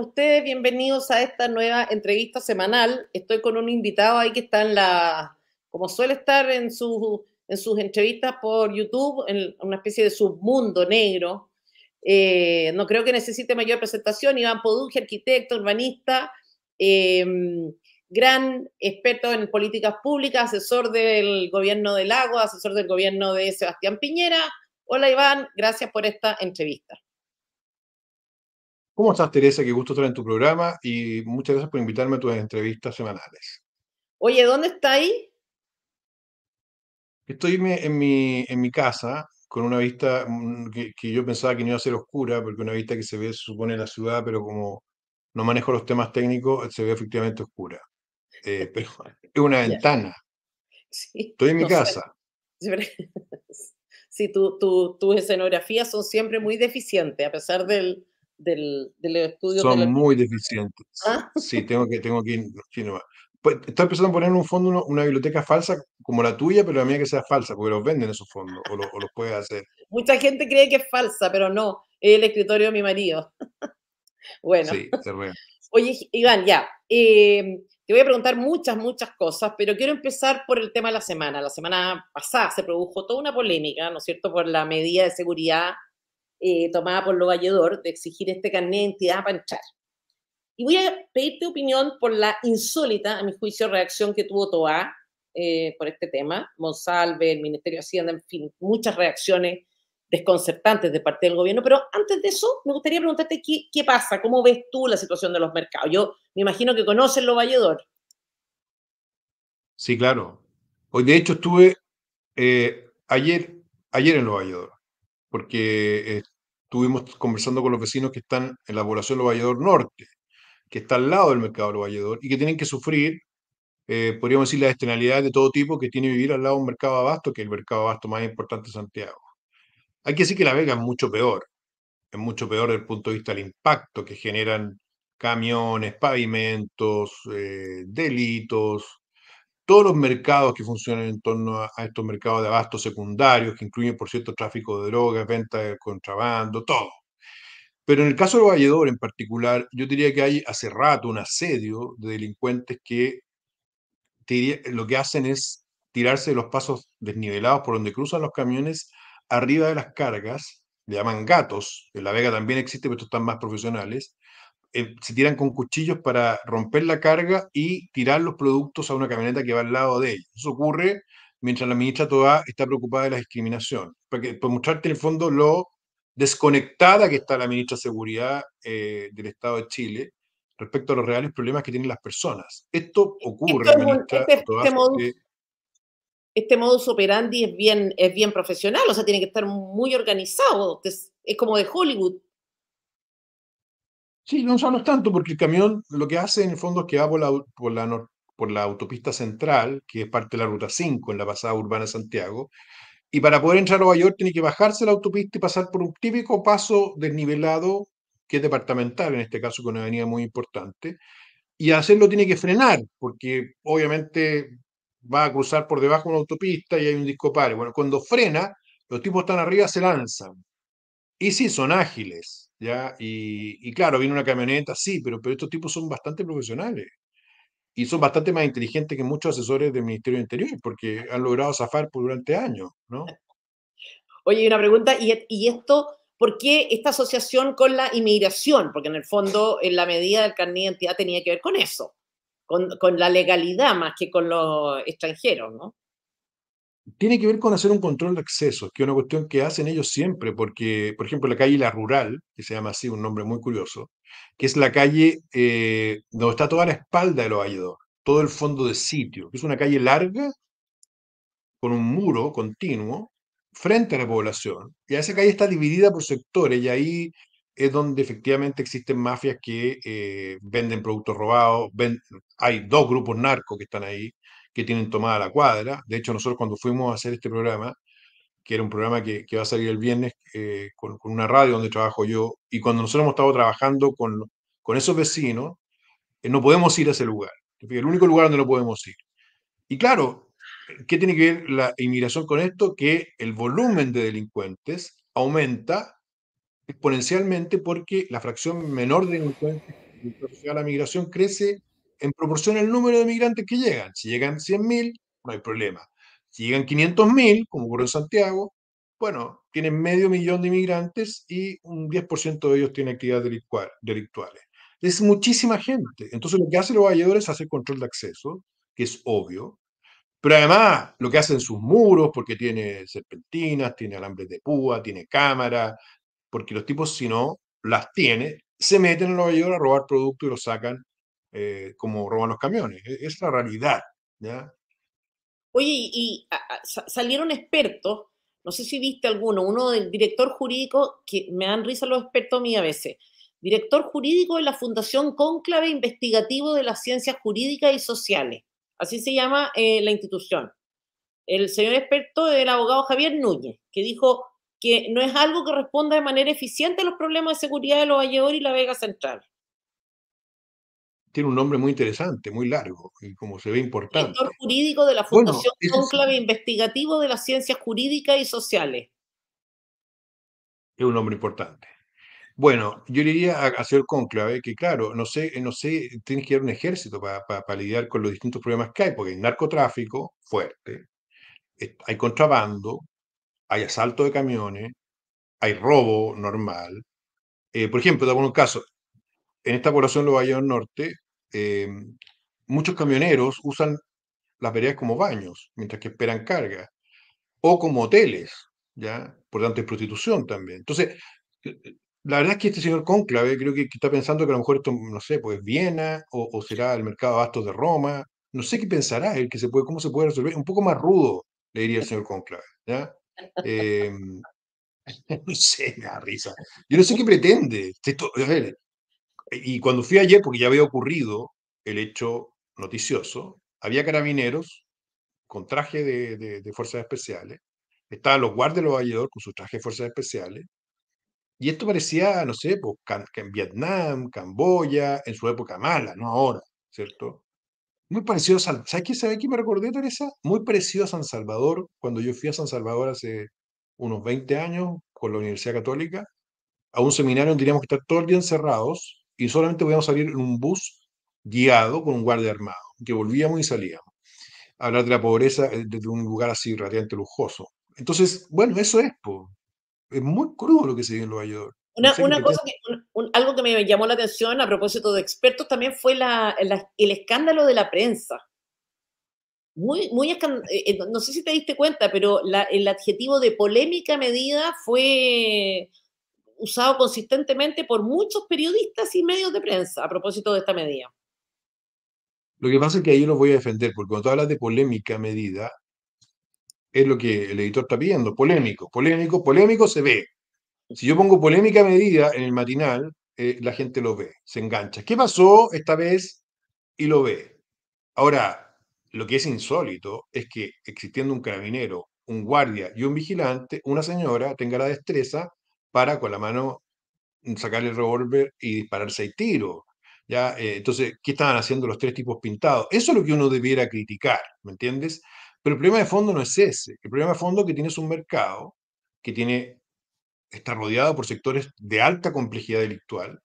ustedes? Bienvenidos a esta nueva entrevista semanal. Estoy con un invitado ahí que está en la, como suele estar en, su, en sus entrevistas por YouTube, en una especie de submundo negro. Eh, no creo que necesite mayor presentación. Iván Poduje, arquitecto, urbanista, em, gran experto en políticas públicas, asesor del gobierno del agua, asesor del gobierno de Sebastián Piñera. Hola Iván, gracias por esta entrevista. ¿Cómo estás, Teresa? Qué gusto estar en tu programa y muchas gracias por invitarme a tus entrevistas semanales. Oye, ¿dónde está ahí? Estoy en mi, en mi casa con una vista mm, que, yo pensaba que no iba a ser oscura, porque una vista que se ve, se supone, en la ciudad, pero como no manejo los temas técnicos, se ve efectivamente oscura. Eh, pero es una ventana. Estoy en mi casa. Sí, tu, tu, tus escenografías son siempre muy deficientes, a pesar del, del, estudio. Son muy deficientes. Ah. Sí, tengo que, tengo que ir. Pues, estoy empezando a poner en un fondo una biblioteca falsa como la tuya, pero la mía que sea falsa, porque los venden esos fondos o, los puedes hacer. Mucha gente cree que es falsa, pero no, es el escritorio de mi marido. bueno. Sí, Oye, Iván, ya. Em, te voy a preguntar muchas, muchas cosas, pero quiero empezar por el tema de la semana. La semana pasada se produjo toda una polémica, ¿no es cierto?, por la medida de seguridad eh, tomada por lo valledor de exigir este carnet de entidad para entrar. Y voy a pedirte opinión por la insólita, a mi juicio, reacción que tuvo Toa eh, por este tema. Monsalve, el Ministerio de Hacienda, en fin, muchas reacciones desconcertantes de parte del gobierno. Pero antes de eso, me gustaría preguntarte qué, pasa, cómo ves tú la situación de los mercados. Yo me imagino que conoces lo valledor. Sí, claro. Hoy, de hecho, estuve eh, ayer, ayer en lo valledor porque eh, estuvimos conversando con los vecinos que están en la población de Valledor Norte, que está al lado del mercado de Valledor y que tienen que sufrir, eh, podríamos decir, las externalidades de todo tipo que tiene vivir al lado de un mercado abasto, que es el mercado abasto más importante de Santiago. Hay que decir que La Vega es mucho peor, es mucho peor desde el punto de vista del impacto que generan camiones, pavimentos, eh, delitos, todos los mercados que funcionan en torno a, estos mercados de abasto secundarios, que incluyen, por cierto, tráfico de drogas, venta de contrabando, todo. Pero en el caso de Valledor en particular, yo diría que hay hace rato un asedio de delincuentes que lo que hacen es tirarse de los pasos desnivelados por donde cruzan los camiones arriba de las cargas, le llaman gatos, en La Vega también existe, pero estos están más profesionales, eh, se tiran con cuchillos para romper la carga y tirar los productos a una camioneta que va al lado de ellos. Eso ocurre mientras la ministra Toá está preocupada de la discriminación. Porque, por mostrarte en el fondo lo desconectada que está la ministra de Seguridad eh, del Estado de Chile respecto a los reales problemas que tienen las personas. Esto ocurre, este ministra este, este, este, modus, operandi es bien, es bien profesional, o sea, tiene que estar muy organizado. es como de Hollywood Sí, no sabes tanto porque el camión lo que hace en el fondo es que va por la, autopista central, que es parte de la ruta 5 en la pasada urbana de Santiago, y para poder entrar a Nueva York tiene que bajarse la autopista y pasar por un típico paso desnivelado, que es departamental en este caso, con una avenida muy importante, y hacerlo tiene que frenar, porque obviamente va a cruzar por debajo una autopista y hay un disco par. Bueno, cuando frena, los tipos están arriba, se lanzan. Y sí, son ágiles, ¿ya? Y, claro, viene una camioneta, sí, pero, pero estos tipos son bastante profesionales y son bastante más inteligentes que muchos asesores del Ministerio del Interior porque han logrado zafar por durante años, ¿no? Oye, una pregunta, ¿y, esto, por qué esta asociación con la inmigración? Porque en el fondo, en la medida del carnet de identidad tenía que ver con eso, con, con la legalidad más que con los extranjeros, ¿no? tiene que ver con hacer un control de acceso que es una cuestión que hacen ellos siempre, porque, por ejemplo, la calle La Rural, que se llama así, un nombre muy curioso, que es la calle eh, donde está toda la espalda de los valledores, todo el fondo de sitio, que es una calle larga, con un muro continuo, frente a la población, y esa calle está dividida por sectores, y ahí es donde efectivamente existen mafias que eh, venden productos robados, hay dos grupos narcos que están ahí, que tienen tomada la cuadra. De hecho, nosotros cuando fuimos a hacer este programa, que era un programa que, va a salir el viernes eh, con, una radio donde trabajo yo, y cuando nosotros hemos estado trabajando con, esos vecinos, eh, no podemos ir a ese lugar. El único lugar donde no podemos ir. Y claro, ¿qué tiene que ver la inmigración con esto? Que el volumen de delincuentes aumenta exponencialmente porque la fracción menor de delincuentes la migración crece en proporción al número de migrantes que llegan. Si llegan 100.000, no hay problema. Si llegan 500.000, como ocurrió en Santiago, bueno, tienen medio millón de inmigrantes y un 10% de ellos tienen actividades delictuales. Es muchísima gente. Entonces lo que hacen los valledores es hacer control de acceso, que es obvio. Pero además, lo que hacen sus muros, porque tiene serpentinas, tiene alambres de púa, tiene cámara, porque los tipos, si no las tiene, se meten en los valledores a robar productos y los sacan eh, como roban los camiones. E, es la realidad. ¿ya? Oye, y, salieron expertos, no sé si viste alguno, uno del director jurídico, que me dan risa los expertos a mí a veces, director jurídico de la Fundación Cónclave Investigativo de las Ciencias Jurídicas y Sociales. Así se llama eh, la institución. El señor experto el abogado Javier Núñez, que dijo que no es algo que responda de manera eficiente a los problemas de seguridad de los Valleor y la Vega Central tiene un nombre muy interesante, muy largo y como se ve importante. Director jurídico de la Fundación Conclave Investigativo de las Ciencias Jurídicas y Sociales. Es un nombre importante. Bueno, yo le diría a, señor Conclave que, claro, no sé, eh, no sé, tiene que ir un ejército para lidiar con los distintos problemas que hay, porque hay narcotráfico fuerte, eh, hay contrabando, hay asalto de camiones, hay robo normal. Eh, por ejemplo, te un caso, en esta población de del Norte, eh, muchos camioneros usan las veredas como baños, mientras que esperan carga, o como hoteles, ¿ya? Por tanto, es prostitución también. Entonces, eh, eh, la verdad es que este señor Cónclave creo que, está pensando que a lo mejor esto, no sé, pues Viena, o, será el mercado de de Roma, no sé qué pensará él, que se puede, cómo se puede resolver, un poco más rudo, le diría el señor Conclave, ¿ya? no sé, me da risa. Yo no sé qué pretende. A y cuando fui ayer, porque ya había ocurrido el hecho noticioso, había carabineros con traje de, fuerzas especiales, estaban los guardias de los valledores con su traje de fuerzas especiales, y esto parecía, no sé, pues, en Vietnam, Camboya, en su época mala, no ahora, ¿cierto? Muy parecido a San... ¿Sabes qué, ve me recordé, Teresa? Muy parecido a San Salvador, cuando yo fui a San Salvador hace unos 20 años con la Universidad Católica, a un seminario donde teníamos que estar todo el día encerrados, y solamente podíamos salir en un bus guiado con un guardia armado, que volvíamos y salíamos. Hablar de la pobreza eh, desde un lugar así radiante lujoso. Entonces, bueno, eso es, es muy crudo lo que se vive en Nueva York. Una, cosa que, algo que me llamó la atención a propósito de expertos también fue el escándalo de la prensa. Muy, muy eh, eh, no sé si te diste cuenta, pero el adjetivo de polémica medida fue usado consistentemente por muchos periodistas y medios de prensa a propósito de esta medida. Lo que pasa es que ahí no voy a defender, porque cuando tú hablas de polémica medida, es lo que el editor está pidiendo, polémico, polémico, polémico se ve. Si yo pongo polémica medida en el matinal, eh, la gente lo ve, se engancha. ¿Qué pasó esta vez? Y lo ve. Ahora, lo que es insólito es que existiendo un carabinero, un guardia y un vigilante, una señora tenga la destreza para con la mano mm, sacarle el revólver y dispararse seis tiros. ¿ya? Eh, entonces, ¿qué estaban haciendo los tres tipos pintados? Eso es lo que uno debiera criticar, ¿me entiendes? Pero el problema de fondo no es ese. El problema de fondo es que tienes un mercado que tiene, está rodeado por sectores de alta complejidad delictual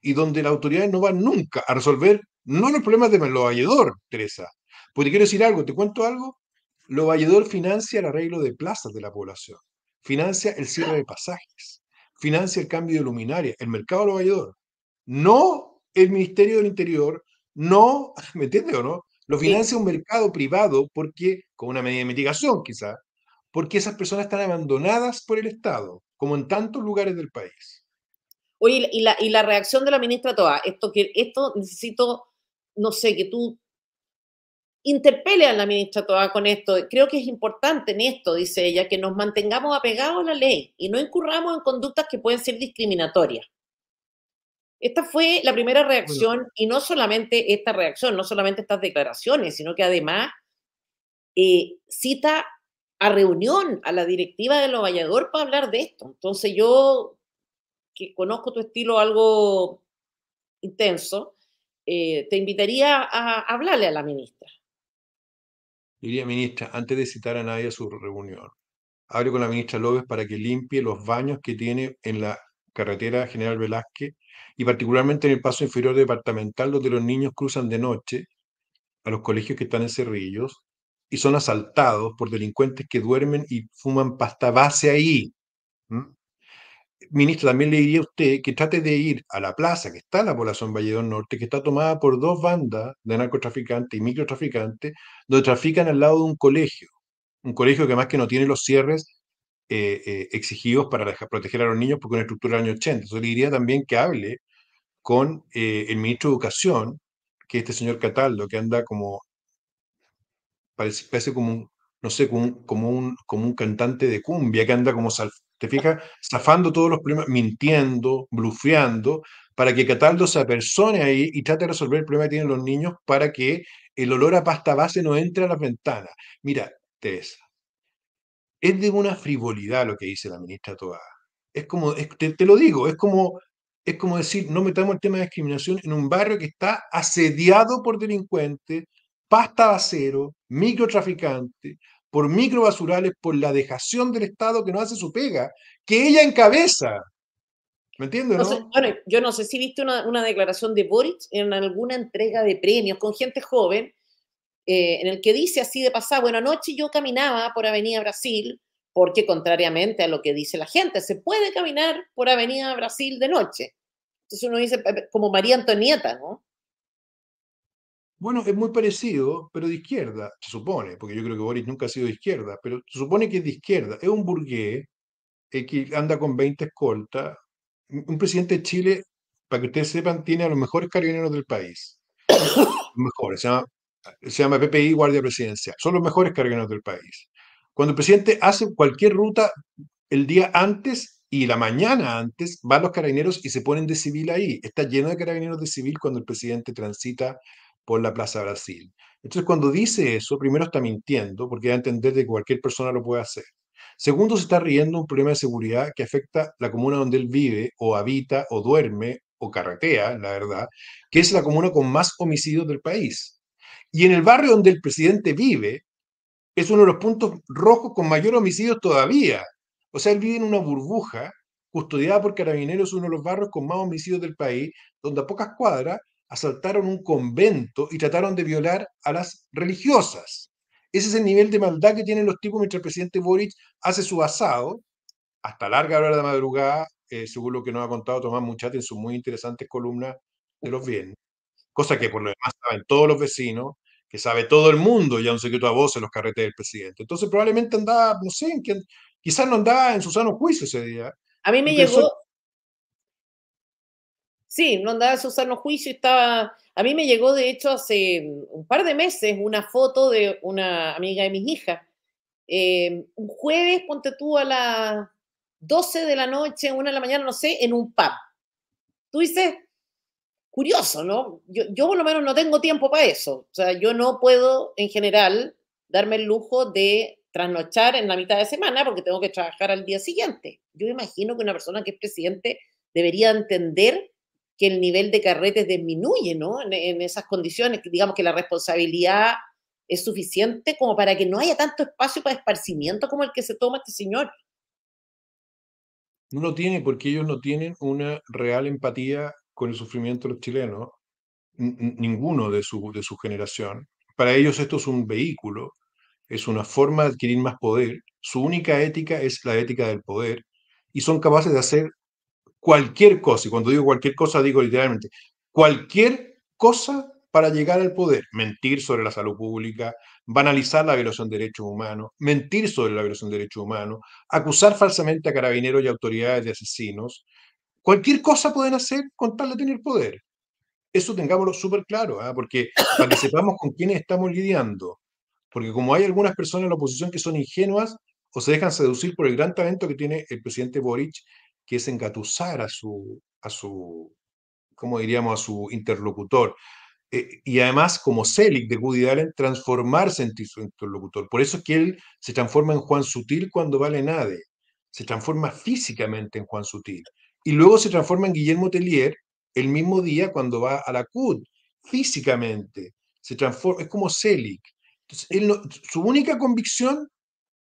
y donde las autoridades no van nunca a resolver, no los problemas de lo valledor, Teresa. Porque te quiero decir algo, te cuento algo. Lo valledor financia el arreglo de plazas de la población, financia el cierre de pasajes financia el cambio de luminaria, el mercado lo va a no el Ministerio del Interior, no, ¿me entiende o no? Lo financia un mercado privado porque, con una medida de mitigación quizá, porque esas personas están abandonadas por el Estado, como en tantos lugares del país. Oye, y la, y la reacción de la ministra Toa, esto, que, esto necesito, no sé, que tú interpele a la ministra Toda con esto. Creo que es importante en esto, dice ella, que nos mantengamos apegados a la ley y no incurramos en conductas que pueden ser discriminatorias. Esta fue la primera reacción y no solamente esta reacción, no solamente estas declaraciones, sino que además eh, cita a reunión a la directiva de Los valladores para hablar de esto. Entonces yo, que conozco tu estilo algo intenso, eh, te invitaría a hablarle a la ministra. Diría, ministra, antes de citar a nadie a su reunión, hable con la ministra López para que limpie los baños que tiene en la carretera General Velázquez y particularmente en el paso inferior departamental donde los niños cruzan de noche a los colegios que están en Cerrillos y son asaltados por delincuentes que duermen y fuman pasta base ahí ministro, también le diría a usted que trate de ir a la plaza que está en la población Valledón Norte, que está tomada por dos bandas de narcotraficantes y microtraficantes, donde trafican al lado de un colegio. Un colegio que más que no tiene los cierres eh, eh, exigidos para proteger a los niños porque una estructura del año 80. Yo le diría también que hable con eh, el ministro de Educación, que este señor Cataldo, que anda como, parece, parece como un, no sé, como un, como un cantante de cumbia, que anda como sal, ¿Te fijas? Zafando todos los problemas, mintiendo, blufeando, para que Cataldo se apersone ahí y trate de resolver el problema que tienen los niños para que el olor a pasta base no entre a las ventanas. Mira, Teresa, es de una frivolidad lo que dice la ministra toda Es como, te, lo digo, es como, es como decir, no metamos el tema de discriminación en un barrio que está asediado por delincuentes, pasta acero, microtraficante, por microbasurales, por la dejación del Estado que no hace su pega, que ella encabeza. ¿Me entiendes? No? bueno, yo no sé si viste una, declaración de Boric en alguna entrega de premios con gente joven, eh, en el que dice así de pasada, bueno, anoche yo caminaba por Avenida Brasil, porque contrariamente a lo que dice la gente, se puede caminar por Avenida Brasil de noche. Entonces uno dice, eh, como María Antonieta, ¿no? Bueno, es muy parecido, pero de izquierda, se supone, porque yo creo que Boris nunca ha sido de izquierda, pero se supone que es de izquierda. Es un burgués eh, que anda con 20 escoltas. Un presidente de Chile, para que ustedes sepan, tiene a los mejores carabineros del país. los mejores, se llama, se llama PPI Guardia Presidencial. Son los mejores carabineros del país. Cuando el presidente hace cualquier ruta el día antes y la mañana antes, van los carabineros y se ponen de civil ahí. Está lleno de carabineros de civil cuando el presidente transita por la Plaza Brasil. Entonces, cuando dice eso, primero está mintiendo, porque da a entender de que cualquier persona lo puede hacer. Segundo, se está riendo un problema de seguridad que afecta la comuna donde él vive, o habita, o duerme, o carretea, la verdad, que es la comuna con más homicidios del país. Y en el barrio donde el presidente vive, es uno de los puntos rojos con mayor homicidios todavía. O sea, él vive en una burbuja custodiada por carabineros, uno de los barrios con más homicidios del país, donde a pocas cuadras asaltaron un convento y trataron de violar a las religiosas. Ese es el nivel de maldad que tienen los tipos mientras el presidente Boric hace su asado hasta larga hora de madrugada, eh, según lo que nos ha contado Tomás Muchate en su muy interesante columna de los bienes. cosa que por lo demás saben todos los vecinos, que sabe todo el mundo, ya un secreto a voz en los carretes del presidente. Entonces probablemente andaba, no sé, quizás no andaba en su sano juicio ese día. A mí me llegó, Sí, no andaba los Juicio, estaba... A mí me llegó, de hecho, hace un par de meses una foto de una amiga de mis hijas. Eh, un jueves, ponte tú a las 12 de la noche, una de la mañana, no sé, en un pub. Tú dices, curioso, ¿no? Yo, yo por lo menos no tengo tiempo para eso. O sea, yo no puedo, en general, darme el lujo de trasnochar en la mitad de semana porque tengo que trabajar al día siguiente. Yo imagino que una persona que es presidente debería entender que el nivel de carretes disminuye, ¿no? En, esas condiciones, digamos que la responsabilidad es suficiente como para que no haya tanto espacio para esparcimiento como el que se toma este señor. No lo tiene porque ellos no tienen una real empatía con el sufrimiento de los chilenos, ninguno de su, de su generación. Para ellos esto es un vehículo, es una forma de adquirir más poder. Su única ética es la ética del poder y son capaces de hacer cualquier cosa, y cuando digo cualquier cosa digo literalmente cualquier cosa para llegar al poder, mentir sobre la salud pública, banalizar la violación de derechos humanos, mentir sobre la violación de derechos humanos, acusar falsamente a carabineros y autoridades de asesinos, cualquier cosa pueden hacer con tal de tener poder. Eso tengámoslo súper claro, ¿ah? porque para que sepamos con quiénes estamos lidiando. Porque como hay algunas personas en la oposición que son ingenuas o se dejan seducir por el gran talento que tiene el presidente Boric que es engatusar a su, a su diríamos?, a su interlocutor. Eh, y además, como Selig de Woody Allen, transformarse en su interlocutor. Por eso es que él se transforma en Juan Sutil cuando vale nada. Se transforma físicamente en Juan Sutil. Y luego se transforma en Guillermo Tellier el mismo día cuando va a la CUT, físicamente. Se transforma, es como Selig. su única convicción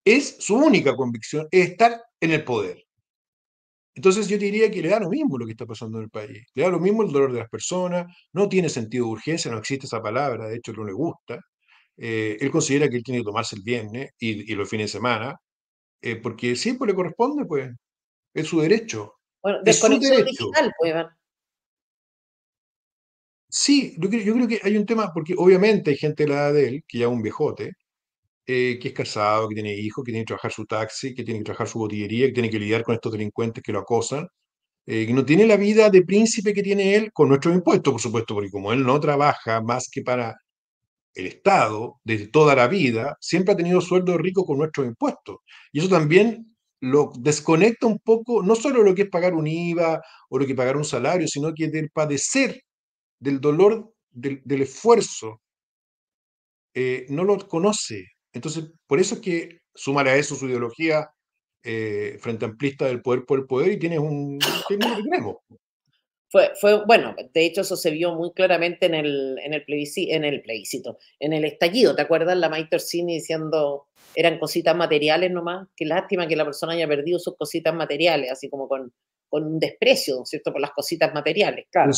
es, su única convicción es estar en el poder. Entonces yo diría que le da lo mismo lo que está pasando en el país, le da lo mismo el dolor de las personas, no tiene sentido de urgencia, no existe esa palabra, de hecho no le gusta. Eh, él considera que él tiene que tomarse el viernes y, los fines de semana, eh, porque siempre le corresponde, pues, es su derecho. Bueno, es derecho. digital, pues, Sí, yo creo, que hay un tema, porque obviamente hay gente de la edad de él, que ya es un viejote, eh, que es casado, que tiene hijos, que tiene que trabajar su taxi, que tiene que trabajar su botillería, que tiene que lidiar con estos delincuentes que lo acosan, eh, que no tiene la vida de príncipe que tiene él con nuestros impuestos, por supuesto, porque como él no trabaja más que para el Estado desde toda la vida, siempre ha tenido sueldo rico con nuestros impuestos. Y eso también lo desconecta un poco, no solo lo que es pagar un IVA o lo que es pagar un salario, sino que del padecer, del dolor, del, esfuerzo, eh, no lo conoce, entonces, por eso es que sumar a eso su ideología eh, frente amplista del poder por el poder y tienes un tienes Fue, bueno, de hecho eso se vio muy claramente en el, en el, plebiscito, en el estallido, ¿te acuerdas? La Maite Orsini diciendo, eran cositas materiales nomás, qué lástima que la persona haya perdido sus cositas materiales, así como con, con un desprecio, ¿cierto? Por las cositas materiales, pero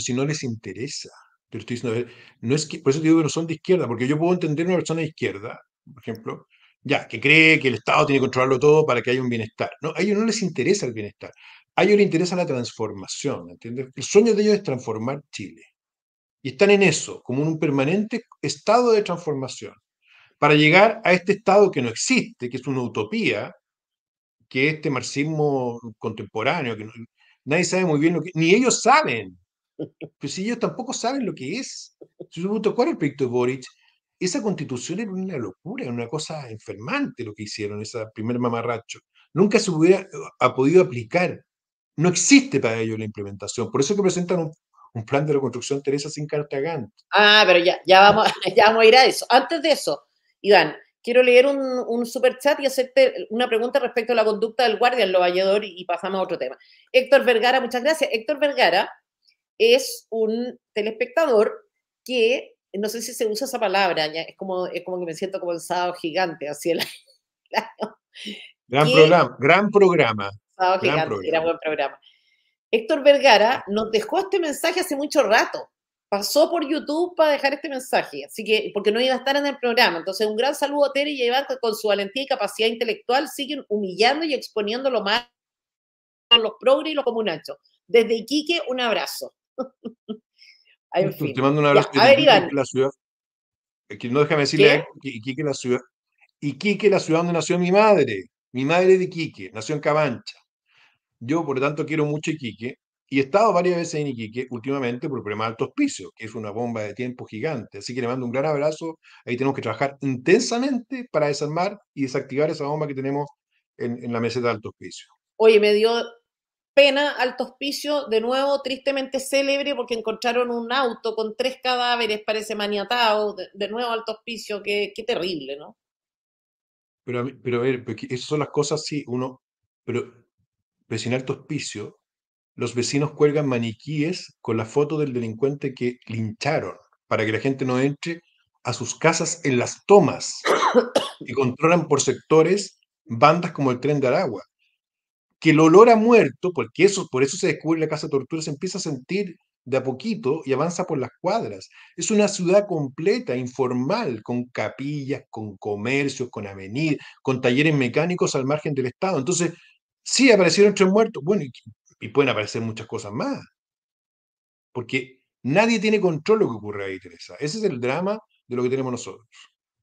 si no les interesa. Eh, no es que, por eso digo que no son de izquierda, porque yo puedo entender una persona de izquierda, por ejemplo, ya, que cree que el Estado tiene que controlarlo todo para que haya un bienestar. No, a ellos no les interesa el bienestar, a ellos les interesa la transformación, ¿entiendes? El sueño de ellos es transformar Chile. Y están en eso, como en un permanente estado de transformación, para llegar a este estado que no existe, que es una utopía, que este marxismo contemporáneo, que nadie sabe muy bien lo que, ni ellos saben pues si ellos tampoco saben lo que es. Si cuál el proyecto de Boric, esa constitución era una locura, era una cosa enfermante lo que hicieron, esa primer mamarracho. Nunca se hubiera eh, ha podido aplicar. No existe para ellos la implementación. Por eso que presentan un, plan de reconstrucción Teresa sin cartagán. Ah, pero ya, ya, vamos, ya vamos a ir a eso. Antes de eso, Iván, quiero leer un, super chat y hacerte una pregunta respecto a la conducta del guardia en Valledor y pasamos a otro tema. Héctor Vergara, muchas gracias. Héctor Vergara es un telespectador que, no sé si se usa esa palabra, es, como, como que me siento como el sábado gigante, así el Gran programa, gran programa. Héctor Vergara nos dejó este mensaje hace mucho rato. Pasó por YouTube para dejar este mensaje, así que, porque no iba a estar en el programa. Entonces, un gran saludo a Tere y a Iván, con su valentía y capacidad intelectual siguen humillando y exponiendo lo más los progres y los comunachos. Desde Iquique, un abrazo. Te mando un abrazo. La ciudad, no déjame decirle Iquique la ciudad. Iquique, la ciudad donde nació mi madre. Mi madre de Iquique, nació en Cabancha. Yo, por lo tanto, quiero mucho Iquique y he estado varias veces en Iquique últimamente por el problema de alto hospicio, que es una bomba de tiempo gigante. Así que le mando un gran abrazo. Ahí tenemos que trabajar intensamente para desarmar y desactivar esa bomba que tenemos en, la meseta de alto hospicio. Oye, me dio Pena, Alto Hospicio, de nuevo tristemente célebre porque encontraron un auto con tres cadáveres, parece maniatado, de, nuevo Alto Hospicio, qué, qué terrible, ¿no? Pero, pero a ver, esas son las cosas, sí, uno, pero, vecino Alto Hospicio, los vecinos cuelgan maniquíes con la foto del delincuente que lincharon para que la gente no entre a sus casas en las tomas y controlan por sectores bandas como el tren de Aragua el olor a muerto, porque eso, por eso se descubre la casa de tortura, se empieza a sentir de a poquito y avanza por las cuadras. Es una ciudad completa, informal, con capillas, con comercios, con avenidas, con talleres mecánicos al margen del Estado. Entonces, sí, aparecieron tres muertos, bueno, y, pueden aparecer muchas cosas más, porque nadie tiene control de lo que ocurre ahí, Teresa. Ese es el drama de lo que tenemos nosotros.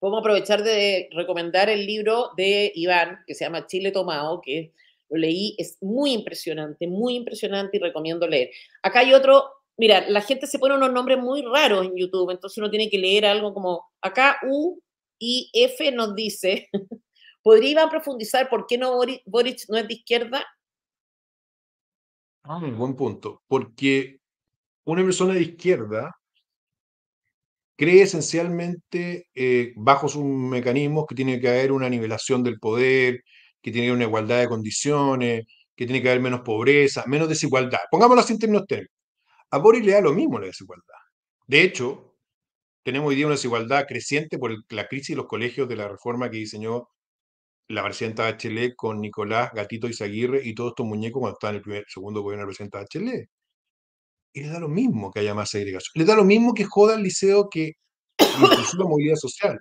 Vamos aprovechar de recomendar el libro de Iván, que se llama Chile Tomado, que es lo leí, es muy impresionante, muy impresionante y recomiendo leer. Acá hay otro, mira, la gente se pone unos nombres muy raros en YouTube, entonces uno tiene que leer algo como, acá U y F nos dice, ¿podría profundizar por qué no Boric, no es de izquierda? Ah, buen punto, porque una persona de izquierda cree esencialmente eh, bajo sus mecanismos que tiene que haber una nivelación del poder, que tiene una igualdad de condiciones, que tiene que haber menos pobreza, menos desigualdad. Pongámoslo así en términos técnicos. A Boris le da lo mismo la desigualdad. De hecho, tenemos hoy día una desigualdad creciente por la crisis de los colegios de la reforma que diseñó la presidenta HL con Nicolás Gatito Izaguirre y todos estos muñecos cuando estaban en el segundo gobierno de la presidenta Bachelet. Y le da lo mismo que haya más segregación. Le da lo mismo que joda el liceo que la movilidad social.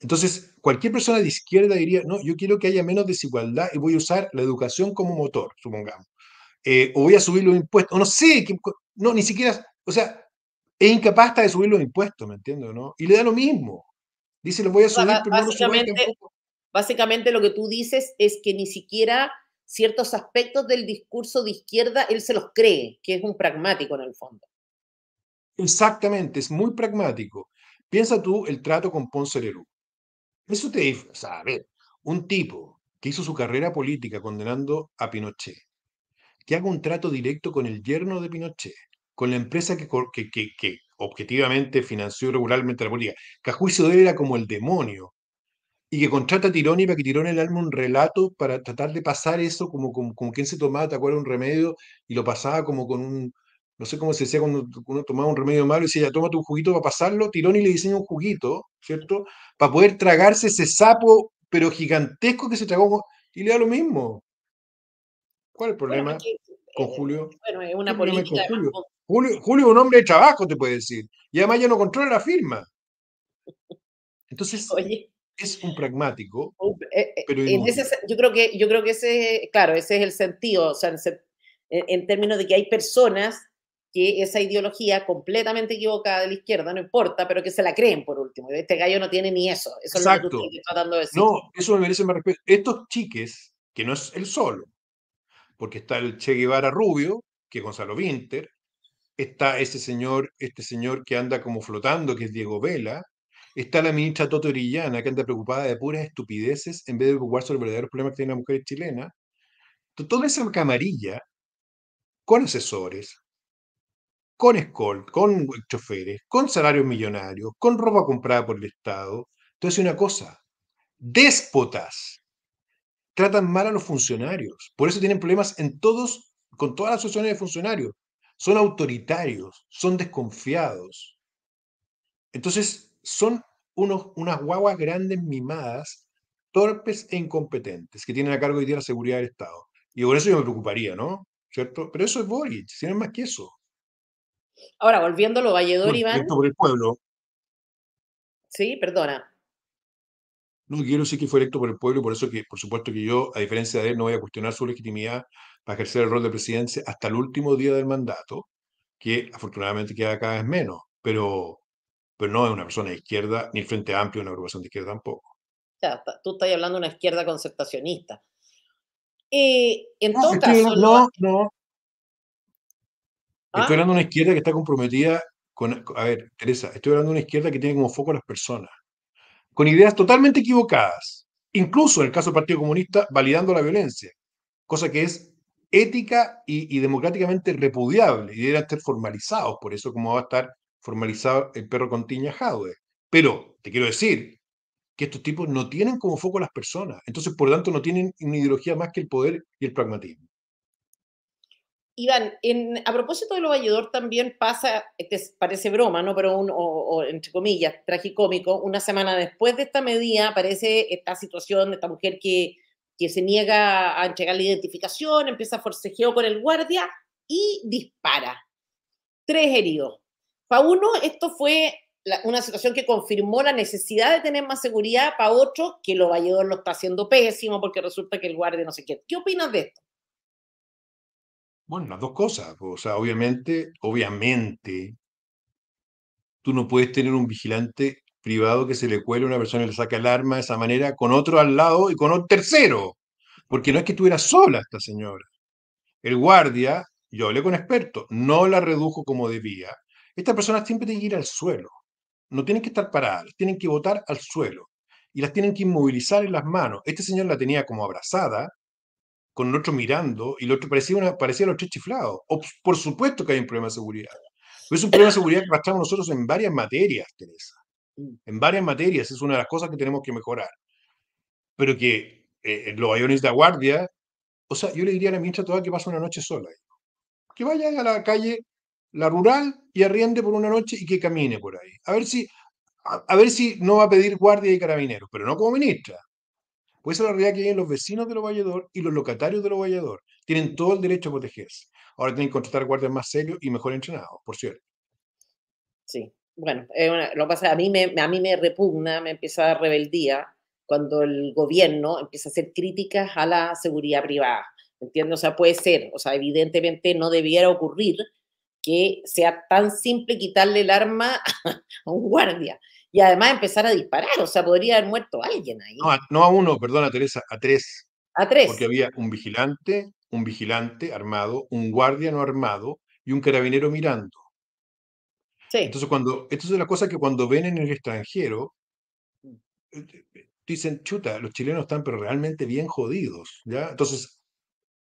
Entonces, cualquier persona de izquierda diría, no, yo quiero que haya menos desigualdad y voy a usar la educación como motor, supongamos. Eh, o voy a subir los impuestos, no sé, no, ni siquiera, o sea, es incapaz de subir los impuestos, ¿me entiendes? No? Y le da lo mismo. Dice, lo voy a subir, pero básicamente, no lo Básicamente lo que tú dices es que ni siquiera ciertos aspectos del discurso de izquierda él se los cree, que es un pragmático en el fondo. Exactamente, es muy pragmático. Piensa tú el trato con Ponce Lerú. Eso te dice, o sea, a ver, un tipo que hizo su carrera política condenando a Pinochet, que haga un trato directo con el yerno de Pinochet, con la empresa que, que, objetivamente financió regularmente la política, que a juicio de él era como el demonio, y que contrata a Tironi para que Tironi le alma un relato para tratar de pasar eso como, como, como quien se tomaba, te acuerdas, un remedio y lo pasaba como con un, no sé cómo se decía cuando uno tomaba un remedio malo, y decía, toma un juguito para pasarlo, Tirón y le diseña un juguito, ¿cierto? Para poder tragarse ese sapo, pero gigantesco que se tragó, y le da lo mismo. ¿Cuál es el problema con eh, Julio? Bueno, es una política. Julio? Julio, es un hombre de trabajo, te puede decir, y además ya no controla la firma. Entonces, Oye es un pragmático. Eh, eh, pero yo creo que yo creo que ese claro ese es el sentido, o sea, en, en, términos de que hay personas que esa ideología completamente equivocada de la izquierda, no importa, pero que se la creen por último. Este gallo no tiene ni eso. Eso Exacto. No, eso me merece más respeto. Estos chiques, que no es el solo, porque está el Che Guevara Rubio, que es Gonzalo Winter, está ese señor, este señor que anda como flotando, que es Diego Vela, está la ministra Toto Orillana, que anda preocupada de puras estupideces en vez de preocuparse sobre los verdaderos problemas que tiene la mujer chilena Toda esa camarilla, con asesores, con escolt, con choferes, con salarios millonarios, con ropa comprada por el Estado. Entonces, una cosa, déspotas tratan mal a los funcionarios. Por eso tienen problemas en todos, con todas las asociaciones de funcionarios. Son autoritarios, son desconfiados. Entonces, son unos, unas guaguas grandes mimadas, torpes e incompetentes, que tienen a cargo de día la seguridad del Estado. Y por eso yo me preocuparía, ¿no? ¿Cierto? Pero eso es Boric, si no es más que eso. Ahora, volviéndolo, Valledor, Iván. Por el pueblo. Sí, perdona. No, quiero decir que fue electo por el pueblo, por eso que, por supuesto que yo, a diferencia de él, no voy a cuestionar su legitimidad para ejercer el rol de presidencia hasta el último día del mandato, que afortunadamente queda cada vez menos, pero, pero no es una persona de izquierda, ni el Frente Amplio, una agrupación de izquierda tampoco. Ya, tú estás hablando de una izquierda concertacionista. Eh, en No, no, Estoy ah. hablando de una izquierda que está comprometida con, a ver, Teresa, estoy hablando de una izquierda que tiene como foco a las personas, con ideas totalmente equivocadas, incluso en el caso del Partido Comunista, validando la violencia, cosa que es ética y, democráticamente repudiable, y deberían estar formalizados, por eso como va a estar formalizado el perro con tiña Jadwe. Pero te quiero decir que estos tipos no tienen como foco a las personas, entonces por tanto no tienen una ideología más que el poder y el pragmatismo. Iván, a propósito de lo valledor también pasa, este parece broma, ¿no? Pero un, entre comillas, tragicómico, una semana después de esta medida aparece esta situación de esta mujer que, se niega a entregar la identificación, empieza a forcejeo con el guardia y dispara. Tres heridos. Para uno, esto fue una situación que confirmó la necesidad de tener más seguridad, para otro, que lo valledor lo está haciendo pésimo porque resulta que el guardia no sé qué. ¿Qué opinas de esto? Bueno, las dos cosas. O sea, obviamente, obviamente, tú no puedes tener un vigilante privado que se le cuele a una persona y le saca el arma de esa manera, con otro al lado y con un tercero. Porque no es que estuviera sola esta señora. El guardia, yo hablé con experto, no la redujo como debía. Estas personas siempre tienen que ir al suelo. No tienen que estar paradas, tienen que botar al suelo. Y las tienen que inmovilizar en las manos. Este señor la tenía como abrazada, con el otro mirando y el otro parecía, parecía los tres chiflados. O, por supuesto que hay un problema de seguridad. Pero es un problema de seguridad que arrastramos nosotros en varias materias, Teresa. Mm. En varias materias es una de las cosas que tenemos que mejorar. Pero que eh, eh, los aviones de guardia, o sea, yo le diría a la ministra toda que pase una noche sola. Que vaya a la calle, la rural, y arriende por una noche y que camine por ahí. A ver si, a, a ver si no va a pedir guardia y carabineros, pero no como ministra pues esa la realidad que los vecinos de los valladores y los locatarios de los valladores Tienen todo el derecho a protegerse. Ahora tienen que contratar guardias más serios y mejor entrenados, por cierto. Sí, bueno, eh, lo pasa, a mí, me, a mí me repugna, me empieza a dar rebeldía cuando el gobierno empieza a hacer críticas a la seguridad privada. Entiendo, o sea, puede ser, o sea, evidentemente no debiera ocurrir que sea tan simple quitarle el arma a un guardia y además empezar a disparar, o sea, podría haber muerto alguien ahí. No a, uno, perdona Teresa, a tres. A tres. Porque había un vigilante, un vigilante armado, un guardia no armado y un carabinero mirando. Sí. Entonces, cuando, esto es la cosa que cuando ven en el extranjero, eh, dicen, chuta, los chilenos están pero realmente bien jodidos, ¿ya? Entonces,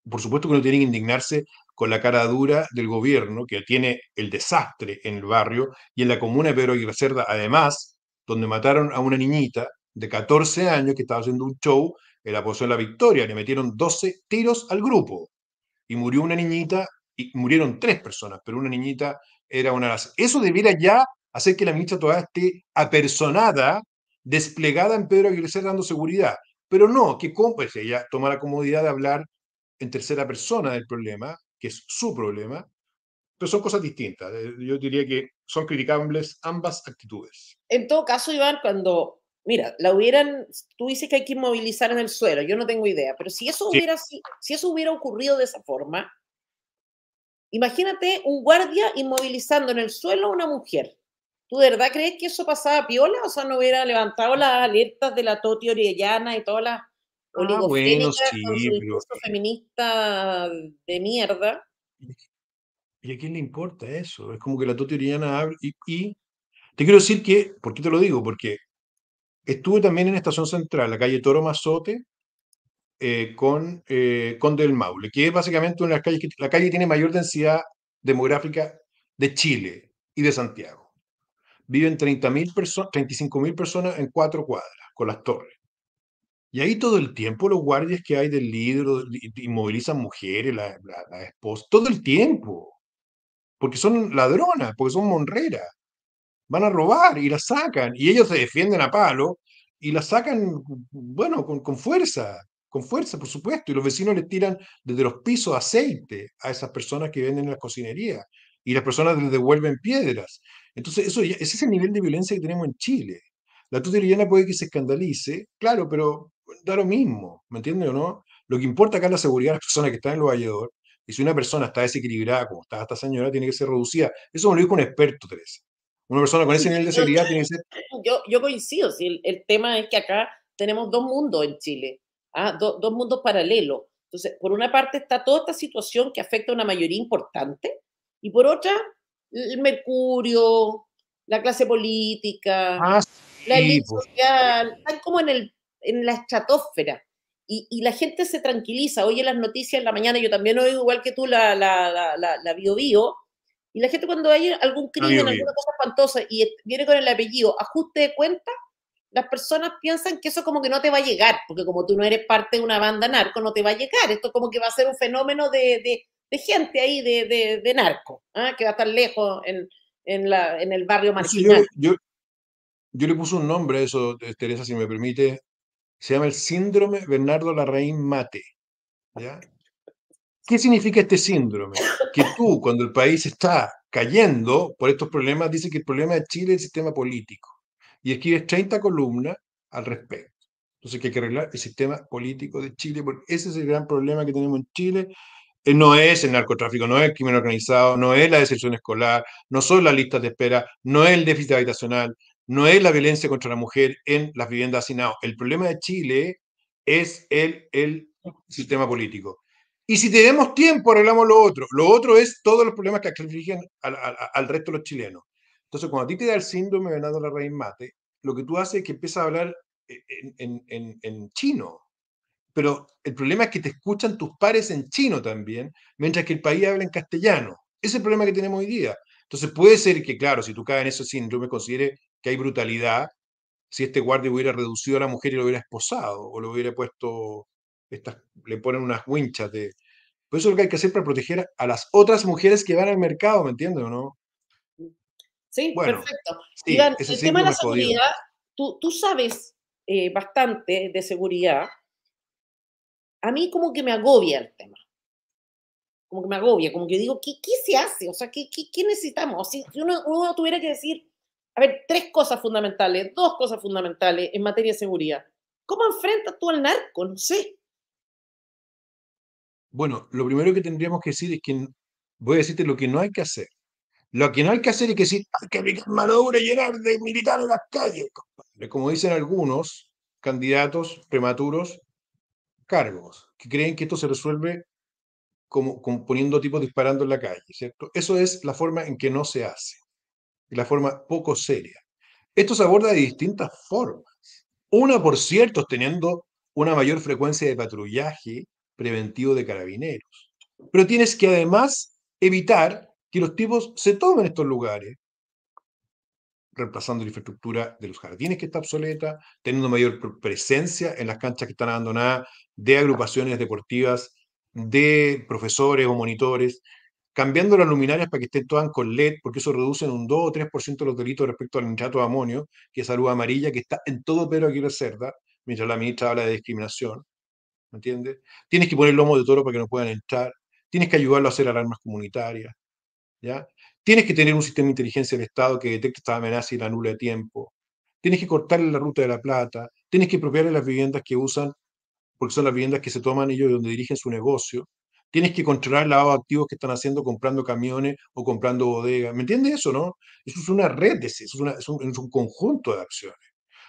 por supuesto que no tienen que indignarse con la cara dura del gobierno que tiene el desastre en el barrio y en la comuna de Pedro Aguirre Cerda, además, donde mataron a una niñita de 14 años que estaba haciendo un show en la de la Victoria. Le metieron 12 tiros al grupo y murió una niñita y murieron tres personas, pero una niñita era una de las... Eso debiera ya hacer que la ministra todavía esté apersonada, desplegada en Pedro Aguirre Cerda dando seguridad. Pero no, que pues, ella toma la comodidad de hablar en tercera persona del problema, que es su problema, pero son cosas distintas. Eh, yo diría que son criticables ambas actitudes. En todo caso, Iván, cuando, mira, la hubieran, tú dices que hay que inmovilizar en el suelo, yo no tengo idea, pero si eso hubiera, si, eso hubiera ocurrido de esa forma, imagínate un guardia inmovilizando en el suelo a una mujer. ¿Tú de verdad crees que eso pasaba a piola? O sea, no hubiera levantado las alertas de la Toti Orellana y todas las Ah, oligofénica bueno, eh feminista de mierda. ¿Y a quién le importa eso? Es como que la Totioriana abre y, te quiero decir que, ¿por qué te lo digo? Porque estuve también en Estación Central, la calle Toro Mazote, eh, con eh, del Maule, que es básicamente una de las calles que la calle tiene mayor densidad demográfica de Chile y de Santiago. Viven personas, 35.000 personas en cuatro cuadras con las torres. Y ahí todo el tiempo los guardias que hay del libro inmovilizan mujeres, la, la todo el tiempo. Porque son ladronas, porque son monreras. Van a robar y la sacan. Y ellos se defienden a palo y la sacan, bueno, con, con fuerza, con fuerza, por supuesto. Y los vecinos les tiran desde los pisos aceite a esas personas que venden en las cocinerías. Y las personas les devuelven piedras. Entonces, eso ese es el nivel de violencia que tenemos en Chile. La tutelillana puede que se escandalice, claro, pero da lo mismo, ¿me entiendes o no? Lo que importa acá es la seguridad de las personas que están en los valledores. Y si una persona está desequilibrada, como está esta señora, tiene que ser reducida. Eso me lo dijo un experto, Teresa. Una persona con ese nivel de seguridad yo, tiene que ser. Yo, coincido, el, tema es que acá tenemos dos mundos en Chile, ¿ah? dos mundos paralelos. Entonces, por una parte está toda esta situación que afecta a una mayoría importante, y por otra, el mercurio, la clase política, ah, la élite pues. social, están como en el en la estratosfera. Y, y, la gente se tranquiliza, oye las noticias en la mañana, yo también oigo igual que tú la, la, la, bio bio, y la gente cuando hay algún crimen, alguna cosa espantosa, y viene con el apellido ajuste de cuenta, las personas piensan que eso como que no te va a llegar, porque como tú no eres parte de una banda narco, no te va a llegar. Esto como que va a ser un fenómeno de, de, gente ahí, de, de, de narco, ¿ah? que va a estar lejos en, en, la, en el barrio marginal. yo, yo, yo, le puse un nombre a eso, Teresa, si me permite, se llama el síndrome Bernardo Larraín Mate. ¿ya? ¿Qué significa este síndrome? Que tú, cuando el país está cayendo por estos problemas, dices que el problema de Chile es el sistema político. Y escribes 30 columnas al respecto. Entonces, que hay que arreglar el sistema político de Chile, porque ese es el gran problema que tenemos en Chile. Eh, no es el narcotráfico, no es el crimen organizado, no es la decepción escolar, no son las listas de espera, no es el déficit habitacional, no es la violencia contra la mujer en las viviendas asignadas. El problema de Chile es el, el sistema político. Y si tenemos tiempo, arreglamos lo otro. Lo otro es todos los problemas que afligen al, al, al, resto de los chilenos. Entonces, cuando a ti te da el síndrome de Venado la Raíz Mate, lo que tú haces es que empiezas a hablar en, en, en, chino. Pero el problema es que te escuchan tus pares en chino también, mientras que el país habla en castellano. Ese es el problema que tenemos hoy día. Entonces, puede ser que, claro, si tú caes en ese síndrome, considere que hay brutalidad, si este guardia hubiera reducido a la mujer y lo hubiera esposado, o lo hubiera puesto, estas, le ponen unas winchas de... Por eso es lo que hay que hacer para proteger a las otras mujeres que van al mercado, ¿me entiendes o no? Sí, perfecto. Sí, el tema de la seguridad, tú, tú, sabes eh, bastante de seguridad. A mí como que me agobia el tema. Como que me agobia, como que digo, ¿qué, qué se hace? O sea, ¿qué, necesitamos? Si uno, uno tuviera que decir, a ver, tres cosas fundamentales, dos cosas fundamentales en materia de seguridad. ¿Cómo enfrentas tú al narco? No sé. Bueno, lo primero que tendríamos que decir es que voy a decirte lo que no hay que hacer. Lo que no hay que hacer es que decir, hay que aplicar mano dura y llenar de militar en las calles, compadre. Como dicen algunos candidatos prematuros, cargos, que creen que esto se resuelve como, como poniendo tipos disparando en la calle, ¿cierto? Eso es la forma en que no se hace de la forma poco seria. Esto se aborda de distintas formas. Una por cierto, teniendo una mayor frecuencia de patrullaje preventivo de carabineros. Pero tienes que además evitar que los tipos se tomen estos lugares, reemplazando la infraestructura de los jardines que está obsoleta, teniendo mayor presencia en las canchas que están abandonadas de agrupaciones deportivas, de profesores o monitores, cambiando las luminarias para que estén todas con LED, porque eso reduce en un 2 o 3% los delitos respecto al nitrato de amonio, que es salud amarilla, que está en todo Pedro Aguirre Cerda, mientras la ministra habla de discriminación. ¿Me entiendes? Tienes que poner lomo de toro para que no puedan entrar. Tienes que ayudarlo a hacer alarmas comunitarias. ¿ya? Tienes que tener un sistema de inteligencia del Estado que detecte esta amenaza y la anule a tiempo. Tienes que cortarle la ruta de la plata. Tienes que apropiarle las viviendas que usan, porque son las viviendas que se toman ellos y donde dirigen su negocio. Tienes que controlar el lavado de activos que están haciendo comprando camiones o comprando bodegas. ¿Me entiendes eso, no? Eso es una red, eso es, es, un, conjunto de acciones.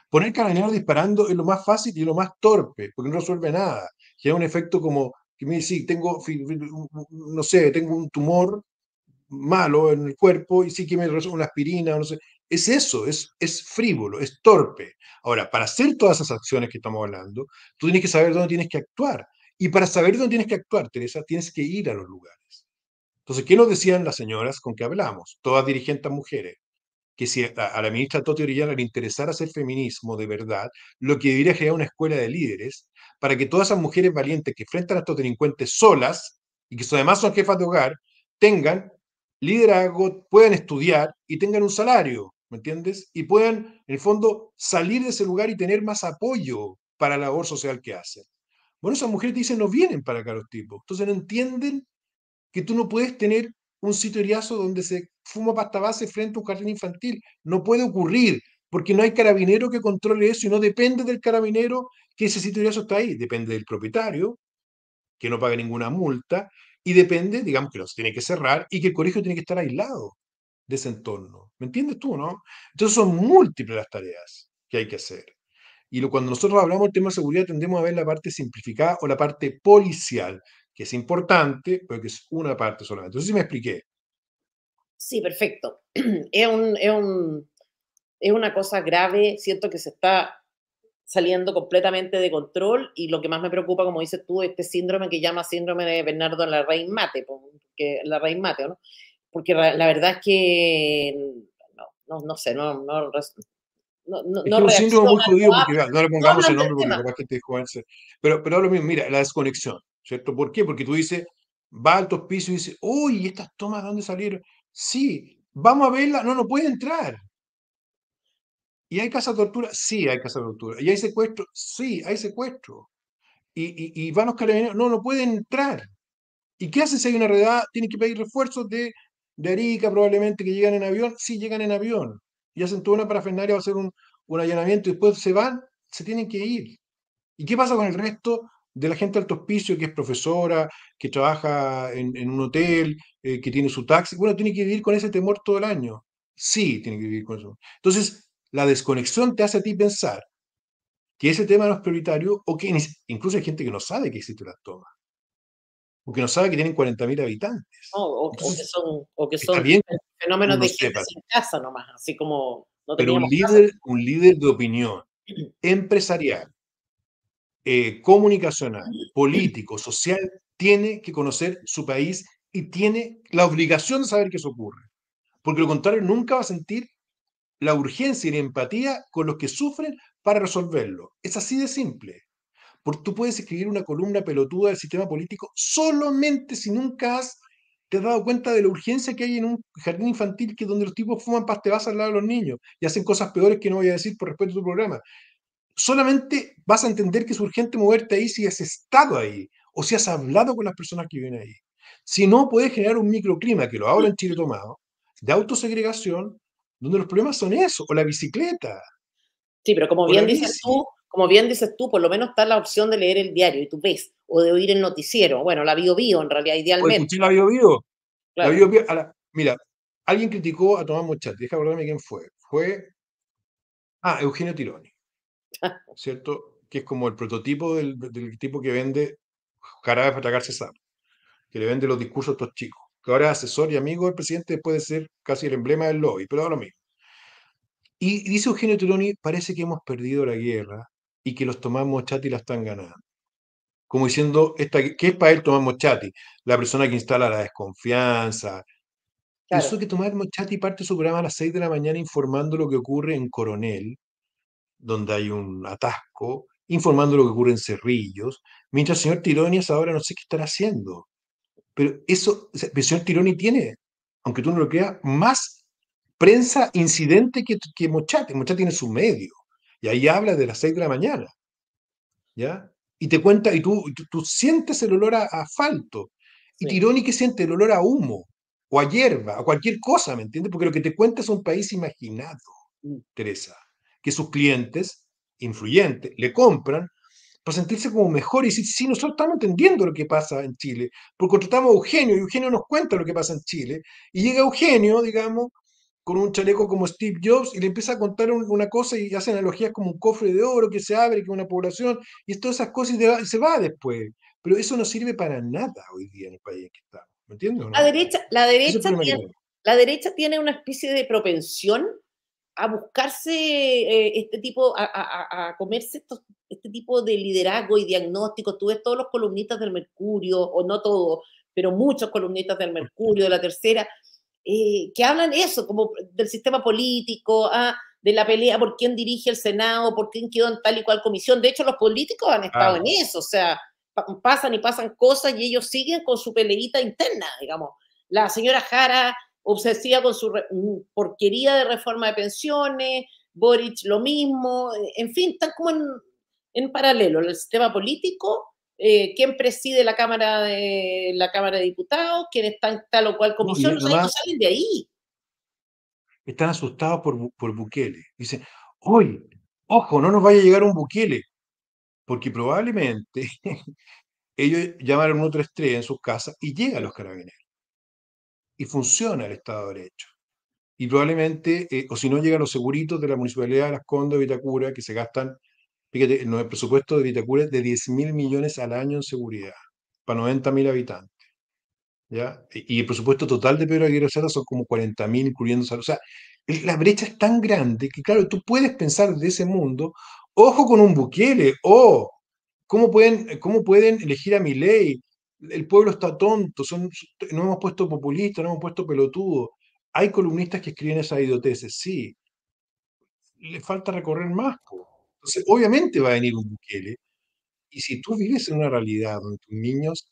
Poner carabineros disparando es lo más fácil y lo más torpe, porque no resuelve nada. Genera un efecto como que me sí, tengo, no sé, tengo un tumor malo en el cuerpo y sí que me resuelve una aspirina, no sé. Es eso, es, es frívolo, es torpe. Ahora, para hacer todas esas acciones que estamos hablando, tú tienes que saber dónde tienes que actuar. Y para saber dónde tienes que actuar, Teresa, tienes que ir a los lugares. Entonces, ¿qué nos decían las señoras con que hablamos? Todas dirigentes mujeres. Que si a, la ministra Toti Orellana le interesara hacer feminismo de verdad, lo que debería crear una escuela de líderes para que todas esas mujeres valientes que enfrentan a estos delincuentes solas y que además son jefas de hogar, tengan liderazgo, puedan estudiar y tengan un salario, ¿me entiendes? Y puedan, en el fondo, salir de ese lugar y tener más apoyo para la labor social que hacen. Bueno, esas mujeres te dicen no vienen para acá los tipos. Entonces no entienden que tú no puedes tener un sitio sitioriazo donde se fuma pasta base frente a un jardín infantil. No puede ocurrir, porque no hay carabinero que controle eso y no depende del carabinero que ese sitio sitio está ahí. Depende del propietario, que no pague ninguna multa, y depende, digamos, que los tiene que cerrar y que el colegio tiene que estar aislado de ese entorno. ¿Me entiendes tú, no? Entonces son múltiples las tareas que hay que hacer. Y cuando nosotros hablamos del tema de seguridad tendemos a ver la parte simplificada o la parte policial, que es importante, pero que es una parte solamente. Entonces, ¿sí me expliqué. Sí, perfecto. Es, una cosa grave, siento que se está saliendo completamente de control y lo que más me preocupa, como dices tú, este síndrome que llama síndrome de Bernardo la raíz mate, porque, la raíz mate, ¿no? Porque la verdad es que, no, no, no sé, no, no, no, no, es un porque ah, no le pongamos el nombre porque la gente dijo Pero, pero lo mismo, mira, la desconexión, ¿cierto? ¿Por qué? Porque tú dices, va al altos pisos y dice, uy, estas tomas, dónde salieron? Sí, vamos a verla, no, no puede entrar. ¿Y hay casa de tortura? Sí, hay casa de tortura. ¿Y hay secuestro? Sí, hay secuestro. ¿Y, y, y van los carabineros? No, no puede entrar. ¿Y qué hacen si hay una redada? Tienen que pedir refuerzos de, de Arica, probablemente que llegan en avión. Sí, llegan en avión y hacen toda una parafernaria, va a hacer un, allanamiento y después se van, se tienen que ir. ¿Y qué pasa con el resto de la gente de alto hospicio que es profesora, que trabaja en, un hotel, eh, que tiene su taxi? Bueno, tiene que vivir con ese temor todo el año. Sí, tiene que vivir con eso. Entonces, la desconexión te hace a ti pensar que ese tema no es prioritario o que incluso hay gente que no sabe que existe la toma porque no sabe que tienen 40.000 habitantes. o, que son, o que son fenómenos de gente sin casa nomás, así como... Pero un líder, un líder de opinión empresarial, eh, comunicacional, político, social, tiene que conocer su país y tiene la obligación de saber qué eso ocurre. Porque lo contrario, nunca va a sentir la urgencia y la empatía con los que sufren para resolverlo. Es así de simple. Porque tú puedes escribir una columna pelotuda del sistema político solamente si nunca has, te has dado cuenta de la urgencia que hay en un jardín infantil que donde los tipos fuman vas al lado de los niños y hacen cosas peores que no voy a decir por respeto a tu programa. Solamente vas a entender que es urgente moverte ahí si has estado ahí o si has hablado con las personas que viven ahí. Si no, puedes generar un microclima, que lo habla en Chile Tomado, de autosegregación, donde los problemas son eso, o la bicicleta. Sí, pero como bien dices tú, como bien dices tú, por lo menos está la opción de leer el diario y tú ves, o de oír el noticiero. Bueno, la Bio vivo en realidad, idealmente. la Bio La bio, bio mira, alguien criticó a Tomás Mochati, déjame acordarme quién fue. Fue. Ah, Eugenio Tironi. ¿Cierto? Que es como el prototipo del, tipo que vende jarabes para tragarse César. que le vende los discursos a estos chicos, que ahora es asesor y amigo del presidente puede ser casi el emblema del lobby, pero ahora mismo. Y dice Eugenio Tironi, parece que hemos perdido la guerra y que los tomamos chati la están ganando. Como diciendo, esta, ¿qué es para él tomamos chati? La persona que instala la desconfianza. Eso que tomamos chati parte su programa a las 6 de la mañana informando lo que ocurre en Coronel, donde hay un atasco, informando lo que ocurre en Cerrillos, mientras el señor Tironias ahora no sé qué estará haciendo. Pero eso, el señor Tironi tiene, aunque tú no lo creas, más prensa incidente que, que Mochati. Mochati tiene su medio. Y ahí habla de las 6 de la mañana. ¿Ya? Y te cuenta, y tú, tú, sientes el olor a, asfalto. Y sí. Tironi que siente el olor a humo, o a hierba, a cualquier cosa, ¿me entiendes? Porque lo que te cuenta es un país imaginado, mm. Teresa, que sus clientes influyentes le compran para sentirse como mejor y si nosotros estamos entendiendo lo que pasa en Chile, porque contratamos a Eugenio y Eugenio nos cuenta lo que pasa en Chile, y llega Eugenio, digamos, con un chaleco como Steve Jobs y le empieza a contar una cosa y hace analogías como un cofre de oro que se abre, que una población, y todas esas cosas y, se va después. Pero eso no sirve para nada hoy día en el país en que estamos. ¿Me entiendes? La derecha, la derecha, tiene, la derecha tiene una especie de propensión a buscarse eh, este tipo, a, a, a comerse este tipo de liderazgo y diagnóstico. Tú ves todos los columnistas del Mercurio, o no todos, pero muchos columnistas del Mercurio, de la tercera, eh, que hablan eso, como del sistema político, ah, de la pelea por quién dirige el Senado, por quién quedó en tal y cual comisión. De hecho, los políticos han estado en eso, o sea, pasan y pasan cosas y ellos siguen con su peleita interna, digamos. La señora Jara obsesiva con su mm, porquería de reforma de pensiones, Boric lo mismo, en fin, están como en, en paralelo el sistema político eh, quién preside la Cámara de la Cámara de Diputados, quién está en tal o cual comisión, no, salen de ahí. Están asustados por, por Bukele. Dicen, hoy, ojo, no nos vaya a llegar un Bukele, porque probablemente ellos llamaron a otra estrella en sus casas y llegan los carabineros. Y funciona el Estado de Derecho. Y probablemente, eh, o si no, llegan los seguritos de la municipalidad de Las Condes, Vitacura, que se gastan fíjate, el presupuesto de Vitacura es de 10 mil millones al año en seguridad, para 90 mil habitantes. ¿ya? Y el presupuesto total de Pedro Aguirre Cerda son como 40.000, mil, incluyendo salud. O sea, la brecha es tan grande que, claro, tú puedes pensar de ese mundo, ojo con un buquele o ¿cómo, pueden, ¿cómo pueden elegir a mi ley? El pueblo está tonto, son, no hemos puesto populista, no hemos puesto pelotudo. Hay columnistas que escriben esas idioteces, sí. Le falta recorrer más, entonces, obviamente va a venir un Bukele. Y si tú vives en una realidad donde tus niños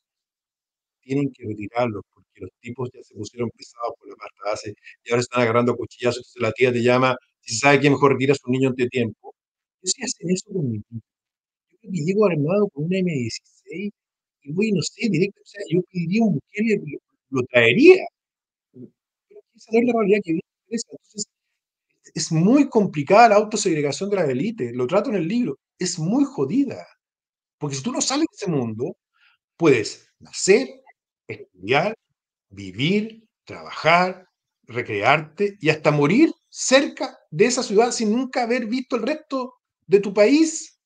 tienen que retirarlos porque los tipos ya se pusieron pesados por la parte base y ahora están agarrando cuchillazos, la tía te llama, si sabe que mejor retira a su niño ante tiempo. Yo sí hacen eso con mi Yo creo que llego armado con una M16 y voy, no sé, directo, o sea, yo pediría un Bukele, lo, traería. Pero esa la realidad que vive. Entonces, es muy complicada la autosegregación de la élite. lo trato en el libro, es muy jodida. Porque si tú no sales de ese mundo, puedes nacer, estudiar, vivir, trabajar, recrearte y hasta morir cerca de esa ciudad sin nunca haber visto el resto de tu país.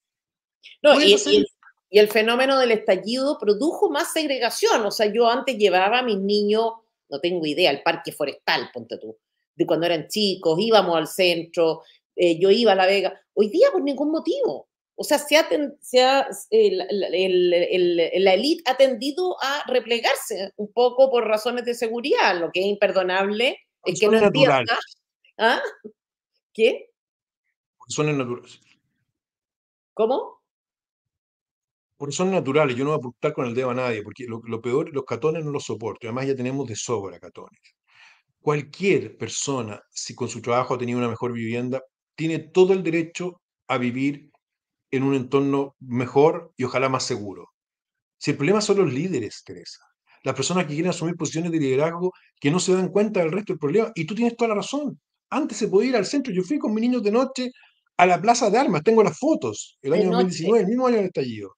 No, y, el, y, el, fenómeno del estallido produjo más segregación. O sea, yo antes llevaba a mis niños, no tengo idea, al parque forestal, ponte tú de cuando eran chicos, íbamos al centro, eh, yo iba a La Vega. Hoy día por ningún motivo. O sea, se eh, la élite ha tendido a replegarse un poco por razones de seguridad, lo que es imperdonable, es que no ¿Ah? ¿Qué? Razones naturales. ¿Cómo? por son naturales, yo no voy a apuntar con el dedo a nadie, porque lo, lo peor, los catones no los soporto, además ya tenemos de sobra catones cualquier persona, si con su trabajo ha tenido una mejor vivienda, tiene todo el derecho a vivir en un entorno mejor y ojalá más seguro. Si el problema son los líderes, Teresa, las personas que quieren asumir posiciones de liderazgo que no se dan cuenta del resto del problema, y tú tienes toda la razón. Antes se podía ir al centro, yo fui con mis niños de noche a la Plaza de Armas, tengo las fotos, el año 2019, el mismo año del estallido.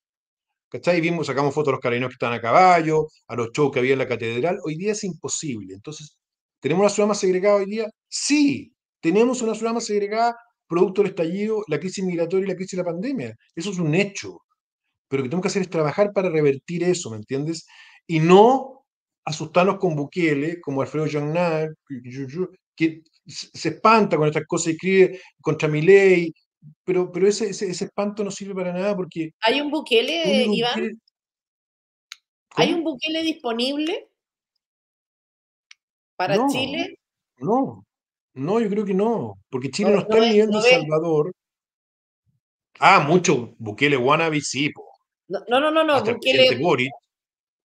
¿Cachai? Vimos, sacamos fotos a los carabineros que están a caballo, a los shows que había en la catedral. Hoy día es imposible. Entonces, ¿Tenemos una ciudad más segregada hoy día? Sí, tenemos una ciudad más segregada producto del estallido, la crisis migratoria y la crisis de la pandemia. Eso es un hecho. Pero lo que tenemos que hacer es trabajar para revertir eso, ¿me entiendes? Y no asustarnos con buqueles como Alfredo Jagnar, que se espanta con estas cosas y escribe contra mi ley, pero, pero ese, espanto no sirve para nada porque... ¿Hay un Bukele, Iván? ¿Hay un buquele? disponible? ¿Para Chile? No, no, yo creo que no, porque Chile no, está al nivel de Salvador. Ah, mucho Bukele wannabe, No, no, no, no,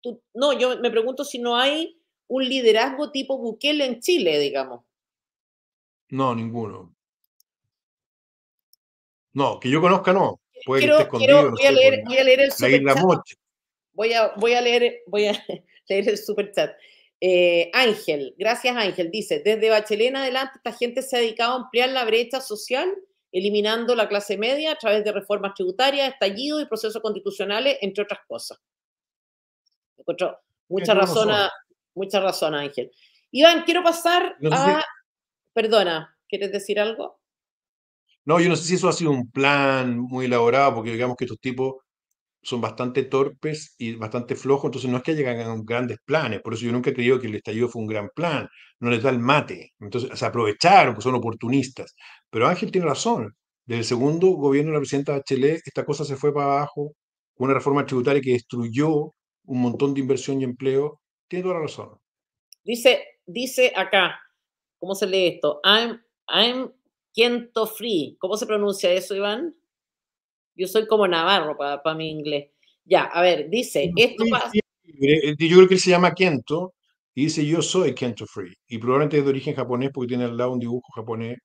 Tú, no, yo me pregunto si no hay un liderazgo tipo Bukele en Chile, digamos. No, ninguno. No, que yo conozca no. Puede voy, a leer, voy, a leer, el superchat. Voy a, voy a leer, voy a leer el superchat. Eh, Ángel, gracias Ángel, dice, desde Bachelet en adelante esta gente se ha dedicado a ampliar la brecha social, eliminando la clase media a través de reformas tributarias, estallidos y procesos constitucionales, entre otras cosas. Encuentro mucha razón, mucha razón Ángel. Iván, quiero pasar a... Perdona, ¿quieres decir algo? No, yo no sé si eso ha sido un plan muy elaborado, porque digamos que estos tipos son bastante torpes y bastante flojos, entonces no es que a grandes planes, por eso yo nunca he creído que el estallido fue un gran plan, no les da el mate, entonces se aprovecharon, pues son oportunistas. Pero Ángel tiene razón, desde el segundo gobierno de la presidenta Chile, esta cosa se fue para abajo, una reforma tributaria que destruyó un montón de inversión y empleo, tiene toda la razón. Dice, dice acá, ¿cómo se lee esto? I'm, I'm Free, ¿cómo se pronuncia eso, Iván? Yo soy como navarro para, mi inglés. Ya, a ver, dice, esto pasa... Eh, yo creo que él se llama Kento y dice yo soy Kento Free y probablemente es de origen japonés porque tiene al lado un dibujo japonés,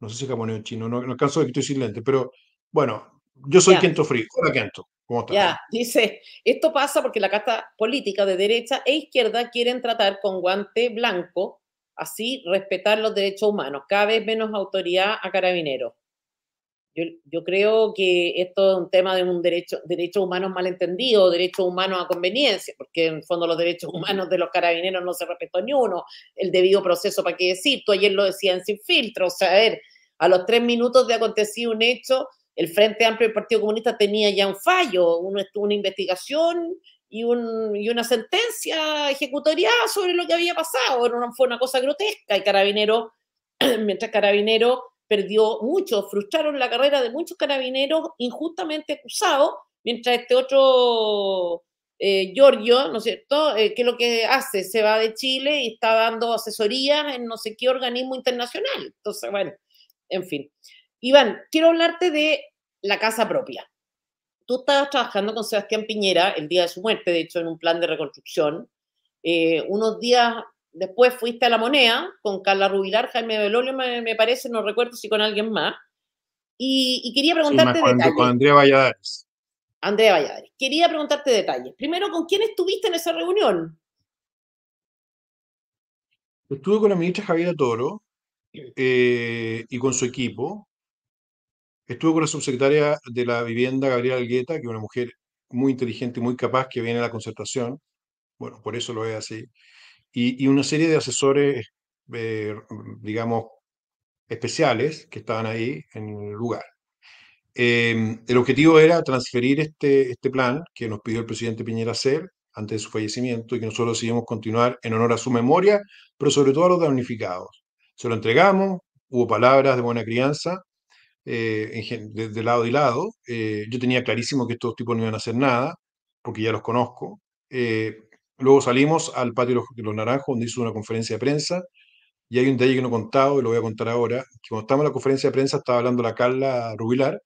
no sé si japonés o chino, no, el alcanzo de que estoy silente, pero bueno, yo soy Kento Free, hola Kento. ¿Cómo estás? Ya, dice, esto pasa porque la casta política de derecha e izquierda quieren tratar con guante blanco, así respetar los derechos humanos, cada vez menos autoridad a carabineros. Yo, creo que esto es un tema de un derecho, derechos humanos malentendidos, derechos humanos a conveniencia, porque en el fondo los derechos humanos de los carabineros no se respetó ni uno, el debido proceso, ¿para qué decir? Tú ayer lo decían sin filtro, o sea, a los tres minutos de acontecido un hecho, el Frente Amplio del Partido Comunista tenía ya un fallo, una, una investigación y, una sentencia ejecutoria sobre lo que había pasado, era fue una cosa grotesca, y carabineros, mientras carabineros perdió mucho, frustraron la carrera de muchos carabineros injustamente acusados, mientras este otro eh, Giorgio, ¿no es cierto?, eh, ¿qué que lo que hace, se va de Chile y está dando asesorías en no sé qué organismo internacional. Entonces, bueno, en fin. Iván, quiero hablarte de la casa propia. Tú estabas trabajando con Sebastián Piñera el día de su muerte, de hecho, en un plan de reconstrucción, eh, unos días Después fuiste a La Moneda con Carla Rubilar, Jaime Belolio, me, parece, no recuerdo si con alguien más. Y, quería preguntarte detalles. Con Andrea Valladares. Andrea Valladares. Quería preguntarte detalles. Primero, ¿con quién estuviste en esa reunión? Estuve con la ministra Javiera Toro eh, y con su equipo. Estuve con la subsecretaria de la Vivienda, Gabriela Algueta, que es una mujer muy inteligente y muy capaz que viene a la concertación. Bueno, por eso lo ve así y, una serie de asesores, eh, digamos, especiales que estaban ahí en el lugar. Em, el objetivo era transferir este, este plan que nos pidió el presidente Piñera hacer antes de su fallecimiento y que nosotros decidimos continuar en honor a su memoria, pero sobre todo a los damnificados. Se lo entregamos, hubo palabras de buena crianza, eh, de, lado y lado. Eh, yo tenía clarísimo que estos tipos no iban a hacer nada, porque ya los conozco, Luego salimos al patio de los Naranjos, donde hizo una conferencia de prensa, y hay un detalle que no he contado, y lo voy a contar ahora, que cuando estábamos en la conferencia de prensa estaba hablando la Carla Rubilar,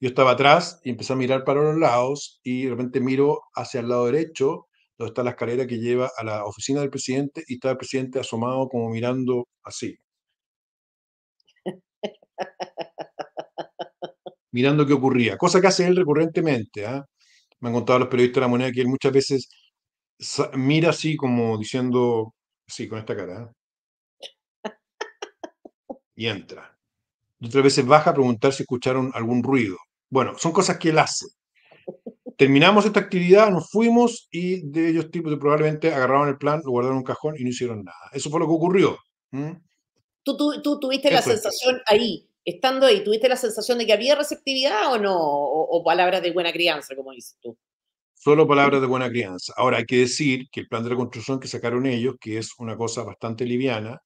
yo estaba atrás y empecé a mirar para los lados, y de repente miro hacia el lado derecho, donde está la escalera que lleva a la oficina del presidente, y estaba el presidente asomado como mirando así. mirando qué ocurría, cosa que hace él recurrentemente. ¿ah? Me han contado los periodistas de la moneda que él muchas veces mira así como diciendo, sí, con esta cara. ¿eh? Y entra. Y otras veces baja a preguntar si escucharon algún ruido. Bueno, son cosas que él hace. Terminamos esta actividad, nos fuimos y de ellos tipos probablemente agarraron el plan, lo guardaron en un cajón y no hicieron nada. Eso fue lo que ocurrió. ¿Tú, tuviste la sensación ahí, estando ahí, ¿tuviste la sensación de que había receptividad o no? o palabras de buena crianza, como dices tú. Solo palabras de buena crianza. Ahora, hay que decir que el plan de reconstrucción que sacaron ellos, que es una cosa bastante liviana,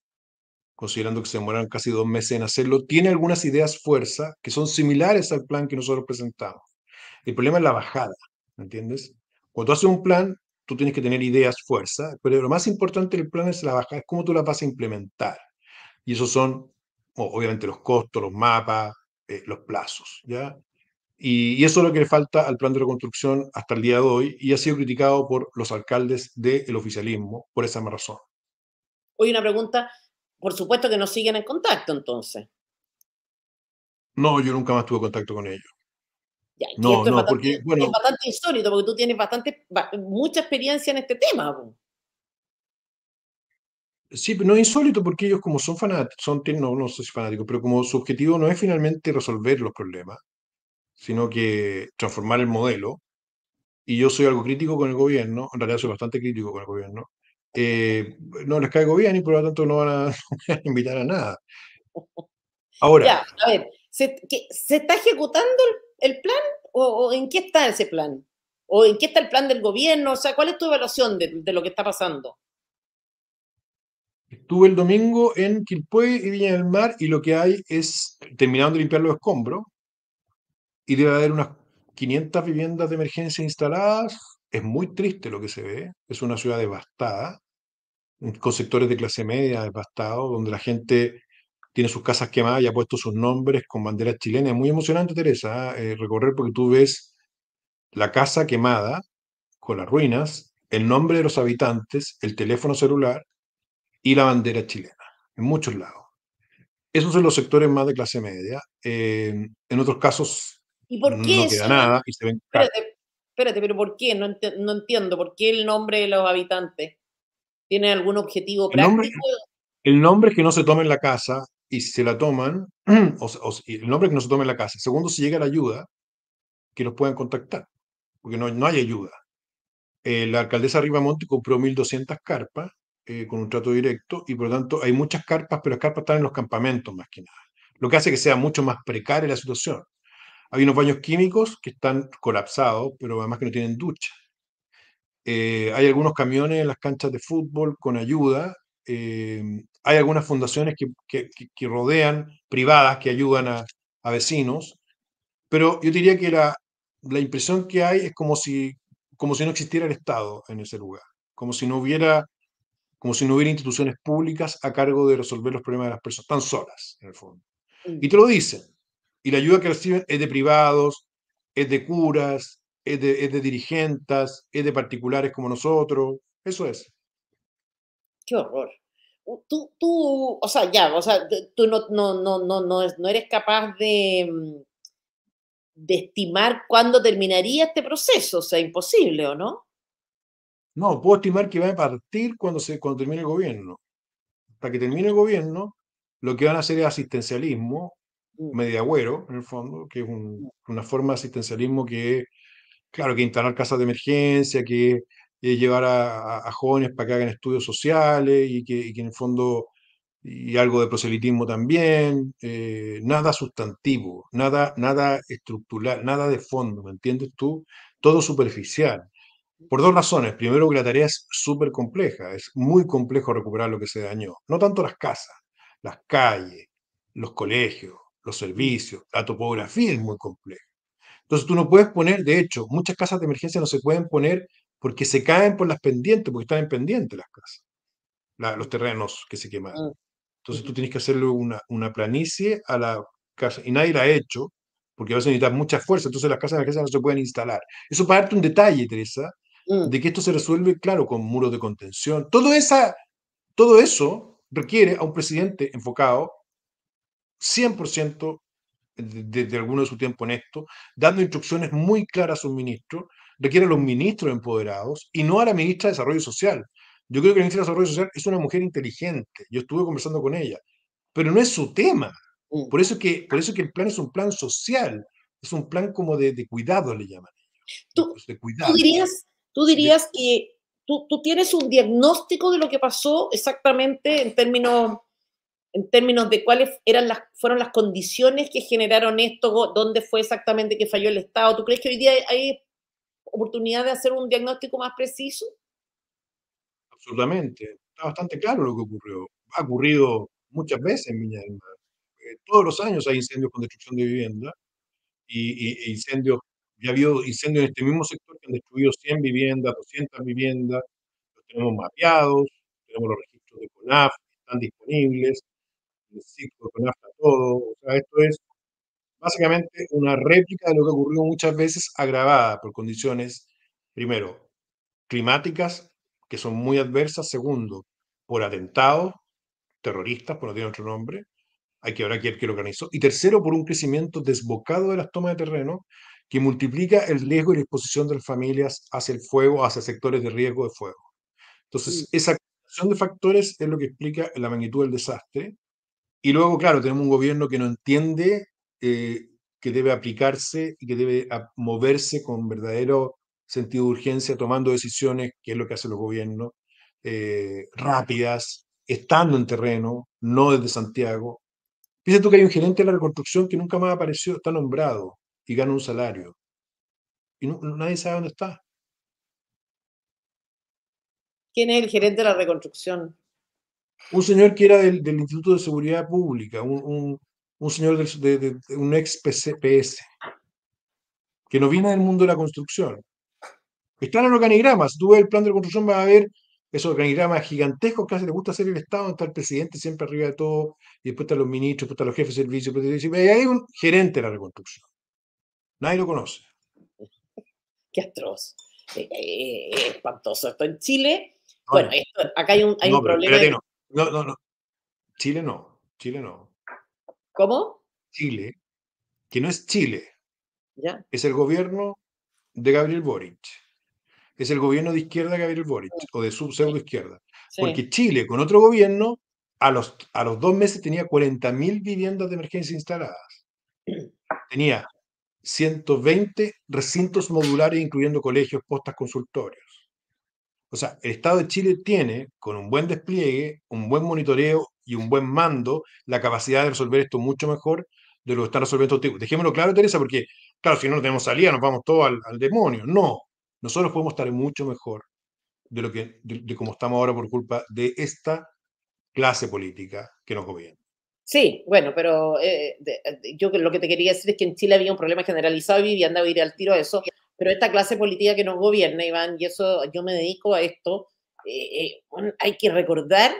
considerando que se demoraron casi dos meses en hacerlo, tiene algunas ideas fuerza que son similares al plan que nosotros presentamos. El problema es la bajada, ¿me entiendes? Cuando haces un plan, tú tienes que tener ideas fuerza, pero lo más importante del plan es la bajada, es cómo tú la vas a implementar. Y esos son, obviamente, los costos, los mapas, eh, los plazos, ¿ya? Y, eso es lo que le falta al plan de reconstrucción hasta el día de hoy y ha sido criticado por los alcaldes del oficialismo por esa razón. Hoy una pregunta, por supuesto que no siguen en contacto entonces. No, yo nunca más tuve contacto con ellos. no, bastante, porque insólito porque tú tienes bastante mucha experiencia en este tema. Sí, no es insólito porque ellos como son fanáticos, son, no, sé fanáticos, pero como su objetivo no es finalmente resolver los problemas, sino que transformar el modelo. Y yo soy algo crítico con el gobierno, en realidad soy bastante crítico con el gobierno. Eh, no les el gobierno y por lo tanto no van a, invitar a nada. Ahora. a ver, ¿se, está ejecutando el, plan ¿O, en qué está ese plan? ¿O en qué está el plan del gobierno? O sea, ¿cuál es tu evaluación de, lo que está pasando? Estuve el domingo en Quilpue y Viña el Mar y lo que hay es, terminaron de limpiar los escombros, y debe haber unas 500 viviendas de emergencia instaladas. Es muy triste lo que se ve. Es una ciudad devastada, con sectores de clase media devastados, donde la gente tiene sus casas quemadas y ha puesto sus nombres con banderas chilenas. Es muy emocionante, Teresa, ¿eh? Eh, recorrer porque tú ves la casa quemada con las ruinas, el nombre de los habitantes, el teléfono celular y la bandera chilena, en muchos lados. Esos son los sectores más de clase media. Eh, en otros casos por qué no nada espérate, pero ¿por qué? No, entiendo. ¿Por qué el nombre de los habitantes? ¿Tiene algún objetivo práctico? El nombre, es que no se tome la casa y si se la toman, el nombre es que no se tome la casa. Segundo, si llega la ayuda, que los puedan contactar, porque no, hay ayuda. Eh, la alcaldesa Rivamonte compró 1.200 carpas eh, con un trato directo y por lo tanto hay muchas carpas, pero las carpas están en los campamentos más que nada, lo que hace que sea mucho más precaria la situación. Hay unos baños químicos que están colapsados, pero además que no tienen ducha. Eh, hay algunos camiones en las canchas de fútbol con ayuda. Eh, hay algunas fundaciones que, rodean, privadas, que ayudan a, vecinos. Pero yo diría que la, la impresión que hay es como si, como si no existiera el Estado en ese lugar, como si no hubiera, como si no hubiera instituciones públicas a cargo de resolver los problemas de las personas, tan solas, en el fondo. Y te lo dicen, y la ayuda que reciben es de privados, es de curas, es de, es de dirigentes, es de particulares como nosotros. Eso es. Qué horror. Tú, tú, o sea, ya, o sea, tú no, no, no, no, no, no eres capaz de, mm, de estimar cuándo terminaría este proceso. O sea, imposible, ¿o no? No, puedo estimar que va a partir cuando, se, cuando termine el gobierno. Hasta que termine el gobierno, lo que van a hacer es asistencialismo Mm. mediagüero, en el fondo, que es mm. una forma de asistencialismo que, claro, que instalar casas de emergencia, que eh, llevar a, jóvenes para que hagan estudios sociales y que, en el fondo, y algo de proselitismo también, eh, nada sustantivo, nada, nada estructural, nada de fondo, ¿me entiendes tú? Todo superficial. Mm. Por dos razones. Primero, que la tarea es súper compleja, es muy complejo recuperar lo que se dañó. No tanto las casas, las calles, los colegios, los servicios, la topografía es muy compleja. Entonces tú no puedes poner, de hecho, muchas casas de emergencia no se pueden poner porque se caen por las pendientes, porque están en pendiente las casas, los terrenos que se quemaron. Mm. Entonces tú tienes que hacerle una, una planicie a la casa y nadie la ha hecho porque vas a necesitar mucha fuerza, entonces las casas de emergencia no se pueden instalar. Eso para darte un detalle, Teresa, mm. de que esto se resuelve, claro, con muros de contención. Todo, esa, todo eso requiere a un presidente enfocado 100% desde alguno de su tiempo en esto, dando instrucciones muy claras a sus ministros, requiere a los ministros empoderados y no a la ministra de Desarrollo Social. Yo creo que la ministra de Desarrollo Social es una mujer inteligente, yo estuve conversando con ella, pero no es su tema. Mm. Por eso que, por eso que el plan es un plan social, es un plan como de, cuidado, le llaman. Tú, pues, dirías, que tú, tú tienes un diagnóstico de lo que pasó exactamente en términos en términos de cuáles eran las, fueron las condiciones que generaron esto, dónde fue exactamente que falló el Estado. ¿Tú crees que hoy día hay oportunidad de hacer un diagnóstico más preciso? Absolutamente. Está bastante claro lo que ocurrió. Ha ocurrido muchas veces en Viña eh, todos los años hay incendios con destrucción de vivienda y, e incendios, ya ha habido incendios en este mismo sector que han destruido 100 viviendas, 200 viviendas. Los tenemos mapeados, tenemos los registros de CONAF, están disponibles el ciclo esto es básicamente una réplica de lo que ocurrió muchas veces agravada por condiciones, primero, climáticas, que son muy adversas, segundo, por atentados terroristas, por no tener otro nombre, hay que ver que que organizó, y tercero, por un crecimiento desbocado de las tomas de terreno que multiplica el riesgo y la exposición de las familias hacia el fuego, hacia sectores de riesgo de fuego. Entonces, esa combinación de factores es lo que explica la magnitud del desastre y luego, claro, tenemos un gobierno que no entiende eh, que debe aplicarse y que debe moverse con verdadero sentido de urgencia, tomando decisiones, que es lo que hacen los gobiernos, eh, rápidas, estando en terreno, no desde Santiago. Piensa tú que hay un gerente de la reconstrucción que nunca más apareció, está nombrado y gana un salario. Y nadie sabe dónde está. ¿Quién es el gerente de la reconstrucción? un señor que era del, Instituto de Seguridad Pública, un, un, señor de, un ex PCPS, que no viene del mundo de la construcción. Están en organigramas. tú ves el plan de construcción vas a ver esos organigramas gigantescos que hace, le gusta hacer el Estado, está el presidente siempre arriba de todo, y después están los ministros, después están los jefes de servicio, y hay un gerente de la reconstrucción. Nadie lo conoce. Qué atroz. Eh, eh, eh, espantoso esto en Chile. bueno, acá hay un, hay un problema. no. No, no, no. Chile no. Chile no. ¿Cómo? Chile, que no es Chile. ¿Ya? Es el gobierno de Gabriel Boric. Es el gobierno de izquierda de Gabriel Boric o de su pseudo izquierda. Porque Chile, con otro gobierno, a los, a los dos meses tenía 40.000 viviendas de emergencia instaladas. Tenía 120 recintos modulares, incluyendo colegios, postas, consultorios. O sea, el Estado de Chile tiene, con un buen despliegue, un buen monitoreo y un buen mando, la capacidad de resolver esto mucho mejor de lo que está resolviendo tipo Dejémoslo claro, Teresa, porque, claro, si no tenemos salida, nos vamos todos al, demonio. No, nosotros podemos estar mucho mejor de lo que como estamos ahora por culpa de esta clase política que nos gobierna. Sí, bueno, pero eh, yo lo que te quería decir es que en Chile había un problema generalizado y vivían ir al tiro a eso, pero esta clase política que nos gobierna, Iván, y eso yo me dedico a esto, eh, eh, hay que recordar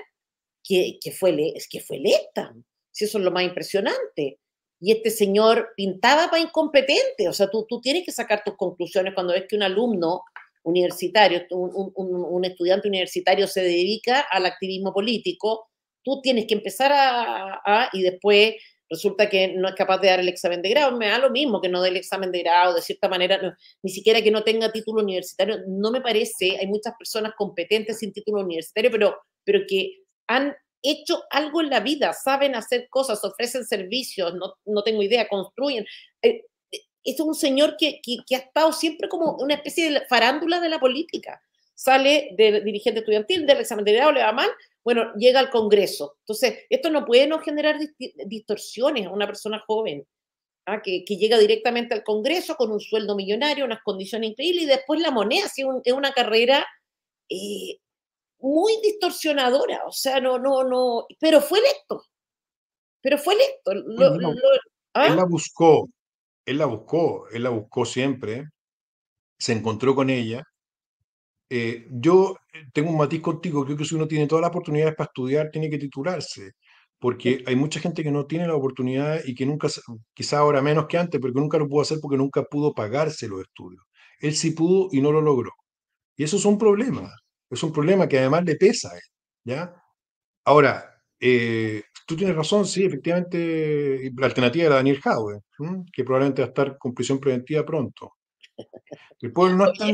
que, que, fue, que fue electa, si eso es lo más impresionante. Y este señor pintaba para incompetente, o sea, tú, tú tienes que sacar tus conclusiones cuando ves que un alumno universitario, un, un, estudiante universitario se dedica al activismo político, tú tienes que empezar a y después resulta que no es capaz de dar el examen de grado, me da lo mismo que no dé el examen de grado, de cierta manera, ni siquiera que no tenga título universitario, no me parece, hay muchas personas competentes sin título universitario, pero, pero que han hecho algo en la vida, saben hacer cosas, ofrecen servicios, no, no tengo idea, construyen. Eh, eh, es un señor que, que, que, ha estado siempre como una especie de farándula de la política. Sale del dirigente estudiantil, del examen de grado, le va mal, bueno, llega al Congreso. Entonces, esto no puede no generar distorsiones a una persona joven. ¿ah? Que, llega directamente al Congreso con un sueldo millonario, unas condiciones increíbles, y después la moneda, es una carrera eh, muy distorsionadora, o sea, no, no, no, pero fue electo, pero fue electo. ¿ah? Él la buscó, él la buscó, él la buscó siempre, se encontró con ella, eh, yo eh, tengo un matiz contigo, creo que si uno tiene todas las oportunidades para estudiar, tiene que titularse, porque hay mucha gente que no tiene la oportunidad y que nunca, quizá ahora menos que antes, pero que nunca lo pudo hacer porque nunca pudo pagarse los estudios. Él sí pudo y no lo logró. Y eso es un problema, es un problema que además le pesa a él, ¿ya? Ahora, eh, tú tienes razón, sí, efectivamente, la alternativa era Daniel Howe, que probablemente va a estar con prisión preventiva pronto. El pueblo no está...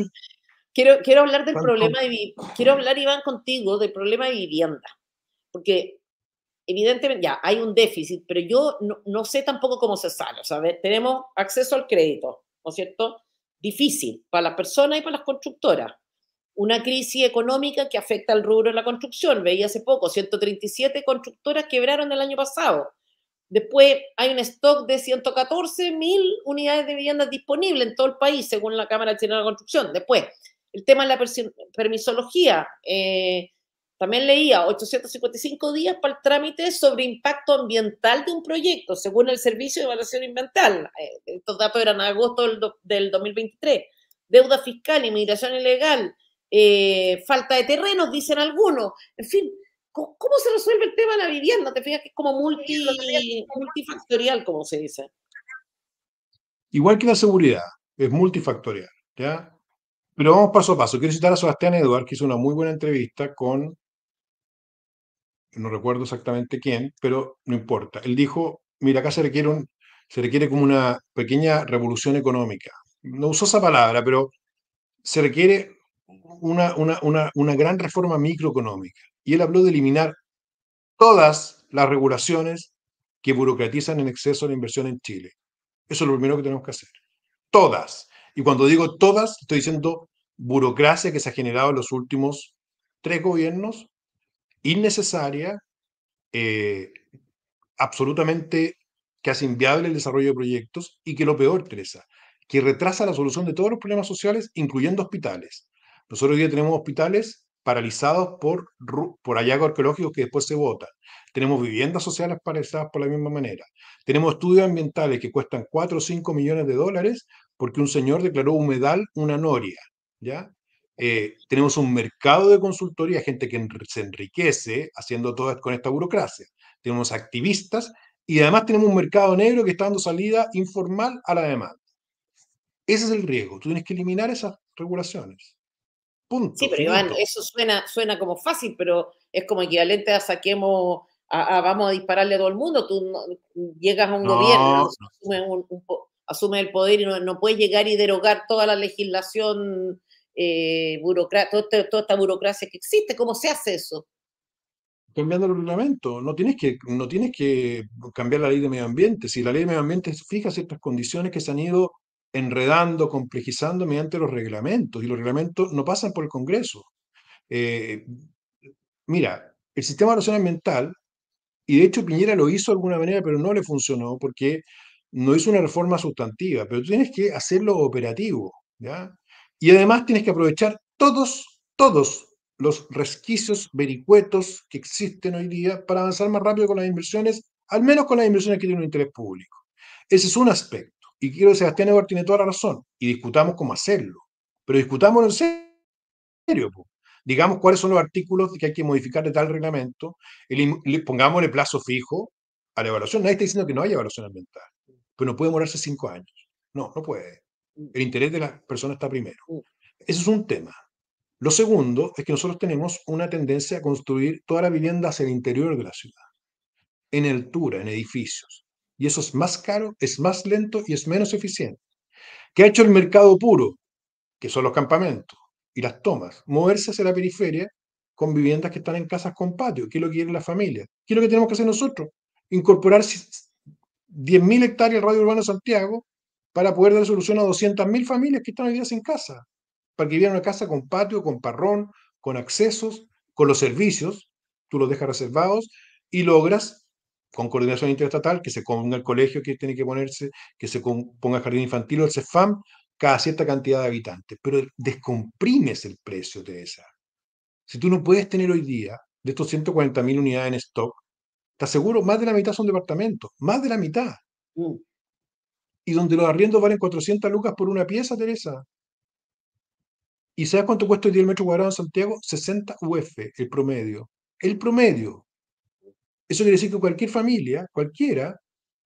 Quiero, quiero hablar del problema de quiero hablar, Iván, contigo del problema de vivienda, porque evidentemente ya hay un déficit, pero yo no, sé tampoco cómo se sale. O tenemos acceso al crédito, ¿no es cierto? Difícil para las personas y para las constructoras. Una crisis económica que afecta al rubro de la construcción. Veía hace poco, 137 constructoras quebraron el año pasado. Después hay un stock de 114 mil unidades de viviendas disponibles en todo el país, según la Cámara Chilena de la Construcción. Después, el tema de la permisología, eh, también leía 855 días para el trámite sobre impacto ambiental de un proyecto, según el Servicio de Evaluación Ambiental. Eh, estos datos eran agosto del, 2023. Deuda fiscal, inmigración ilegal, eh, falta de terrenos, dicen algunos. En fin, ¿cómo, se resuelve el tema de la vivienda? Te fijas que es como multifactorial, como se dice. Igual que la seguridad, es multifactorial. ¿ya? Pero vamos paso a paso. Quiero citar a Sebastián Eduard, que hizo una muy buena entrevista con, no recuerdo exactamente quién, pero no importa. Él dijo, mira, acá se requiere, se requiere como una pequeña revolución económica. No usó esa palabra, pero se requiere una, una, una gran reforma microeconómica. Y él habló de eliminar todas las regulaciones que burocratizan en exceso la inversión en Chile. Eso es lo primero que tenemos que hacer. Todas. Y cuando digo todas, estoy diciendo burocracia que se ha generado en los últimos tres gobiernos, innecesaria, eh, absolutamente que hace inviable el desarrollo de proyectos y que lo peor, Teresa, que retrasa la solución de todos los problemas sociales, incluyendo hospitales. Nosotros hoy día tenemos hospitales paralizados por, por hallazgos arqueológicos que después se votan. Tenemos viviendas sociales paralizadas por la misma manera. Tenemos estudios ambientales que cuestan 4 o 5 millones de dólares porque un señor declaró humedal una noria. Eh, tenemos un mercado de consultoría, gente que se enriquece haciendo todo con esta burocracia. Tenemos activistas y además tenemos un mercado negro que está dando salida informal a la demanda. Ese es el riesgo. Tú tienes que eliminar esas regulaciones. Punto. Sí, pero Iván, eso suena, suena como fácil, pero es como equivalente a saquemos, a, vamos a dispararle a todo el mundo. Tú llegas a un gobierno, asume el poder y no puedes llegar y derogar toda la legislación eh, toda, esta burocracia que existe, ¿cómo se hace eso? Cambiando el reglamento, no tienes, que, no tienes que cambiar la ley de medio ambiente. Si la ley de medio ambiente fija ciertas condiciones que se han ido enredando, complejizando mediante los reglamentos, y los reglamentos no pasan por el Congreso. Eh, mira, el sistema de evaluación ambiental, y de hecho Piñera lo hizo de alguna manera, pero no le funcionó porque no hizo una reforma sustantiva, pero tienes que hacerlo operativo, ¿ya? Y además tienes que aprovechar todos, todos los resquicios, vericuetos que existen hoy día para avanzar más rápido con las inversiones, al menos con las inversiones que tienen un interés público. Ese es un aspecto. Y quiero que Sebastián tiene toda la razón. Y discutamos cómo hacerlo. Pero discutamos en serio. Digamos cuáles son los artículos que hay que modificar de tal reglamento. El, pongámosle plazo fijo a la evaluación. Nadie está diciendo que no haya evaluación ambiental. Pero no puede demorarse cinco años. No, no puede. Mm. El interés de la persona está primero. Mm. eso es un tema. Lo segundo es que nosotros tenemos una tendencia a construir toda la vivienda hacia el interior de la ciudad, en altura, en edificios. Y eso es más caro, es más lento y es menos eficiente. ¿Qué ha hecho el mercado puro? Que son los campamentos y las tomas. Moverse hacia la periferia con viviendas que están en casas con patio. ¿Qué es lo que quiere la familia? ¿Qué es lo que tenemos que hacer nosotros? Incorporar 10.000 hectáreas de radio urbano de Santiago para poder dar solución a 200.000 familias que están hoy día sin casa, para que en una casa con patio, con parrón, con accesos, con los servicios, tú los dejas reservados y logras con coordinación interestatal, que se ponga el colegio que tiene que ponerse, que se ponga el jardín infantil o el CEFAM, cada cierta cantidad de habitantes, pero descomprimes el precio de esa. Si tú no puedes tener hoy día de estos 140.000 unidades en stock, te aseguro, más de la mitad son departamentos, más de la mitad. Mm y donde los arriendos valen 400 lucas por una pieza, Teresa. ¿Y sabes cuánto cuesta el 10 metros metro cuadrado en Santiago? 60 UF, el promedio. El promedio. Eso quiere decir que cualquier familia, cualquiera,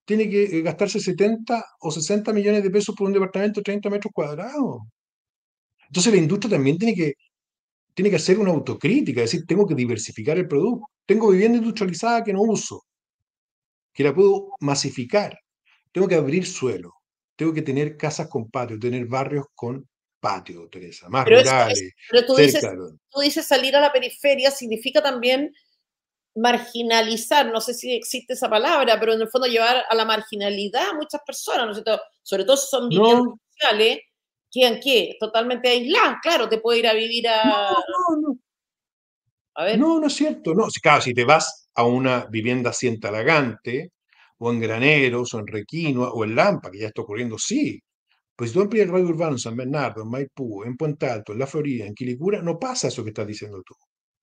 tiene que eh, gastarse 70 o 60 millones de pesos por un departamento de 30 metros cuadrados. Entonces la industria también tiene que, tiene que hacer una autocrítica, es decir, tengo que diversificar el producto. Tengo vivienda industrializada que no uso, que la puedo masificar. Tengo que abrir suelo, tengo que tener casas con patio, tener barrios con patio, Teresa, más rurales. pero tú dices, salir a la periferia significa también marginalizar, no sé si existe esa palabra, pero en el fondo llevar a la marginalidad a muchas personas, ¿no Sobre todo si son viviendas sociales, ¿quién qué? Totalmente aisladas, claro, te puede ir a vivir a... No, no, no. A ver. No, no es cierto, no. Claro, si te vas a una vivienda así en o en Graneros, o en Requino, o en Lampa, que ya está ocurriendo, sí. Pues si tú amplias el radio urbano en San Bernardo, en Maipú, en Puente Alto, en La Florida, en Quilicura, no pasa eso que estás diciendo tú.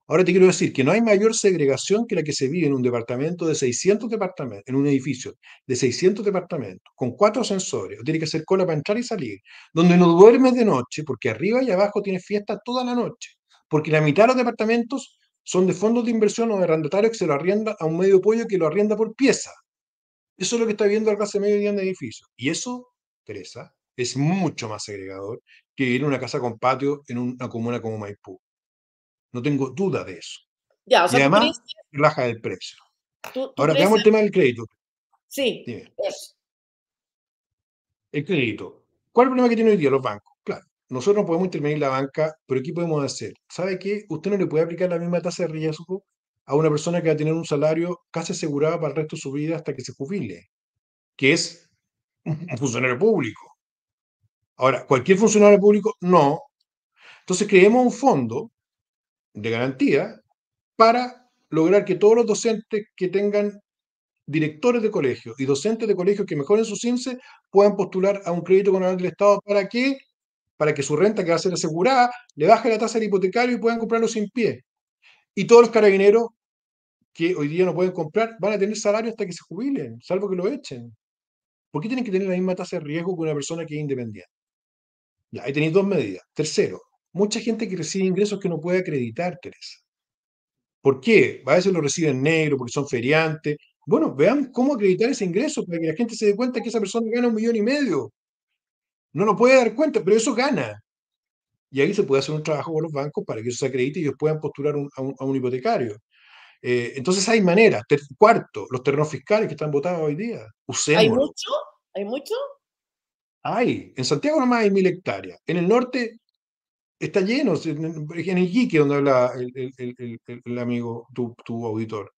Ahora te quiero decir que no hay mayor segregación que la que se vive en un departamento de 600 departamentos, en un edificio de 600 departamentos, con cuatro ascensores o tiene que hacer cola para entrar y salir, donde no duermes de noche, porque arriba y abajo tiene fiesta toda la noche, porque la mitad de los departamentos son de fondos de inversión o de arrendatarios que se lo arrienda a un medio pollo que lo arrienda por pieza. Eso es lo que está viendo la clase media en el edificio. Y eso, Teresa, es mucho más segregador que ir en una casa con patio en una comuna como Maipú. No tengo duda de eso. Ya, o sea, y además, relaja el precio. Ahora, veamos el tema del crédito. Sí. El crédito. ¿Cuál es el problema que tienen hoy día los bancos? Claro, nosotros no podemos intervenir la banca, pero ¿qué podemos hacer? ¿Sabe qué? Usted no le puede aplicar la misma tasa de riesgo a una persona que va a tener un salario casi asegurado para el resto de su vida hasta que se jubile, que es un funcionario público. Ahora, cualquier funcionario público, no. Entonces creemos un fondo de garantía para lograr que todos los docentes que tengan directores de colegio y docentes de colegios que mejoren sus IMSE puedan postular a un crédito con el del Estado para que para que su renta que va a ser asegurada le baje la tasa del hipotecario y puedan comprarlo sin pie. Y todos los carabineros que hoy día no pueden comprar, van a tener salario hasta que se jubilen, salvo que lo echen. ¿Por qué tienen que tener la misma tasa de riesgo que una persona que es independiente? Ya, ahí tenéis dos medidas. Tercero, mucha gente que recibe ingresos que no puede acreditar, Teresa. ¿Por qué? A veces lo reciben negro porque son feriantes. Bueno, vean cómo acreditar ese ingreso para que la gente se dé cuenta que esa persona gana un millón y medio. No lo puede dar cuenta, pero eso gana. Y ahí se puede hacer un trabajo con los bancos para que eso se acredite y ellos puedan postular a, un, hipotecario. Eh, entonces hay maneras. cuarto, los terrenos fiscales que están votados hoy día. ¿Hay mucho? ¿Hay mucho? Hay. En Santiago nomás hay mil hectáreas. En el norte está lleno. En el Iquique, donde habla el, el, amigo, tu, auditor.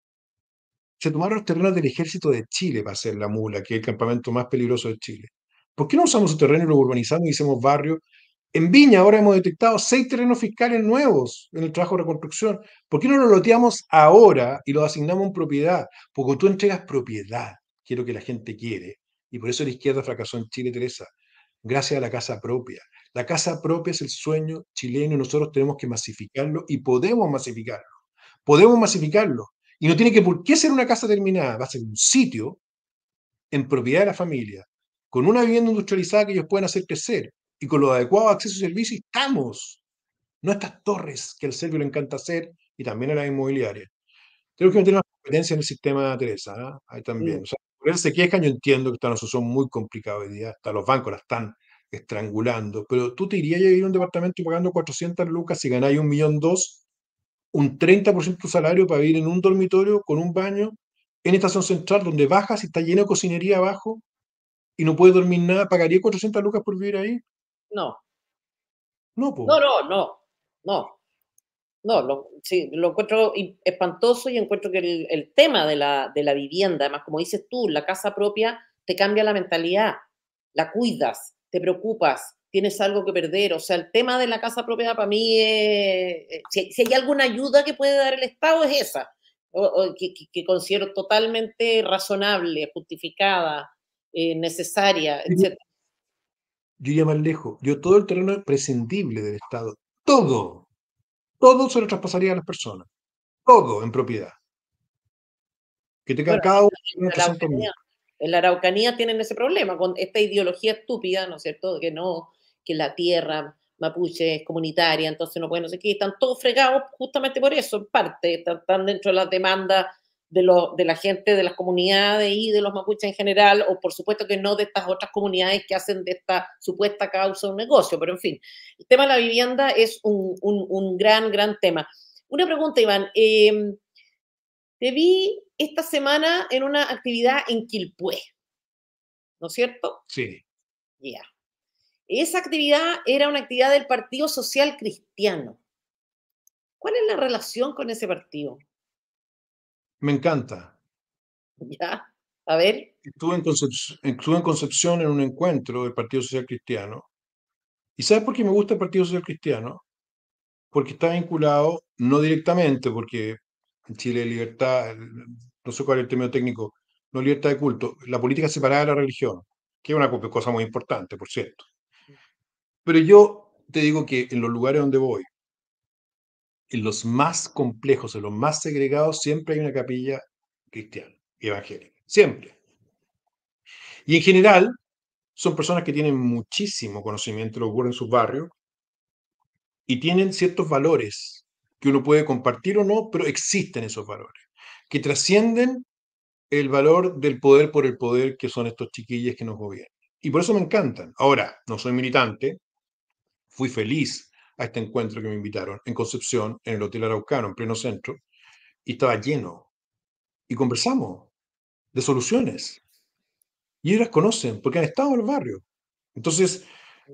Se tomaron los terrenos del ejército de Chile para hacer la mula, que es el campamento más peligroso de Chile. ¿Por qué no usamos su terreno y lo urbanizamos y hicimos barrios en Viña ahora hemos detectado seis terrenos fiscales nuevos en el trabajo de reconstrucción. ¿Por qué no lo loteamos ahora y lo asignamos en propiedad? Porque tú entregas propiedad, que es lo que la gente quiere. Y por eso la izquierda fracasó en Chile, Teresa, gracias a la casa propia. La casa propia es el sueño chileno y nosotros tenemos que masificarlo y podemos masificarlo. Podemos masificarlo. Y no tiene que por qué ser una casa terminada, va a ser un sitio en propiedad de la familia, con una vivienda industrializada que ellos puedan hacer crecer, y con los adecuados accesos y servicios estamos. No estas torres que el serbio le encanta hacer y también a las inmobiliarias. Creo que no tiene una competencia en el sistema, de Teresa. ¿ah? Ahí también. O sea, por eso se quejan, yo entiendo que están son muy complicados hoy día. Hasta los bancos la están estrangulando. Pero tú te irías a vivir a un departamento y pagando 400 lucas si ganáis un millón dos, un 30% de tu salario para vivir en un dormitorio con un baño en estación central donde bajas y está lleno de cocinería abajo y no puedes dormir nada, pagaría 400 lucas por vivir ahí. No. No, no, no, no, no. lo, encuentro espantoso y encuentro que el, tema de la, vivienda, además, como dices tú, la casa propia te cambia la mentalidad, la cuidas, te preocupas, tienes algo que perder. O sea, el tema de la casa propia para mí es. Eh, si, hay alguna ayuda que puede dar el Estado, es esa, que, considero totalmente razonable, justificada, eh, necesaria, etc yo ya más lejos, yo todo el terreno es prescindible del Estado, todo, todo se lo traspasaría a las personas, todo en propiedad. Que te cada uno en la Araucanía tienen ese problema con esta ideología estúpida, ¿no es cierto? Que no, que la tierra mapuche es comunitaria, entonces no pueden, no sé qué, están todos fregados justamente por eso, en parte, están, están dentro de las demandas de, la gente de las comunidades y de los mapuches en general, o por supuesto que no de estas otras comunidades que hacen de esta supuesta causa un negocio, pero en fin, el tema de la vivienda es un, gran, gran tema. Una pregunta, Iván. Em, te vi esta semana en una actividad en Quilpué, ¿no es cierto? Sí. Ya. Esa actividad era una actividad del Partido Social Cristiano. ¿Cuál es la relación con ese partido? Me encanta. Ya, a ver. Estuve en, Concepción, en, en un encuentro del Partido Social Cristiano. ¿Y sabes por qué me gusta el Partido Social Cristiano? Porque está vinculado, no directamente, porque en Chile libertad, no sé cuál es el término técnico, no libertad de culto, la política separada de la religión, que es una cosa muy importante, por cierto. Mm. Pero yo te digo que en los lugares donde voy, en los más complejos, en los más segregados, siempre hay una capilla cristiana, evangélica, siempre. Y en general, son personas que tienen muchísimo conocimiento de lo que ocurre en sus barrios y tienen ciertos valores que uno puede compartir o no, pero existen esos valores, que trascienden el valor del poder por el poder que son estos chiquillos que nos gobiernan. Y por eso me encantan. Ahora, no soy militante, fui feliz a este encuentro que me invitaron en Concepción, en el Hotel Araucano, en pleno centro, y estaba lleno. Y conversamos de soluciones. Y ellas conocen, porque han estado en el barrio. Entonces,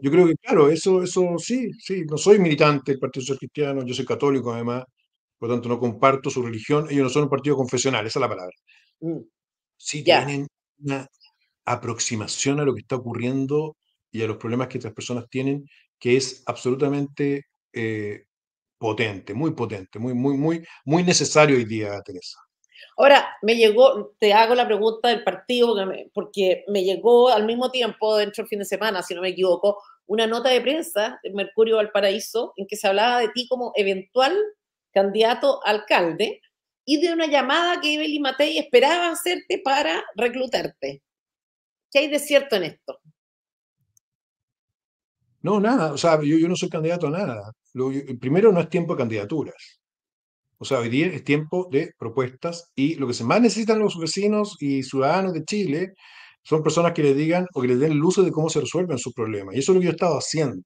yo creo que, claro, eso, eso sí, sí, no soy militante del Partido Social Cristiano, yo soy católico además, por lo tanto no comparto su religión, ellos no son un partido confesional, esa es la palabra. si mm. Sí tienen una aproximación a lo que está ocurriendo y a los problemas que estas personas tienen que es absolutamente eh, potente, muy potente, muy, muy, muy, muy necesario hoy día, Teresa. Ahora, me llegó, te hago la pregunta del partido, porque me llegó al mismo tiempo, dentro del fin de semana, si no me equivoco, una nota de prensa de Mercurio Valparaíso en que se hablaba de ti como eventual candidato alcalde y de una llamada que Evelyn Matei esperaba hacerte para reclutarte. ¿Qué hay de cierto en esto? No, nada. O sea, yo, no soy candidato a nada. primero, no es tiempo de candidaturas. O sea, hoy día es tiempo de propuestas y lo que se más necesitan los vecinos y ciudadanos de Chile son personas que les digan o que les den luces de cómo se resuelven sus problemas. Y eso es lo que yo he estado haciendo.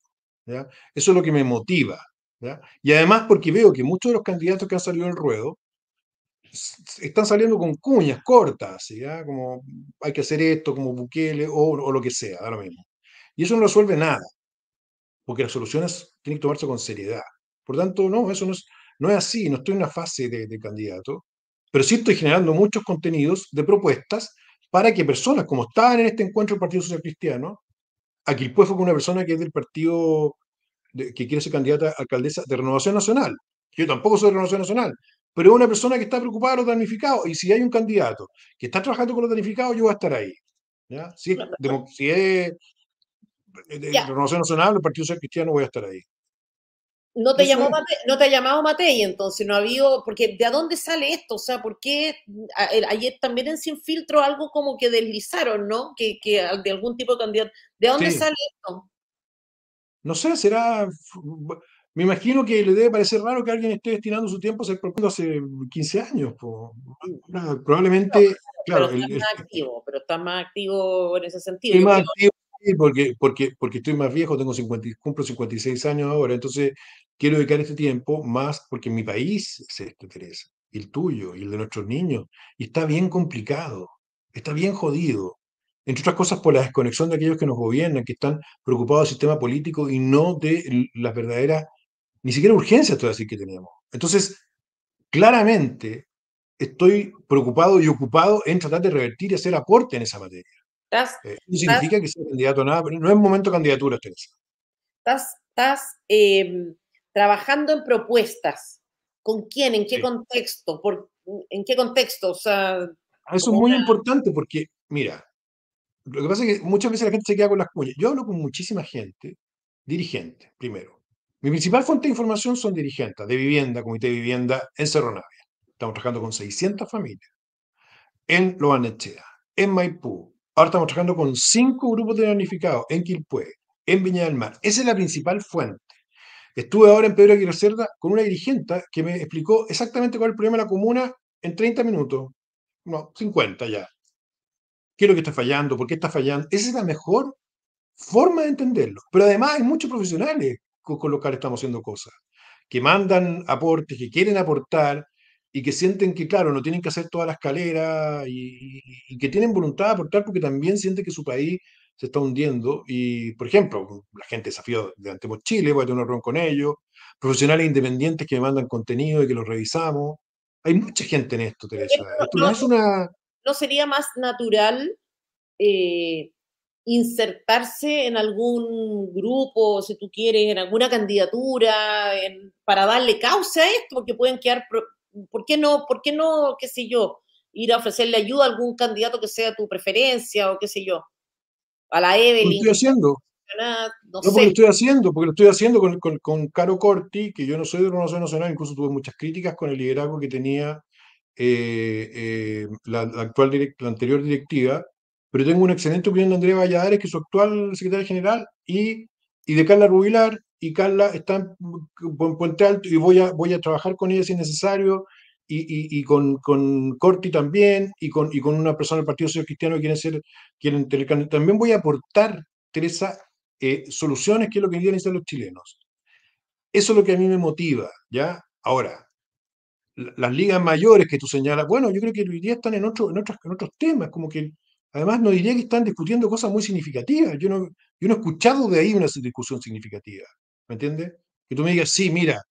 ¿ya? Eso es lo que me motiva. ¿ya? Y además porque veo que muchos de los candidatos que han salido en ruedo están saliendo con cuñas cortas, ¿ya? como hay que hacer esto, como Bukele o, o lo que sea, ahora mismo. Y eso no resuelve nada porque las soluciones tienen que tomarse con seriedad. Por tanto, no, eso no es, no es así, no estoy en una fase de, candidato, pero sí estoy generando muchos contenidos de propuestas para que personas como estaban en este encuentro del Partido Social Cristiano, aquí fue con una persona que es del partido que quiere ser candidata a alcaldesa de Renovación Nacional. Yo tampoco soy de Renovación Nacional, pero es una persona que está preocupada de los damnificados. Y si hay un candidato que está trabajando con los damnificados, yo voy a estar ahí. Si, eh, de Nacional, el Partido Social Cristiano, voy a estar ahí. No te, no te ha llamado Matei, entonces no ha habido, porque ¿de dónde sale esto? O sea, ¿por qué ayer también en Sin Filtro algo como que deslizaron, ¿no? Que, de algún tipo de candidato. ¿De dónde sale esto? No sé, será... Me imagino que le debe parecer raro que alguien esté destinando su tiempo a ser hace 15 años. Probablemente... claro, pero, está más activo, pero está más activo en ese sentido. Más activo Sí, porque, porque, porque estoy más viejo, tengo 50, cumplo 56 años ahora, entonces quiero dedicar este tiempo más porque mi país es esto, Teresa, el tuyo y el de nuestros niños, y está bien complicado, está bien jodido, entre otras cosas por la desconexión de aquellos que nos gobiernan, que están preocupados del sistema político y no de las verdaderas, ni siquiera urgencias, estoy decir, que tenemos. Entonces, claramente estoy preocupado y ocupado en tratar de revertir y hacer aporte en esa materia no eh, significa que sea candidato a nada, pero no es momento de candidatura Estás, em, trabajando en propuestas. ¿Con quién? ¿En qué contexto? ¿En qué contexto? O sea, Eso es muy importante porque, mira, lo que pasa es que muchas veces la gente se queda con las cuñas. Yo hablo con muchísima gente, dirigente, primero. Mi principal fuente de información son dirigentes de vivienda, comité de vivienda en Cerro Navia. Estamos trabajando con 600 familias. En Loanechea, en Maipú, Ahora estamos trabajando con cinco grupos de damnificados en Quilpué, en Viña del Mar. Esa es la principal fuente. Estuve ahora en Pedro Aguirre Cerda con una dirigente que me explicó exactamente cuál es el problema de la comuna en 30 minutos. No, 50 ya. ¿Qué es lo que está fallando? ¿Por qué está fallando? Esa es la mejor forma de entenderlo. Pero además hay muchos profesionales con, los cuales estamos haciendo cosas, que mandan aportes, que quieren aportar, y que sienten que, claro, no tienen que hacer toda la escalera y, que tienen voluntad de aportar porque también sienten que su país se está hundiendo. Y, por ejemplo, la gente desafío de Antemos Chile, voy a tener un ron con ellos, profesionales independientes que me mandan contenido y que lo revisamos. Hay mucha gente en esto, Teresa. No, sería más natural eh, insertarse en algún grupo, si tú quieres, en alguna candidatura, para darle causa a esto? Porque pueden quedar... ¿por qué no, por qué no, qué sé yo, ir a ofrecerle ayuda a algún candidato que sea tu preferencia o qué sé yo? A la Evelyn. estoy haciendo? No, porque lo estoy haciendo, porque lo estoy haciendo con, Caro Corti, que yo no soy de Organización Nacional, incluso tuve muchas críticas con el liderazgo que tenía eh, eh, la, la, actual, la anterior directiva, pero tengo una excelente opinión de Andrea Valladares, que es su actual secretaria general, y, y de Carla Rubilar, y Carla está en, Puente Alto y voy a, trabajar con ella si es necesario y, con, Corti también y con, una persona del Partido Social Cristiano que quiere ser, También voy a aportar, Teresa, eh, soluciones que es lo que necesitan los chilenos. Eso es lo que a mí me motiva, ¿ya? Ahora, las ligas mayores que tú señalas, bueno, yo creo que hoy día están en, en, otros, otros temas, como que además no diría que están discutiendo cosas muy significativas. Yo no, yo no he escuchado de ahí una discusión significativa. ¿Me entiendes? Que tú me digas, sí, mira,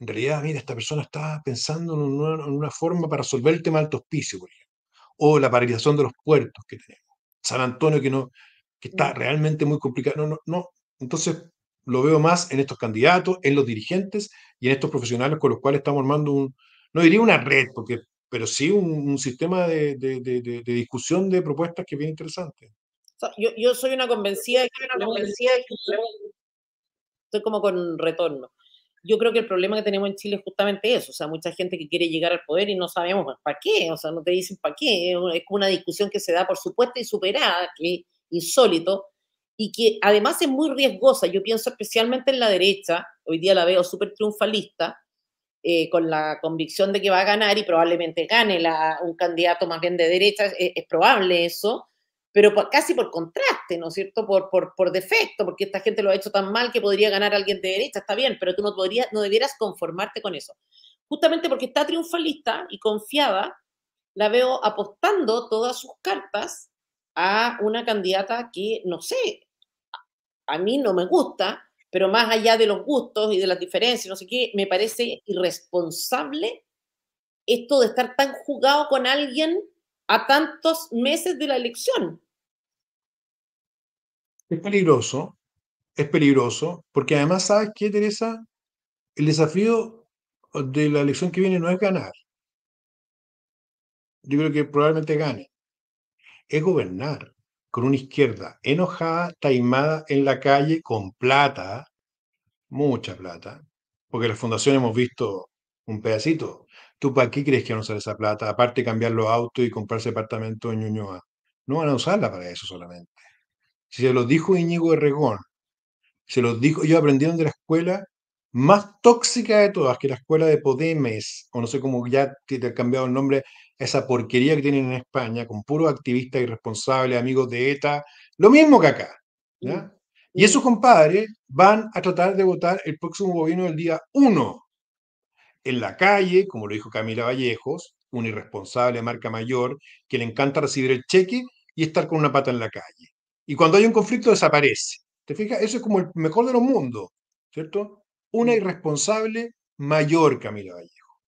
en realidad, mira, esta persona está pensando en una, forma para resolver el tema del hospicio, por ejemplo. O la paralización de los puertos que tenemos. San Antonio, que, no, que está mm. realmente muy complicado. No, no, no. Entonces, lo veo más en estos candidatos, en los dirigentes y en estos profesionales con los cuales estamos armando un, no diría una red, porque, pero sí un, sistema de, de, de, discusión de propuestas que es bien interesante. Yo, soy una convencida de que estoy como con retorno. Yo creo que el problema que tenemos en Chile es justamente eso, o sea, mucha gente que quiere llegar al poder y no sabemos para qué, o sea, no te dicen para qué, es una discusión que se da por supuesto y superada, que insólito, y que además es muy riesgosa, yo pienso especialmente en la derecha, hoy día la veo súper triunfalista, eh, con la convicción de que va a ganar y probablemente gane un candidato más bien de derecha, es probable eso, pero casi por contraste, ¿no es cierto? Por, defecto, porque esta gente lo ha hecho tan mal que podría ganar a alguien de derecha, está bien, pero tú no, podrías, no debieras conformarte con eso. Justamente porque está triunfalista y confiada, la veo apostando todas sus cartas a una candidata que, no sé, a mí no me gusta, pero más allá de los gustos y de las diferencias, no sé qué, me parece irresponsable esto de estar tan jugado con alguien a tantos meses de la elección. Es peligroso, es peligroso, porque además, ¿sabes qué, Teresa? El desafío de la elección que viene no es ganar. Yo creo que probablemente gane. Es gobernar con una izquierda enojada, taimada en la calle, con plata, mucha plata, porque la fundación hemos visto un pedacito. ¿Tú para qué crees que van a usar esa plata? Aparte cambiar los autos y comprarse departamento en Ñuñoa. No van a usarla para eso solamente se los dijo Íñigo Erregón, se los dijo, ellos aprendieron de la escuela más tóxica de todas, que la escuela de Podemes, o no sé cómo ya te ha cambiado el nombre, esa porquería que tienen en España, con puros activistas irresponsables, amigos de ETA, lo mismo que acá. Y esos compadres van a tratar de votar el próximo gobierno del día 1 en la calle, como lo dijo Camila Vallejos, un irresponsable de marca mayor que le encanta recibir el cheque y estar con una pata en la calle. Y cuando hay un conflicto desaparece. ¿Te fijas? Eso es como el mejor de los mundos, ¿cierto? Una mm. irresponsable mayor, Camila Vallejo,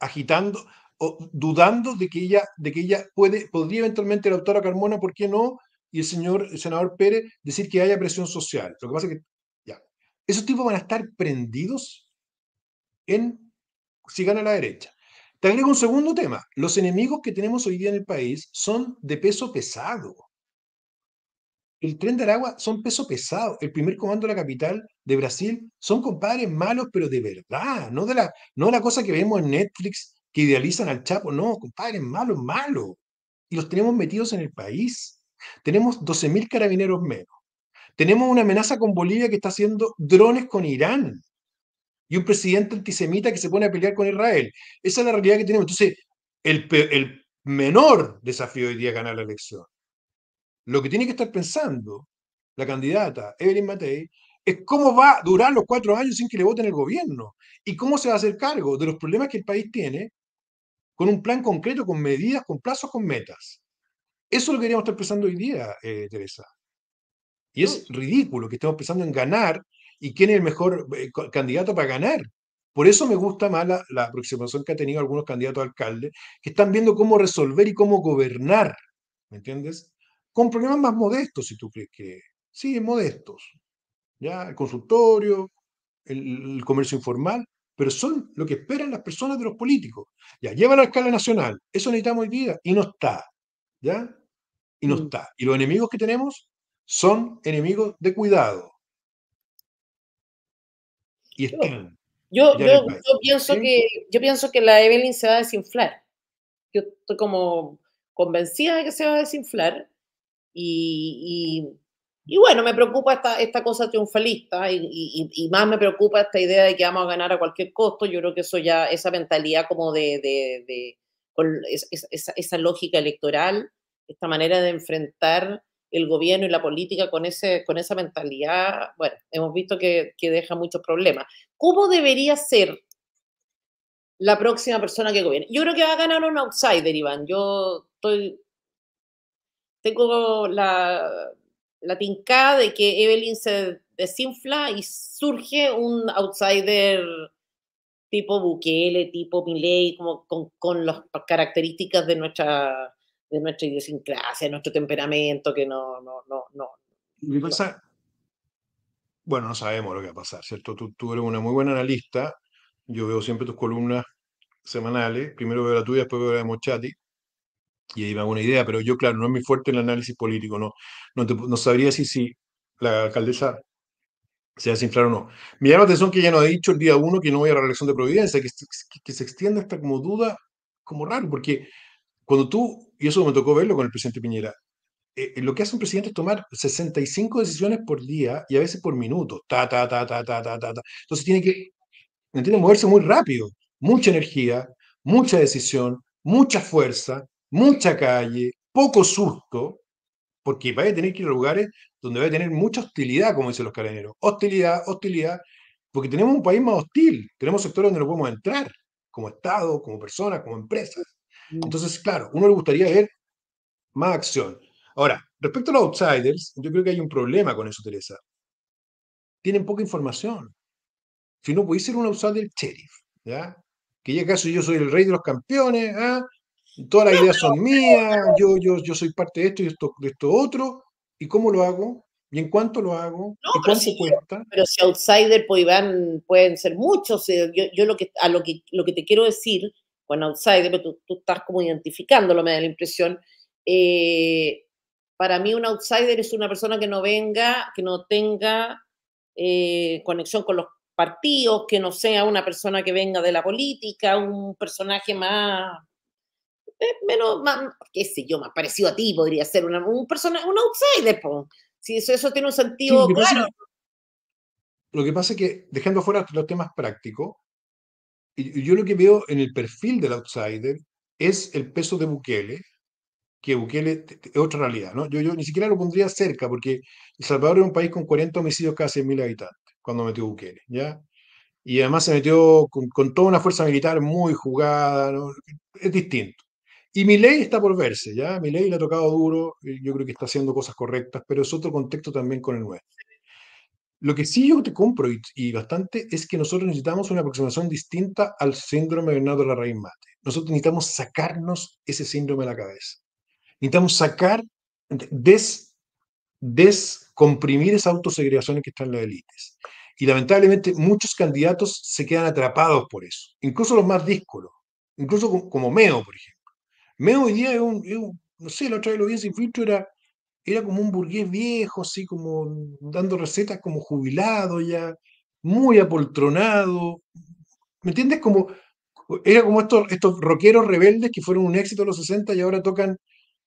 agitando o dudando de que ella, de que ella puede, podría eventualmente la doctora Carmona, ¿por qué no? Y el señor el senador Pérez decir que haya presión social. Lo que pasa es que, ya, esos tipos van a estar prendidos en si gana la derecha. Te agrego un segundo tema. Los enemigos que tenemos hoy día en el país son de peso pesado el Tren de Aragua son peso pesado. El primer comando de la capital de Brasil son compadres malos, pero de verdad, no de la, no la cosa que vemos en Netflix que idealizan al Chapo. No, compadres malos, malos. Y los tenemos metidos en el país. Tenemos 12.000 carabineros menos. Tenemos una amenaza con Bolivia que está haciendo drones con Irán. Y un presidente antisemita que se pone a pelear con Israel. Esa es la realidad que tenemos. Entonces, el, el menor desafío hoy día es ganar la elección. Lo que tiene que estar pensando la candidata Evelyn Matei es cómo va a durar los cuatro años sin que le voten el gobierno y cómo se va a hacer cargo de los problemas que el país tiene con un plan concreto, con medidas, con plazos, con metas. Eso es lo que deberíamos estar pensando hoy día, eh, Teresa. Y es mm. ridículo que estemos pensando en ganar y quién es el mejor eh, candidato para ganar. Por eso me gusta más la, aproximación que han tenido algunos candidatos a alcalde, que están viendo cómo resolver y cómo gobernar. ¿Me entiendes? con problemas más modestos, si tú crees que sí, modestos. ¿ya? El consultorio, el, comercio informal, pero son lo que esperan las personas de los políticos. Ya, llevan a escala nacional, eso necesitamos hoy vida, y no está. ¿ya? Y no mm. está. Y los enemigos que tenemos son enemigos de cuidado. Y Yo, yo, pienso, que, yo pienso que la Evelyn se va a desinflar. Yo estoy como convencida de que se va a desinflar y, bueno, me preocupa esta, esta cosa triunfalista y, más me preocupa esta idea de que vamos a ganar a cualquier costo. Yo creo que eso ya, esa mentalidad como de, esa, lógica electoral, esta manera de enfrentar el gobierno y la política con, ese, con esa mentalidad, bueno, hemos visto que, que, deja muchos problemas. ¿Cómo debería ser la próxima persona que gobierne? Yo creo que va a ganar un outsider, Iván. Yo estoy, tengo la, la tincada de que Evelyn se desinfla y surge un outsider tipo Bukele, tipo Milley, como con, con las características de nuestra, de nuestra idiosincrasia, nuestro temperamento, que no, no, no, no. pasa, bueno, no sabemos lo que va a pasar, ¿cierto? Tú, tú eres una muy buena analista, yo veo siempre tus columnas semanales, primero veo la tuya, después veo la de Mochati, y ahí va una idea, pero yo, claro, no es muy fuerte el análisis político, no, no, sabría si si la alcaldesa se hace inflar o no. Me llama la atención que ya no ha dicho el día uno que no voy a la reelección de Providencia, que, que, se extienda hasta como duda, como raro, porque cuando tú, y eso me tocó verlo con el presidente Piñera, eh, eh, lo que hace un presidente es tomar 65 decisiones por día y a veces por minuto, ta, ta, ta, ta, ta, ta, ta. Entonces tiene que, ¿me Moverse muy rápido, mucha energía, mucha decisión, mucha fuerza, mucha calle, poco susto, porque va a tener que ir a lugares donde va a tener mucha hostilidad, como dicen los carabineros. Hostilidad, hostilidad, porque tenemos un país más hostil, tenemos sectores donde no podemos entrar, como Estado, como personas, como empresas. Mm. Entonces, claro, uno le gustaría ver más acción. Ahora, respecto a los outsiders, yo creo que hay un problema con eso, Teresa. Tienen poca información. Si no podéis ser un outsider sheriff, ¿ya? Que ya caso yo soy el rey de los campeones, ¿ah? Todas las ideas son mías, yo, yo, yo soy parte de esto y esto, de esto otro. ¿Y cómo lo hago? ¿Y en cuánto lo hago? ¿Y cuánto cuesta? Pero si outsider pues, pueden ser muchos. Eh, yo, lo que, a lo que, lo que te quiero decir bueno, outsider, pero tú, estás como identificándolo, me da la impresión. Eh, para mí un outsider es una persona que no venga, que no tenga eh, conexión con los partidos, que no sea una persona que venga de la política, un personaje más menos, más, qué sé yo, más parecido a ti, podría ser una, un, persona, un outsider, Si eso, eso tiene un sentido claro. lo que pasa es que, dejando fuera los temas prácticos, yo lo que veo en el perfil del outsider es el peso de Bukele, que Bukele es otra realidad, ¿no? Yo, yo ni siquiera lo pondría cerca, porque El Salvador es un país con 40 homicidios cada 100.000 habitantes, cuando metió Bukele, ¿ya? Y además se metió con, con toda una fuerza militar muy jugada, Es distinto. Y mi ley está por verse, ¿ya? Mi ley le ha tocado duro, eh, yo creo que está haciendo cosas correctas, pero es otro contexto también con el nuevo. Lo que sí yo te compro y, bastante es que nosotros necesitamos una aproximación distinta al síndrome de Bernardo Larraín Mate. Nosotros necesitamos sacarnos ese síndrome de la cabeza. Necesitamos sacar, des, descomprimir esa autosegregación que están en las élites. Y lamentablemente muchos candidatos se quedan atrapados por eso, incluso los más díscolos, incluso como Meo, por ejemplo. Meo hoy día es un, no sé, la otra vez lo vi en Sin Filtro, era, como un burgués viejo, así como dando recetas como jubilado ya, muy apoltronado. ¿Me entiendes? Como, era como estos, estos rockeros rebeldes que fueron un éxito en los 60 y ahora tocan,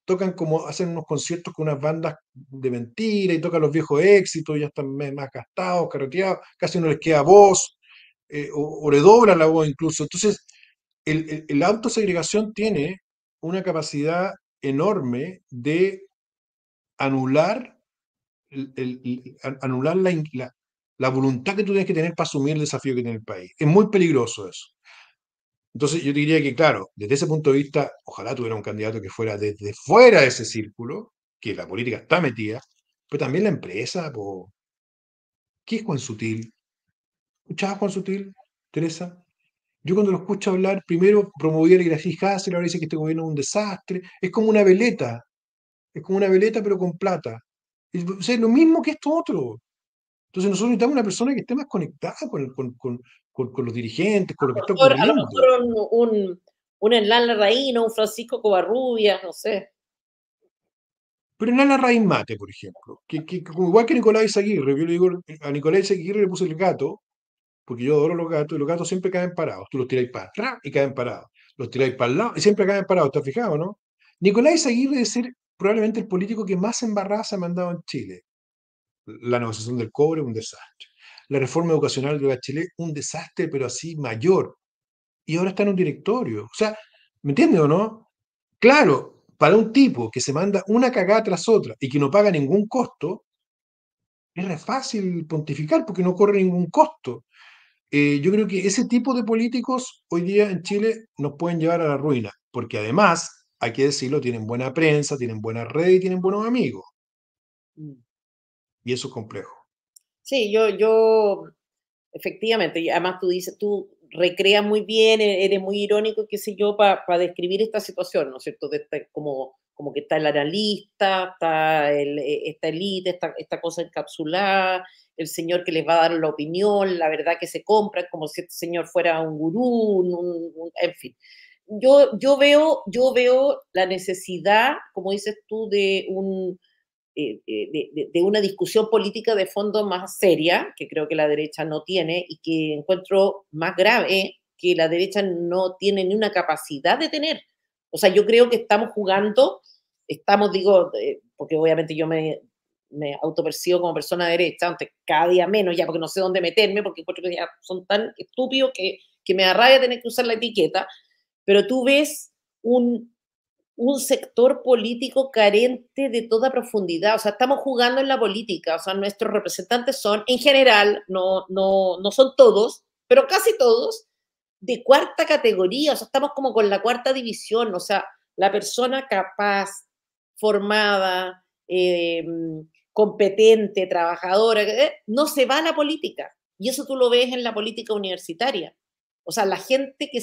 tocan como, hacen unos conciertos con unas bandas de mentira y tocan los viejos éxitos, ya están más gastados, caroteados, casi no les queda voz, eh, o, la voz incluso. Entonces, el, el, la autosegregación tiene una capacidad enorme de anular, anular la, la, voluntad que tú tienes que tener para asumir el desafío que tiene el país. Es muy peligroso eso. Entonces yo diría que, claro, desde ese punto de vista, ojalá tuviera un candidato que fuera desde fuera de ese círculo, que la política está metida, pero también la empresa. ¿Qué es Juan Sutil? ¿Escuchabas Juan Sutil, Teresa? Yo cuando lo escucho hablar, primero promovía la y Hassel, ahora dice que este gobierno es un desastre. Es como una veleta. Es como una veleta, pero con plata. Es, lo mismo que esto otro. Entonces nosotros necesitamos una persona que esté más conectada con, con, con, los dirigentes, con lo que está ocurriendo. A lo mejor un, un, un un Francisco Covarrubias, no sé. Pero Enlal raíno Mate, por ejemplo, que, que, igual que Nicolás Aguirre, yo le digo, a Nicolás Aguirre le puse el gato, porque yo adoro los gatos y los gatos siempre caen parados. Tú los tiráis para atrás y caen parados. Los tiráis para el lado y siempre caen parados. ¿Estás fijado, no? Nicolás Aguirre debe ser probablemente el político que más embarrada ha mandado en Chile. La negociación del cobre, un desastre. La reforma educacional de Chile, un desastre, pero así mayor. Y ahora está en un directorio. O sea, ¿me entiendes o no? Claro, para un tipo que se manda una cagada tras otra y que no paga ningún costo, es re fácil pontificar porque no corre ningún costo. Eh, yo creo que ese tipo de políticos hoy día en Chile nos pueden llevar a la ruina, porque además, hay que decirlo, tienen buena prensa, tienen buena red y tienen buenos amigos. Mm. Y eso es complejo. Sí, yo, yo, efectivamente, y además tú dices, tú recreas muy bien, e-, eres muy irónico, qué sé yo, para describir esta situación, ¿no es cierto? De, como como que está el analista, está el, e, esta élite esta, esta, cosa encapsulada, el señor que les va a dar la opinión, la verdad que se compra, como si este señor fuera un gurú, en fin. Yo, yo, veo, yo veo la necesidad, como dices tú, de, un, eh, eh, de, de una discusión política de fondo más seria, que creo que la derecha no tiene y que encuentro más grave que la derecha no tiene ni una capacidad de tener o sea, yo creo que estamos jugando, estamos, digo, porque obviamente yo me, me autopercibo como persona derecha, antes cada día menos ya, porque no sé dónde meterme, porque encuentro que son tan estúpidos que, que me da rabia tener que usar la etiqueta, pero tú ves un, un sector político carente de toda profundidad, o sea, estamos jugando en la política, o sea, nuestros representantes son, en general, no, no, no son todos, pero casi todos, de cuarta categoría, o sea, estamos como con la cuarta división, o sea, la persona capaz, formada, eh, competente, trabajadora, eh, no se va a la política. Y eso tú lo ves en la política universitaria. O sea, la gente que,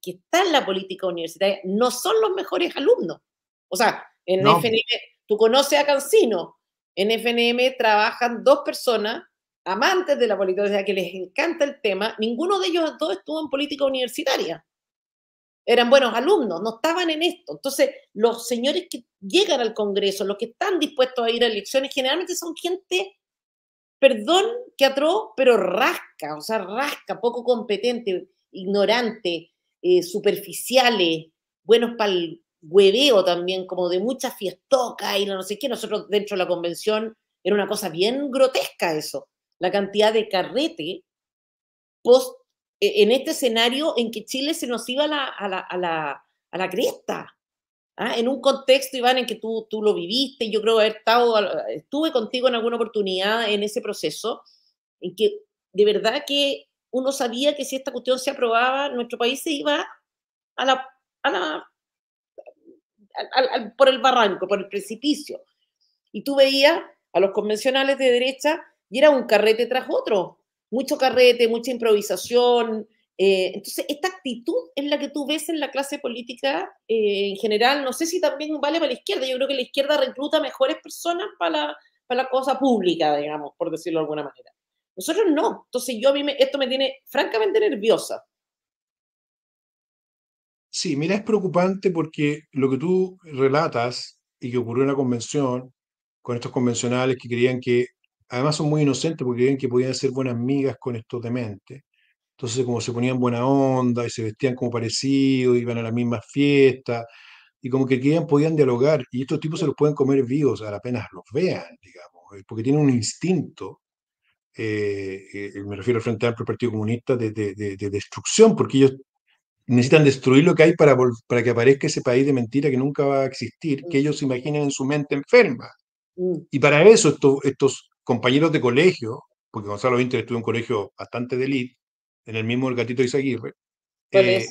que, está en la política universitaria no son los mejores alumnos. O sea, en FNM, tú conoces a Cancino, en FNM trabajan dos personas amantes de la sea, que les encanta el tema, ninguno de ellos todos estuvo en política universitaria. Eran buenos alumnos, no estaban en esto. Entonces, los señores que llegan al Congreso, los que están dispuestos a ir a elecciones, generalmente son gente, perdón que atró, pero rasca, o sea, rasca, poco competente, ignorante, eh, superficiales, buenos para el hueveo también, como de mucha fiestoca y no sé qué. Nosotros dentro de la convención era una cosa bien grotesca eso la cantidad de carrete post, e, en este escenario en que Chile se nos iba a la, a cresta. ¿ah? En un contexto, Iván, en que tú, lo viviste, yo creo haber estado, estuve contigo en alguna oportunidad en ese proceso, en que de verdad que uno sabía que si esta cuestión se aprobaba, nuestro país se iba a la, por el barranco, por el precipicio. Y tú veías a los convencionales de derecha y era un carrete tras otro. Mucho carrete, mucha improvisación. Eh, entonces, esta actitud es la que tú ves en la clase política eh, en general. No sé si también vale para la izquierda. Yo creo que la izquierda recluta mejores personas para la, cosa pública, digamos, por decirlo de alguna manera. Nosotros no. Entonces, yo a mí esto me tiene francamente nerviosa. Sí, mira, es preocupante porque lo que tú relatas y que ocurrió en la convención, con estos convencionales que querían que además son muy inocentes porque creen que podían ser buenas amigas con estos dementes. Entonces, como se ponían buena onda y se vestían como parecidos, iban a las mismas fiestas, y como que querían, podían dialogar, y estos tipos se los pueden comer vivos a la apenas los vean, digamos, eh, porque tienen un instinto, eh, eh, me refiero al Frente Amplio Partido Comunista, de, destrucción, porque ellos necesitan destruir lo que hay para, para que aparezca ese país de mentira que nunca va a existir, que mm. ellos se imaginan en su mente enferma. Mm. Y para eso estos compañeros de colegio, porque Gonzalo Inter estuvo en un colegio bastante de élite, en el mismo El Gatito Isaguirre. Eh,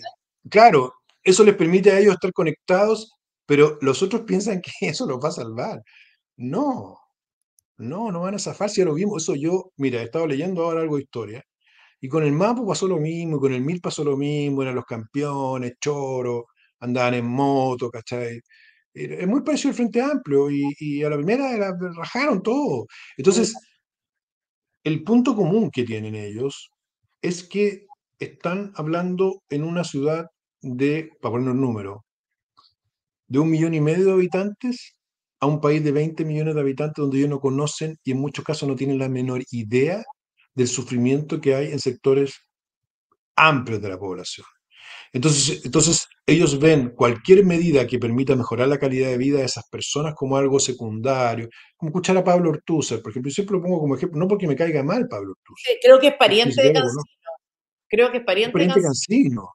claro, eso les permite a ellos estar conectados, pero los otros piensan que eso los va a salvar. No, no, no van a zafar si lo vimos. Eso yo, mira, he estado leyendo ahora algo de historia, y con el Mapo pasó lo mismo, con el Mil pasó lo mismo, eran los campeones, choro, andaban en moto, ¿cachai? Eh, es muy parecido al Frente Amplio y, a la primera la rajaron todo. Entonces, el punto común que tienen ellos es que están hablando en una ciudad de, para poner un número, de un millón y medio de habitantes a un país de 20 millones de habitantes donde ellos no conocen y en muchos casos no tienen la menor idea del sufrimiento que hay en sectores amplios de la población. Entonces, entonces ellos ven cualquier medida que permita mejorar la calidad de vida de esas personas como algo secundario, como escuchar a Pablo Ortúzar, por ejemplo, yo siempre lo pongo como ejemplo, no porque me caiga mal Pablo Ortúzar. Creo que es pariente de Cancino. Creo que es pariente, es pariente de Cancino.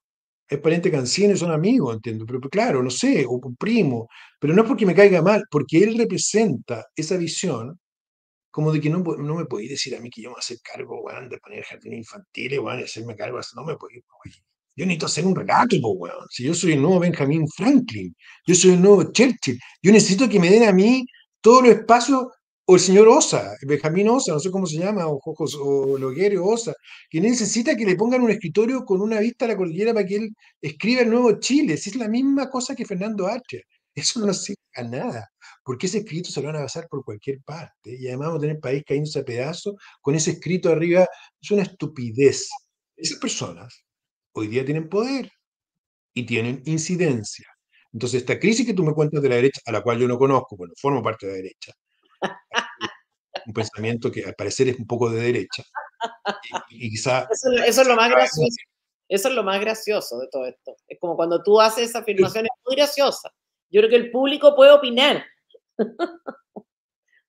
Es pariente Cancino, son amigos, entiendo, pero, pues, claro, no sé, o primo, pero no es porque me caiga mal, porque él representa esa visión como de que no, no me podéis decir a mí que yo me voy a hacer cargo, de poner jardines infantiles, van a hacerme cargo, no me podéis, pues, yo necesito hacer un relato, weón. Si yo soy el nuevo Benjamin Franklin, yo soy el nuevo Churchill, yo necesito que me den a mí todo el espacio. o el señor Osa, Benjamin Osa, no sé cómo se llama, o, o, Loguero Osa, que necesita que le pongan un escritorio con una vista a la cordillera para que él escriba el nuevo Chile. Si es la misma cosa que Fernando Archer. Eso no sirve a nada, porque ese escrito se lo van a pasar por cualquier parte. Y además vamos a tener el país cayéndose a pedazos con ese escrito arriba. Es una estupidez. Esas personas hoy día tienen poder y tienen incidencia. Entonces, esta crisis que tú me cuentas de la derecha, a la cual yo no conozco, bueno, formo parte de la derecha, un pensamiento que al parecer es un poco de derecha. eso, es lo más ah, gracioso. Eso es lo más gracioso de todo esto. Es como cuando tú haces esa afirmación, es muy graciosa. Yo creo que el público puede opinar.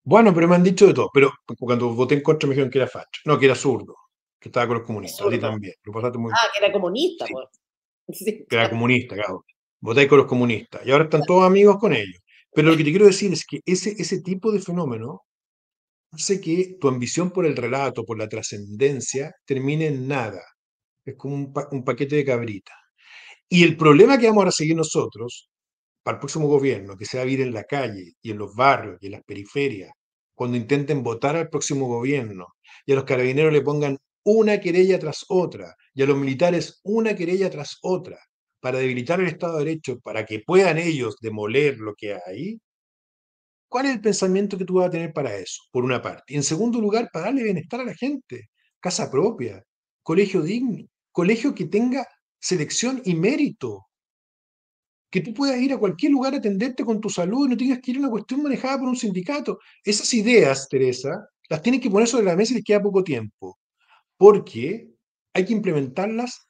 Bueno, pero me han dicho de todo. Pero cuando voté en contra me dijeron que era facho, no, que era zurdo que estaba con los comunistas, a ti también. ah, que era comunista, pues. Que era comunista, claro. Voté con los comunistas. Y ahora están todos amigos con ellos. Pero lo que te quiero decir es que ese, ese tipo de fenómeno hace que tu ambición por el relato, por la trascendencia, termine en nada. Es como un, un paquete de cabrita. Y el problema que vamos a seguir nosotros, para el próximo gobierno, que sea vivir en la calle y en los barrios y en las periferias, cuando intenten votar al próximo gobierno y a los carabineros le pongan una querella tras otra y a los militares una querella tras otra para debilitar el Estado de Derecho, para que puedan ellos demoler lo que hay, ¿cuál es el pensamiento que tú vas a tener para eso? Por una parte. Y en segundo lugar, para darle bienestar a la gente, casa propia, colegio digno, colegio que tenga selección y mérito. Que tú puedas ir a cualquier lugar a atenderte con tu salud y no tengas que ir a una cuestión manejada por un sindicato. Esas ideas, Teresa, las tienen que poner sobre la mesa y les queda poco tiempo porque hay que implementarlas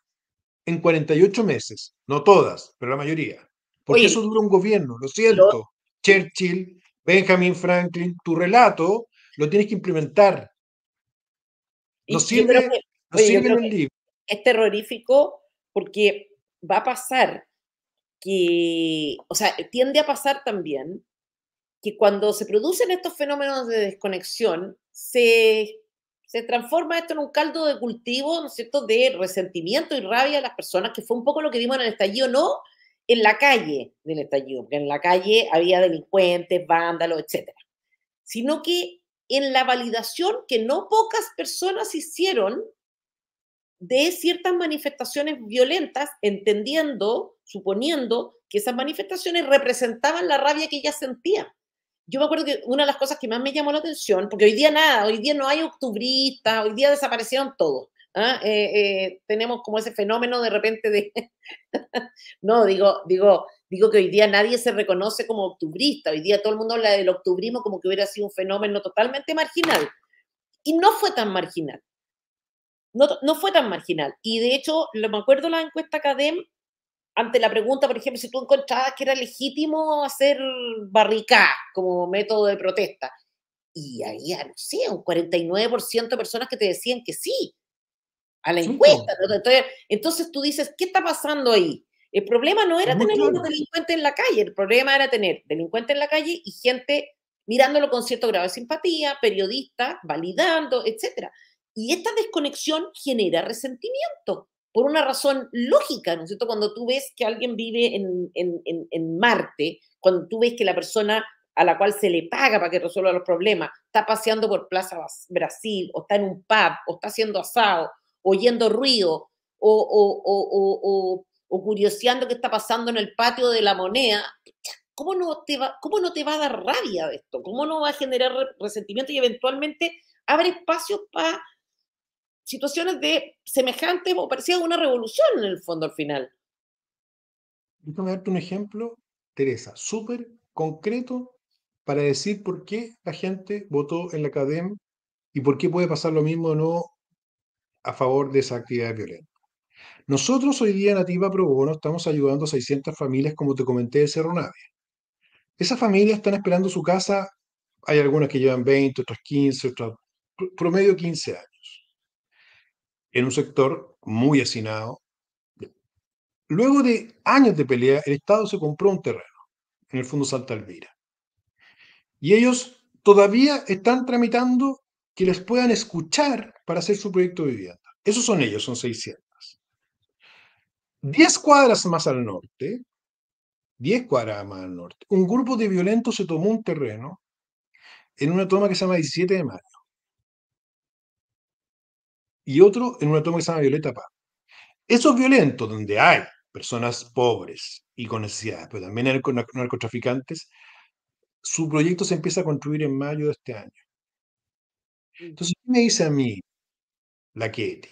en 48 meses, no todas, pero la mayoría, porque eso dura un gobierno, lo siento. Churchill, Benjamin Franklin, tu relato lo tienes que implementar. No sirve, un libro. Es terrorífico porque va a pasar que, o sea, tiende a pasar también que cuando se producen estos fenómenos de desconexión, se se transforma esto en un caldo de cultivo, ¿no cierto?, de resentimiento y rabia de las personas, que fue un poco lo que vimos en el estallido, no en la calle del estallido, porque en la calle había delincuentes, vándalos, etc. Sino que en la validación que no pocas personas hicieron de ciertas manifestaciones violentas, entendiendo, suponiendo que esas manifestaciones representaban la rabia que ellas sentían yo me acuerdo que una de las cosas que más me llamó la atención, porque hoy día nada, hoy día no hay octubristas, hoy día desaparecieron todos. ¿ah? Eh, eh, tenemos como ese fenómeno de repente de... no, digo, digo, digo que hoy día nadie se reconoce como octubrista, hoy día todo el mundo habla del octubrismo como que hubiera sido un fenómeno totalmente marginal. Y no fue tan marginal. No, no fue tan marginal. Y de hecho, me acuerdo la encuesta CADEM ante la pregunta, por ejemplo, si tú encontrabas que era legítimo hacer barricadas como método de protesta. Y había, no sé, un 49% de personas que te decían que sí a la encuesta. Entonces, tú dices, ¿qué está pasando ahí? El problema no era tener un delincuente en la calle, el problema era tener delincuentes en la calle y gente mirándolo con cierto grado de simpatía, periodistas validando, etc. Y esta desconexión genera resentimiento por una razón lógica, ¿no es cierto? Cuando tú ves que alguien vive en, Marte, cuando tú ves que la persona a la cual se le paga para que resuelva los problemas está paseando por Plaza Brasil, o está en un pub, o está haciendo asado, oyendo ruido, o, o, o, o curioseando qué está pasando en el patio de la moneda, ¿cómo no te va, no te va a dar rabia de esto? ¿Cómo no va a generar resentimiento y eventualmente abre espacios para situaciones de semejante, o parecía a una revolución en el fondo al final. Déjame darte un ejemplo, Teresa, súper concreto para decir por qué la gente votó en la academia y por qué puede pasar lo mismo o no a favor de esa actividad violenta. Nosotros hoy día Nativa Pro Bono estamos ayudando a 600 familias, como te comenté, de Cerro Navia. Esas familias están esperando su casa, hay algunas que llevan 20, otras 15, otras promedio 15 años en un sector muy hacinado. Luego de años de pelea, el Estado se compró un terreno en el Fondo Santa Elvira. Y ellos todavía están tramitando que les puedan escuchar para hacer su proyecto de vivienda. Esos son ellos, son 600. Diez cuadras más al norte, diez cuadras más al norte, un grupo de violentos se tomó un terreno en una toma que se llama 17 de mayo y otro en una toma que se llama Violeta Paz. Esos violentos, donde hay personas pobres y con necesidades, pero también narcotraficantes, su proyecto se empieza a construir en mayo de este año. Entonces, ¿qué me dice a mí la Ketty,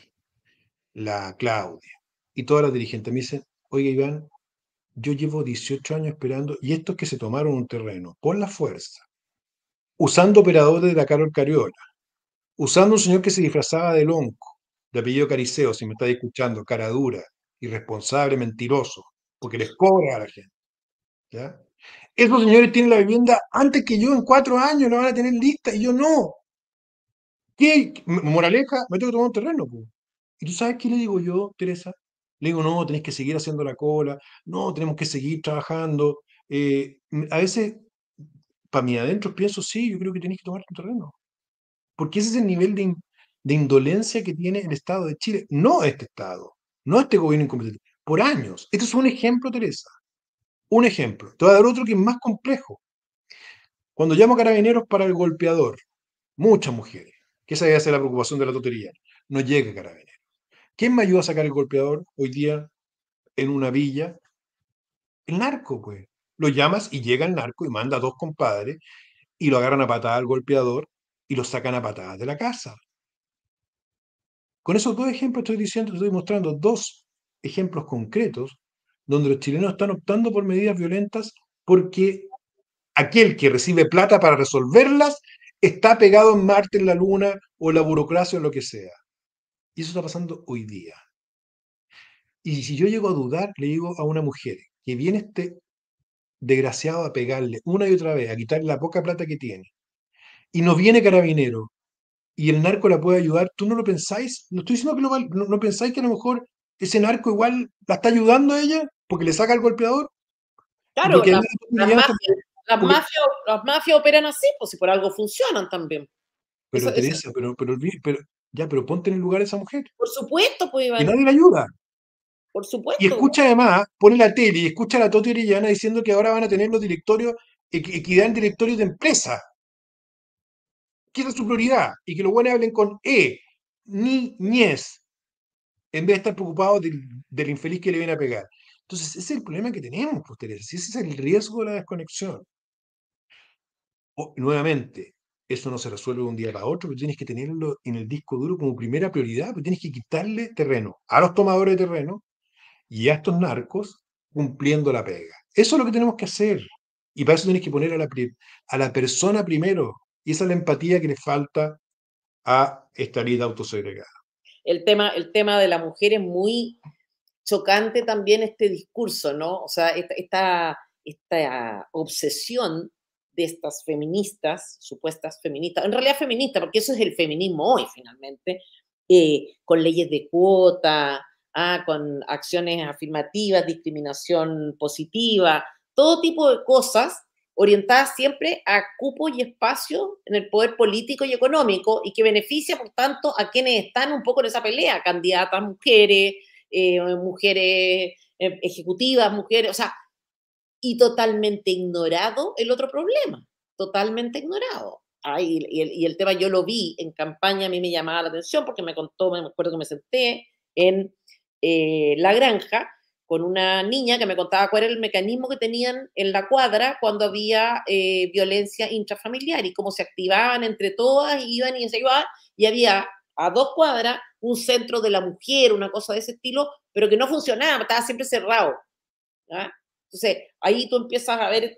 la Claudia y todas las dirigentes? Me dicen, oiga Iván, yo llevo 18 años esperando y estos que se tomaron un terreno por la fuerza, usando operadores de la Carol Cariola, usando un señor que se disfrazaba de lonco, de apellido Cariceo, si me está escuchando, cara dura, irresponsable, mentiroso, porque les cobra a la gente. ¿ya? Esos señores tienen la vivienda antes que yo, en cuatro años la van a tener lista y yo no. ¿Qué? Moraleja, me tengo que tomar un terreno. ¿Y tú sabes qué le digo yo, Teresa? Le digo, no, tenés que seguir haciendo la cola, no, tenemos que seguir trabajando. Eh, a veces, para mí adentro pienso, sí, yo creo que tenés que tomar un terreno porque ese es el nivel de, indolencia que tiene el Estado de Chile, no este Estado, no este gobierno incompetente, por años. Esto es un ejemplo, Teresa, un ejemplo. Te voy a dar otro que es más complejo. Cuando llamo a carabineros para el golpeador, muchas mujeres, que esa debe ser la preocupación de la totería, no llega carabineros. ¿Quién me ayuda a sacar el golpeador hoy día en una villa? El narco, pues. Lo llamas y llega el narco y manda a dos compadres y lo agarran a patada al golpeador y los sacan a patadas de la casa. Con esos dos ejemplos estoy diciendo, estoy mostrando dos ejemplos concretos donde los chilenos están optando por medidas violentas porque aquel que recibe plata para resolverlas está pegado en Marte, en la Luna o en la burocracia o lo que sea. Y eso está pasando hoy día. Y si yo llego a dudar, le digo a una mujer que viene este desgraciado a pegarle una y otra vez, a quitarle la poca plata que tiene, y no viene carabinero y el narco la puede ayudar, ¿tú no lo pensáis? No estoy diciendo que lo, no, no pensáis que a lo mejor ese narco igual la está ayudando a ella porque le saca el golpeador. Claro, las mafias operan así, pues si por algo funcionan también. Pero Teresa, Pero, ya, pero ponte en el lugar de esa mujer. Por supuesto, pues Y nadie la ayuda. Por supuesto. Y escucha además, pone la tele y escucha a la Toti Orellana diciendo que ahora van a tener los directorios, equidad en directorios de empresas que su prioridad y que los buenos hablen con E, niñez, en vez de estar preocupados del, infeliz que le viene a pegar. Entonces, ese es el problema que tenemos, pues, Teresa, ese es el riesgo de la desconexión. nuevamente, eso no se resuelve de un día para otro, pero tienes que tenerlo en el disco duro como primera prioridad, pero pues tienes que quitarle terreno a los tomadores de terreno y a estos narcos cumpliendo la pega. Eso es lo que tenemos que hacer. Y para eso tienes que poner a la, a la persona primero, y esa es la empatía que le falta a esta vida autosegregada. El tema, el tema de la mujer es muy chocante también este discurso, ¿no? O sea, esta, esta, obsesión de estas feministas, supuestas feministas, en realidad feministas, porque eso es el feminismo hoy finalmente, eh, con leyes de cuota, ah, con acciones afirmativas, discriminación positiva, todo tipo de cosas orientada siempre a cupo y espacio en el poder político y económico y que beneficia, por tanto, a quienes están un poco en esa pelea, candidatas, mujeres, eh, mujeres eh, ejecutivas, mujeres, o sea, y totalmente ignorado el otro problema, totalmente ignorado. Ah, y, el, tema yo lo vi en campaña, a mí me llamaba la atención porque me contó, me acuerdo que me senté en eh, la granja con una niña que me contaba cuál era el mecanismo que tenían en la cuadra cuando había eh, violencia intrafamiliar y cómo se activaban entre todas, iban y se iban, y había a dos cuadras un centro de la mujer, una cosa de ese estilo, pero que no funcionaba, estaba siempre cerrado. Entonces, ahí tú empiezas a ver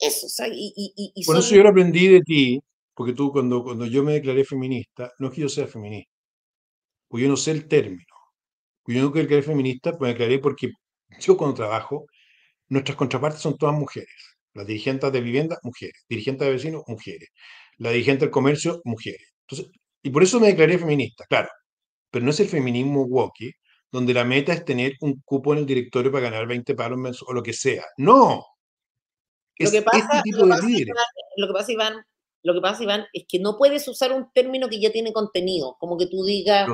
eso. y, Por eso yo lo aprendí de ti, porque tú cuando, cuando yo me declaré feminista, no es que yo sea feminista, porque yo no sé el término yo no quiero querer feminista, pues me declaré porque yo cuando trabajo, nuestras contrapartes son todas mujeres. Las dirigentes de vivienda, mujeres. Dirigentes de vecinos, mujeres. La dirigente del comercio, mujeres. y por eso me declaré feminista, claro. Pero no es el feminismo woke, donde la meta es tener un cupo en el directorio para ganar 20 palos o lo que sea. ¡No! lo que pasa, Iván, que pasa, es que no puedes usar un término que ya tiene contenido, como que tú digas,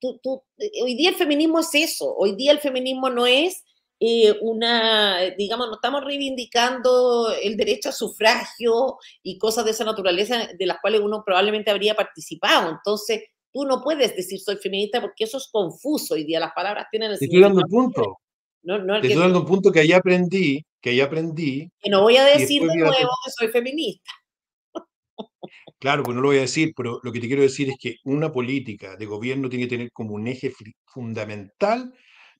tú, eh, hoy día el feminismo es eso, hoy día el feminismo no es eh, una, eh, digamos, no estamos reivindicando el derecho a sufragio y cosas de esa naturaleza de las cuales uno probablemente habría participado. Entonces, tú no puedes decir soy feminista porque eso es confuso hoy día, las palabras tienen el Te estoy dando un punto. Te estoy dando un punto que ahí aprendí, que ahí aprendí. Que no voy a decir de nuevo que soy feminista. Claro, pues no lo voy a decir, pero lo que te quiero decir es que una política de gobierno tiene que tener como un eje fundamental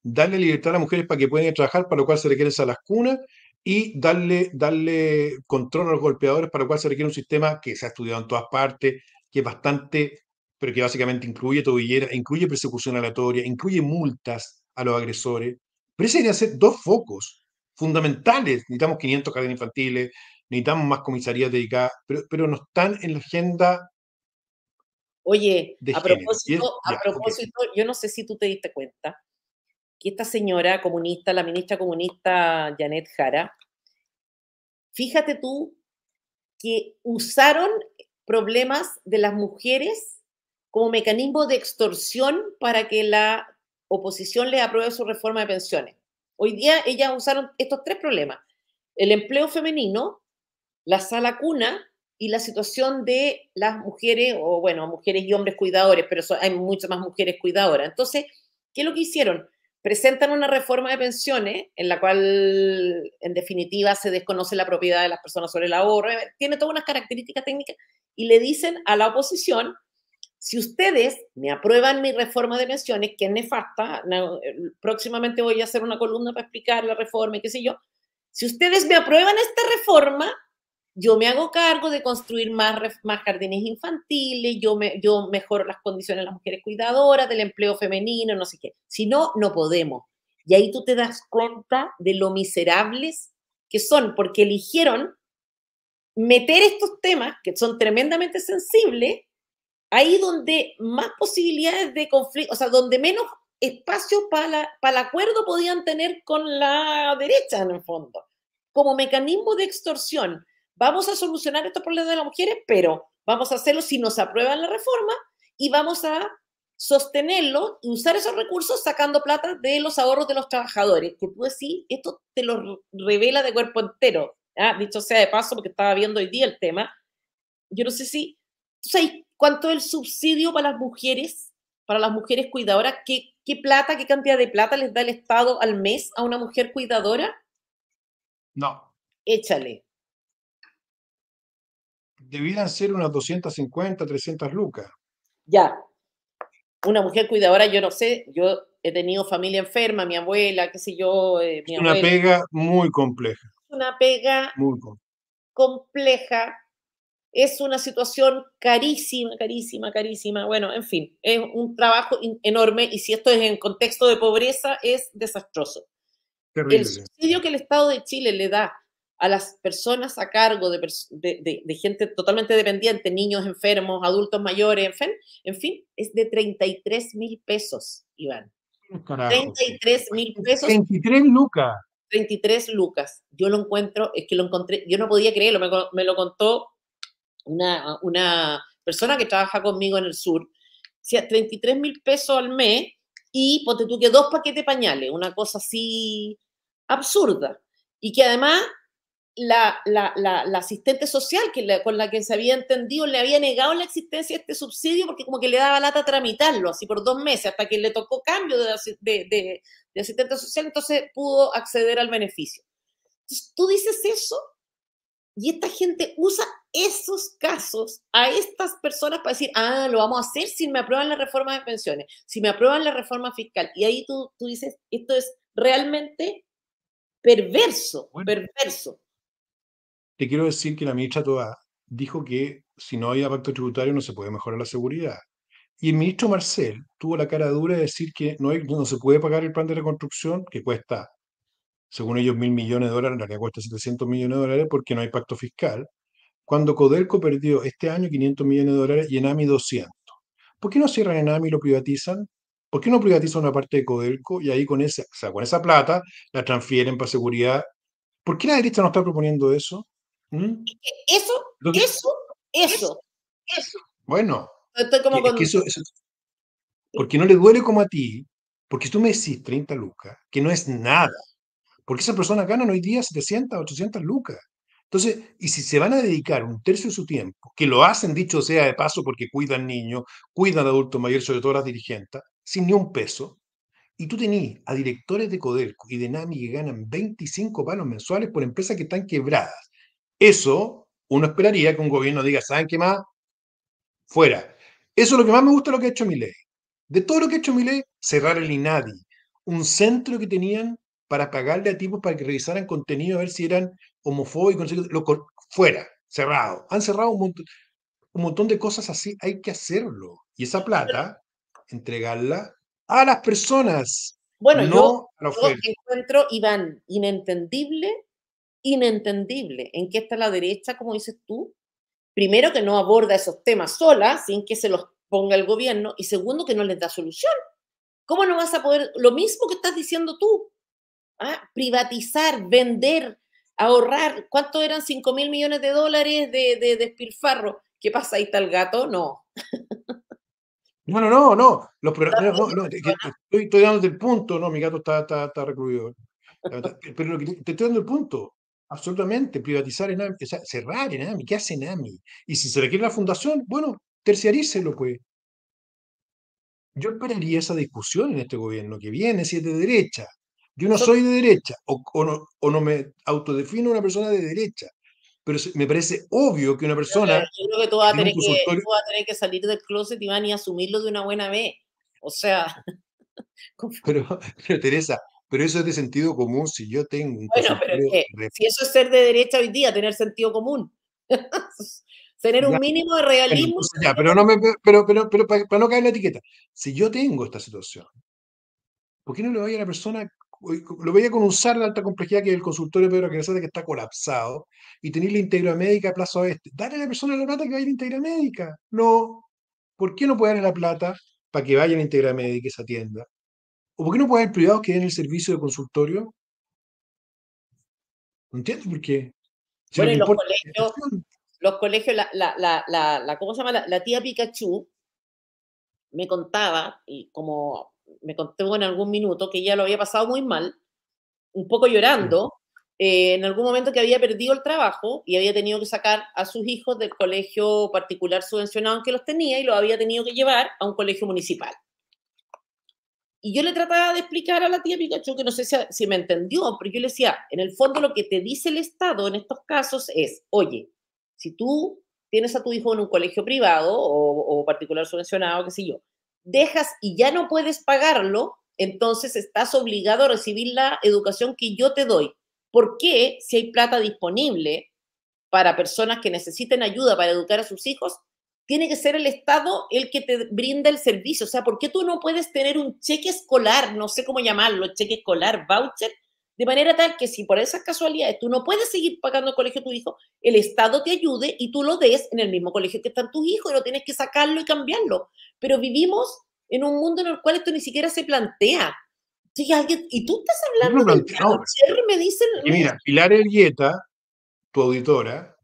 darle libertad a las mujeres para que puedan trabajar, para lo cual se requieren las cunas, y darle, darle control a los golpeadores, para lo cual se requiere un sistema que se ha estudiado en todas partes, que es bastante, pero que básicamente incluye tobillera, incluye persecución aleatoria, incluye multas a los agresores. Pero ese que ser dos focos fundamentales. Necesitamos 500 cadenas infantiles, necesitamos más comisarías dedicadas, pero, pero no están en la agenda. Oye, a propósito, propósito yo no sé si tú te diste cuenta que esta señora comunista, la ministra comunista Janet Jara, fíjate tú que usaron problemas de las mujeres como mecanismo de extorsión para que la oposición le apruebe su reforma de pensiones. Hoy día ellas usaron estos tres problemas. El empleo femenino, la sala cuna y la situación de las mujeres, o bueno, mujeres y hombres cuidadores, pero hay muchas más mujeres cuidadoras. Entonces, ¿qué es lo que hicieron? Presentan una reforma de pensiones en la cual, en definitiva, se desconoce la propiedad de las personas sobre el ahorro, eh, tiene todas unas características técnicas, y le dicen a la oposición, si ustedes me aprueban mi reforma de pensiones, que es nefasta, eh, próximamente voy a hacer una columna para explicar la reforma y qué sé yo, si ustedes me aprueban esta reforma, yo me hago cargo de construir más, más jardines infantiles, yo, me, yo mejoro las condiciones de las mujeres cuidadoras, del empleo femenino, no sé qué. Si no, no podemos. Y ahí tú te das cuenta de lo miserables que son, porque eligieron meter estos temas, que son tremendamente sensibles, ahí donde más posibilidades de conflicto, o sea, donde menos espacio para, para el acuerdo podían tener con la derecha en el fondo, como mecanismo de extorsión vamos a solucionar estos problemas de las mujeres, pero vamos a hacerlo si nos aprueban la reforma y vamos a sostenerlo y usar esos recursos sacando plata de los ahorros de los trabajadores. Que tú decís, esto te lo revela de cuerpo entero. ¿ah? Dicho sea de paso, porque estaba viendo hoy día el tema. Yo no sé si, cuánto es el subsidio para las mujeres, para las mujeres cuidadoras? ¿Qué, ¿Qué plata, qué cantidad de plata les da el Estado al mes a una mujer cuidadora? No. Échale debían ser unas 250, 300 lucas. Ya. Una mujer cuidadora, yo no sé, yo he tenido familia enferma, mi abuela, qué sé yo. Eh, una pega muy compleja. Una pega muy compleja. Es una situación carísima, carísima, carísima. Bueno, en fin, es un trabajo enorme y si esto es en contexto de pobreza, es desastroso. Terrible. El subsidio que el Estado de Chile le da a las personas a cargo de, gente totalmente dependiente, niños enfermos, adultos mayores, en fin, en fin es de 33 mil pesos, Iván. 33.000 33 mil pesos. 33 lucas. 33 lucas. Yo lo encuentro, es que lo encontré, yo no podía creerlo, me, lo contó una, persona que trabaja conmigo en el sur. O sea, 33 mil pesos al mes y ponte tú que dos paquetes de pañales, una cosa así absurda. Y que además la, asistente social que con la que se había entendido le había negado la existencia de este subsidio porque como que le daba lata tramitarlo, así por dos meses, hasta que le tocó cambio de, de, asistente social, entonces pudo acceder al beneficio. Entonces, tú dices eso y esta gente usa esos casos a estas personas para decir, ah, lo vamos a hacer si me aprueban la reforma de pensiones, si me aprueban la reforma fiscal. Y ahí tú, tú dices, esto es realmente perverso, perverso le quiero decir que la ministra Toa dijo que si no había pacto tributario no se puede mejorar la seguridad. Y el ministro Marcel tuvo la cara dura de decir que no, se puede pagar el plan de reconstrucción, que cuesta, según ellos, mil millones de dólares, en realidad cuesta 700 millones de dólares porque no hay pacto fiscal, cuando Codelco perdió este año 500 millones de dólares y Enami 200. ¿Por qué no cierran Enami y lo privatizan? ¿Por qué no privatizan una parte de Codelco y ahí con, esa, con esa plata la transfieren para seguridad? ¿Por qué la derecha no está proponiendo eso? ¿Mm? Eso, eso, eso, eso. Bueno. porque no le duele como a ti, porque tú me decís 30 lucas, que no es nada, porque esa persona ganan hoy día 700, 800 lucas. Entonces, y si se van a dedicar un tercio de su tiempo, que lo hacen, dicho sea de paso, porque cuidan niños, cuidan adultos mayores, sobre todo las dirigentes, sin ni un peso, y tú tenías a directores de Coderco y de NAMI que ganan 25 palos mensuales por empresas que están quebradas, eso uno esperaría que un gobierno diga, ¿saben qué más? Fuera. Eso es lo que más me gusta lo que ha hecho Milei. De todo lo que ha hecho Milei, cerrar el INADI, un centro que tenían para pagarle a tipos para que revisaran contenido, a ver si eran homofóbicos, lo, fuera, cerrado. Han cerrado un montón, un montón de cosas así, hay que hacerlo. Y esa plata, entregarla a las personas. Bueno, no yo, encuentro, Iván, inentendible inentendible en qué está la derecha, como dices tú, primero que no aborda esos temas sola, sin que se los ponga el gobierno, y segundo que no les da solución. ¿Cómo no vas a poder, lo mismo que estás diciendo tú, ¿ah? privatizar, vender, ahorrar, ¿cuánto eran 5 mil millones de dólares de despilfarro? ¿Qué pasa? Ahí está el gato, no. No, no, no, no. Los estoy, dando el punto, no, mi gato está, está, está recluido. Pero te estoy dando el punto absolutamente, privatizar Enami, cerrar Enami, ¿qué hace Enami? Y si se requiere la fundación, bueno, terciarícelo, pues. Yo esperaría esa discusión en este gobierno que viene, si es de derecha. Yo no soy de derecha, o, no, me autodefino una persona de derecha, pero me parece obvio que una persona. Yo, creo que tú vas, a tener que, salir del closet y van a asumirlo de una buena vez. O sea. pero Teresa, pero eso es de sentido común. Si yo tengo un Bueno, pero si eso es ser de derecha hoy día, tener sentido común. tener un mínimo de realismo. ya, pero, no me, pero, para, no caer en la etiqueta, si yo tengo esta situación, ¿por qué no le voy a la persona, lo veía con un SAR de alta complejidad que es el consultorio Pedro Aquilasate que está colapsado y tener la integra médica a plazo este? Dale a la persona la plata que vaya a la integra médica. No. ¿Por qué no puede darle la plata para que vaya a la integra médica y se tienda? ¿O por qué no pueden haber privados que den el servicio de consultorio? No entiendo por qué. bueno, y los, colegios, la, llama? La, tía Pikachu me contaba, y como me contó en algún minuto, que ella lo había pasado muy mal, un poco llorando, eh, en algún momento que había perdido el trabajo y había tenido que sacar a sus hijos del colegio particular subvencionado en que los tenía y los había tenido que llevar a un colegio municipal. Y yo le trataba de explicar a la tía Pikachu, que no sé si, me entendió, pero yo le decía, en el fondo lo que te dice el Estado en estos casos es, oye, si tú tienes a tu hijo en un colegio privado o, o particular subvencionado, qué sé yo, dejas y ya no puedes pagarlo, entonces estás obligado a recibir la educación que yo te doy. ¿Por qué si hay plata disponible para personas que necesiten ayuda para educar a sus hijos, tiene que ser el Estado el que te brinda el servicio. O sea, ¿por qué tú no puedes tener un cheque escolar, no sé cómo llamarlo, cheque escolar, voucher, de manera tal que si por esas casualidades tú no puedes seguir pagando el colegio de tu hijo, el Estado te ayude y tú lo des en el mismo colegio que están tus hijos y no tienes que sacarlo y cambiarlo. Pero vivimos en un mundo en el cual esto ni siquiera se plantea. y tú estás hablando de un del me dicen... mira, Pilar Elgueta, tu auditora,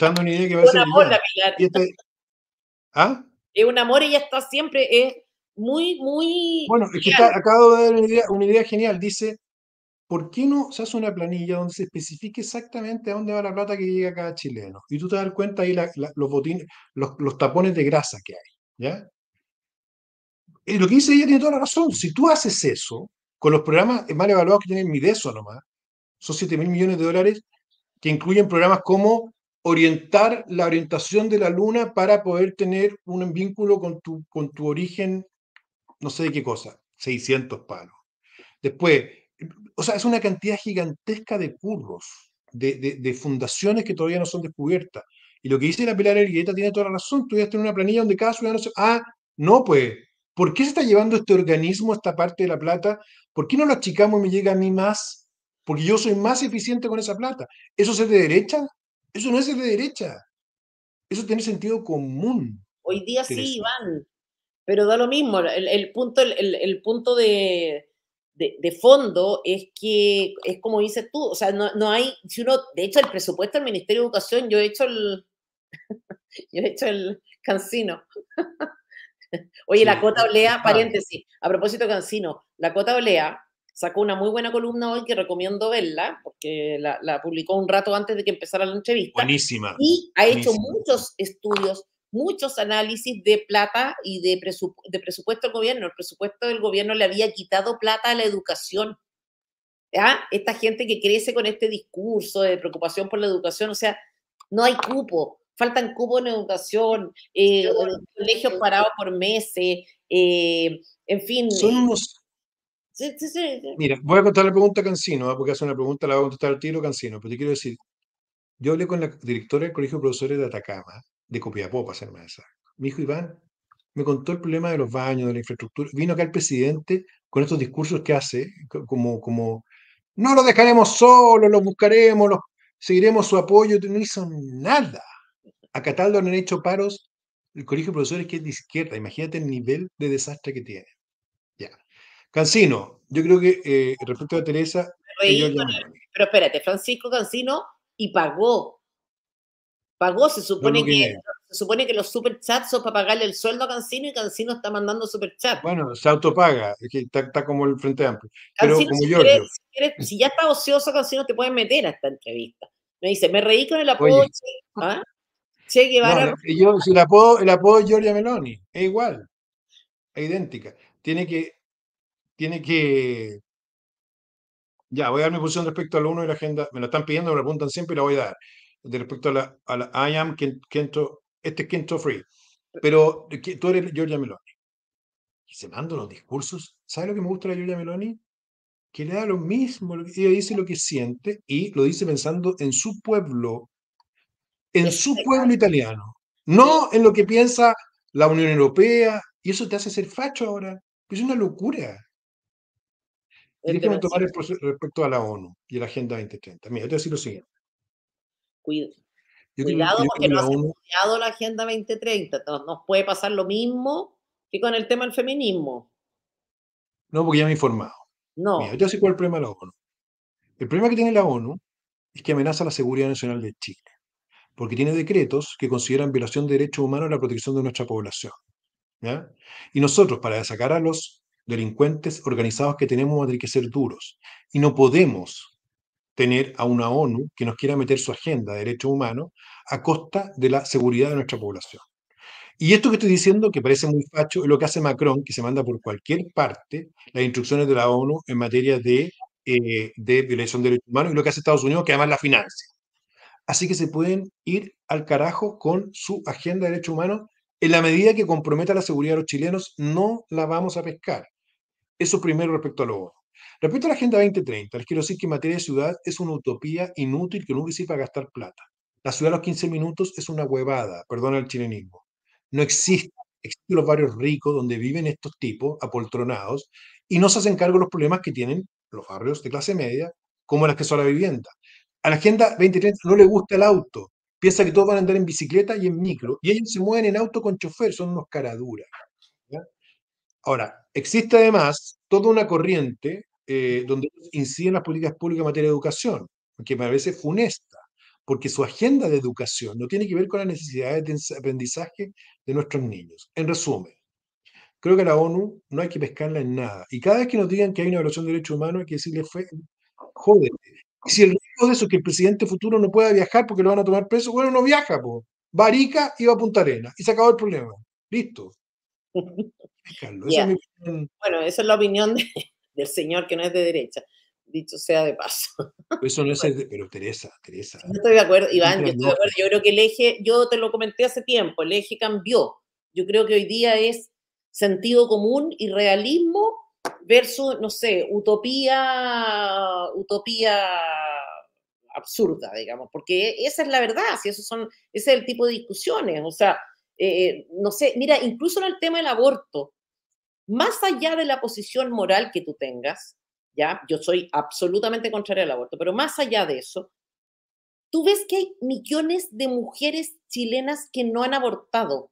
dando una idea que va a ser... ¿Ah? Es un amor, ya está siempre, es muy, muy... Bueno, es que acabo de dar una idea, genial. Dice, ¿por qué no se hace una planilla donde se especifique exactamente a dónde va la plata que llega cada chileno? Y tú te das cuenta ahí los botines, los, tapones de grasa que hay, ¿ya? Y lo que dice ella tiene toda la razón. Si tú haces eso, con los programas mal evaluados que tienen Mideso nomás, son 7 mil millones de dólares, que incluyen programas como orientar la orientación de la luna para poder tener un vínculo con tu, con tu origen, no sé de qué cosa, 600 palos. Después, o sea, es una cantidad gigantesca de curros, de, fundaciones que todavía no son descubiertas. Y lo que dice la Pilar Ergueta tiene toda la razón. Tú ya tener una planilla donde cada ciudadano se... Ah, no, pues, ¿por qué se está llevando este organismo, esta parte de la plata? ¿Por qué no lo achicamos y me llega a mí más? Porque yo soy más eficiente con esa plata. ¿Eso es de derecha? Eso no es de derecha. Eso tiene sentido común. Hoy día sí, Iván, pero da lo mismo. El, punto, el, punto de, fondo es que, es como dices tú, o sea, no, no, hay, si uno, de hecho, el presupuesto del Ministerio de Educación, yo he hecho el, yo he hecho el cansino. Oye, la cota olea, paréntesis, a propósito de cansino, la cota olea sacó una muy buena columna hoy que recomiendo verla, porque la, publicó un rato antes de que empezara la entrevista. Buenísima. Y ha hecho muchos estudios, muchos análisis de plata y de, presupuesto del gobierno. El presupuesto del gobierno le había quitado plata a la educación. Esta gente que crece con este discurso de preocupación por la educación, o sea, no hay cupo, faltan cupos en educación, eh, colegios parados por meses, eh, en fin. Son eh, unos... Mira, voy a contar la pregunta a Cancino, ¿ah? porque hace una pregunta, la voy a contestar al tiro Cancino, pero te quiero decir, yo hablé con la directora del Colegio de Profesores de Atacama, de Copiapó, para ser más Mi hijo Iván me contó el problema de los baños, de la infraestructura. Vino acá el presidente con estos discursos que hace, como, como no los dejaremos solos, los buscaremos, los, seguiremos su apoyo. No hizo nada. A Cataldo han hecho paros el Colegio de Profesores que es de izquierda. Imagínate el nivel de desastre que tiene. Cancino, yo creo que eh, respecto a Teresa. Pero espérate, Francisco Cancino y pagó. Pagó, se supone que. supone que los superchats son para pagarle el sueldo a Cancino y Cancino está mandando superchats. Bueno, se autopaga, está, como el Frente Amplio. Cancino, Pero como si, Si, ya está ocioso, Cancino, te pueden meter a esta entrevista. Me dice, me reí con el apodo Che, ¿ah? che Guevara. yo, si el apodo, el apodo es Giorgia Meloni, es igual, es idéntica. Tiene que tiene que... Ya, voy a dar mi posición respecto a lo uno de la agenda. Me lo están pidiendo, me lo preguntan siempre y la voy a dar. De respecto a la, I am Kento, este es Kento Free. Pero eh, tú eres Giorgia Meloni. se mandan los discursos. ¿Sabes lo que me gusta de Giorgia Meloni? Que le da lo mismo. Ella dice lo que siente y lo dice pensando en su pueblo, en su pueblo italiano. No en lo que piensa la Unión Europea. Y eso te hace ser facho ahora. Pues es una locura tomar respecto a la ONU y la Agenda 2030. Mira, yo te voy a decir lo siguiente. Cuidado, cuidado porque no ha estudiado la Agenda 2030. Nos, puede pasar lo mismo que con el tema del feminismo. No, porque ya me he informado. No. Mira, yo sé cuál es el problema de la ONU. El problema que tiene la ONU es que amenaza la seguridad nacional de Chile, porque tiene decretos que consideran violación de derechos humanos la protección de nuestra población. ¿ya? Y nosotros, para sacar a los delincuentes organizados que tenemos que ser duros. Y no podemos tener a una ONU que nos quiera meter su agenda de derechos humanos a costa de la seguridad de nuestra población. Y esto que estoy diciendo, que parece muy facho, es lo que hace Macron, que se manda por cualquier parte las instrucciones de la ONU en materia de, eh, de violación de derechos humanos y lo que hace Estados Unidos, que además la financia. Así que se pueden ir al carajo con su agenda de derechos humanos. En la medida que comprometa la seguridad de los chilenos, no la vamos a pescar. Eso primero respecto a lo otro. Respecto a la Agenda 2030, les quiero decir que en materia de ciudad es una utopía inútil que nunca sirve a gastar plata. La ciudad a los 15 minutos es una huevada, perdona el chilenismo. No existe. Existen los barrios ricos donde viven estos tipos apoltronados y no se hacen cargo de los problemas que tienen los barrios de clase media, como las que son la vivienda. A la Agenda 2030 no le gusta el auto. Piensa que todos van a andar en bicicleta y en micro. Y ellos se mueven en auto con chofer, son unos caraduras. Ahora, existe además toda una corriente eh, donde inciden las políticas públicas en materia de educación, que me parece funesta, porque su agenda de educación no tiene que ver con las necesidades de aprendizaje de nuestros niños. En resumen, creo que a la ONU no hay que pescarla en nada. Y cada vez que nos digan que hay una violación de derechos humanos, hay que decirle, jódete. Y si el riesgo de eso es que el presidente futuro no pueda viajar porque lo van a tomar preso, bueno, no viaja, po. va a y va a Punta Arena. Y se acabó el problema. Listo. bueno, esa es la opinión del señor que no es de derecha, dicho sea de paso. Pues eso no es, pero Teresa, Teresa. Yo estoy de acuerdo, Iván, yo estoy de acuerdo. Yo creo que el eje, yo te lo comenté hace tiempo, el eje cambió. Yo creo que hoy día es sentido común y realismo versus, no sé, utopía, utopía absurda, digamos, porque esa es la verdad, si esos son, ese es el tipo de discusiones, o sea, eh, eh, no sé, mira, incluso en el tema del aborto, más allá de la posición moral que tú tengas, ya, yo soy absolutamente contraria al aborto, pero más allá de eso, tú ves que hay millones de mujeres chilenas que no han abortado,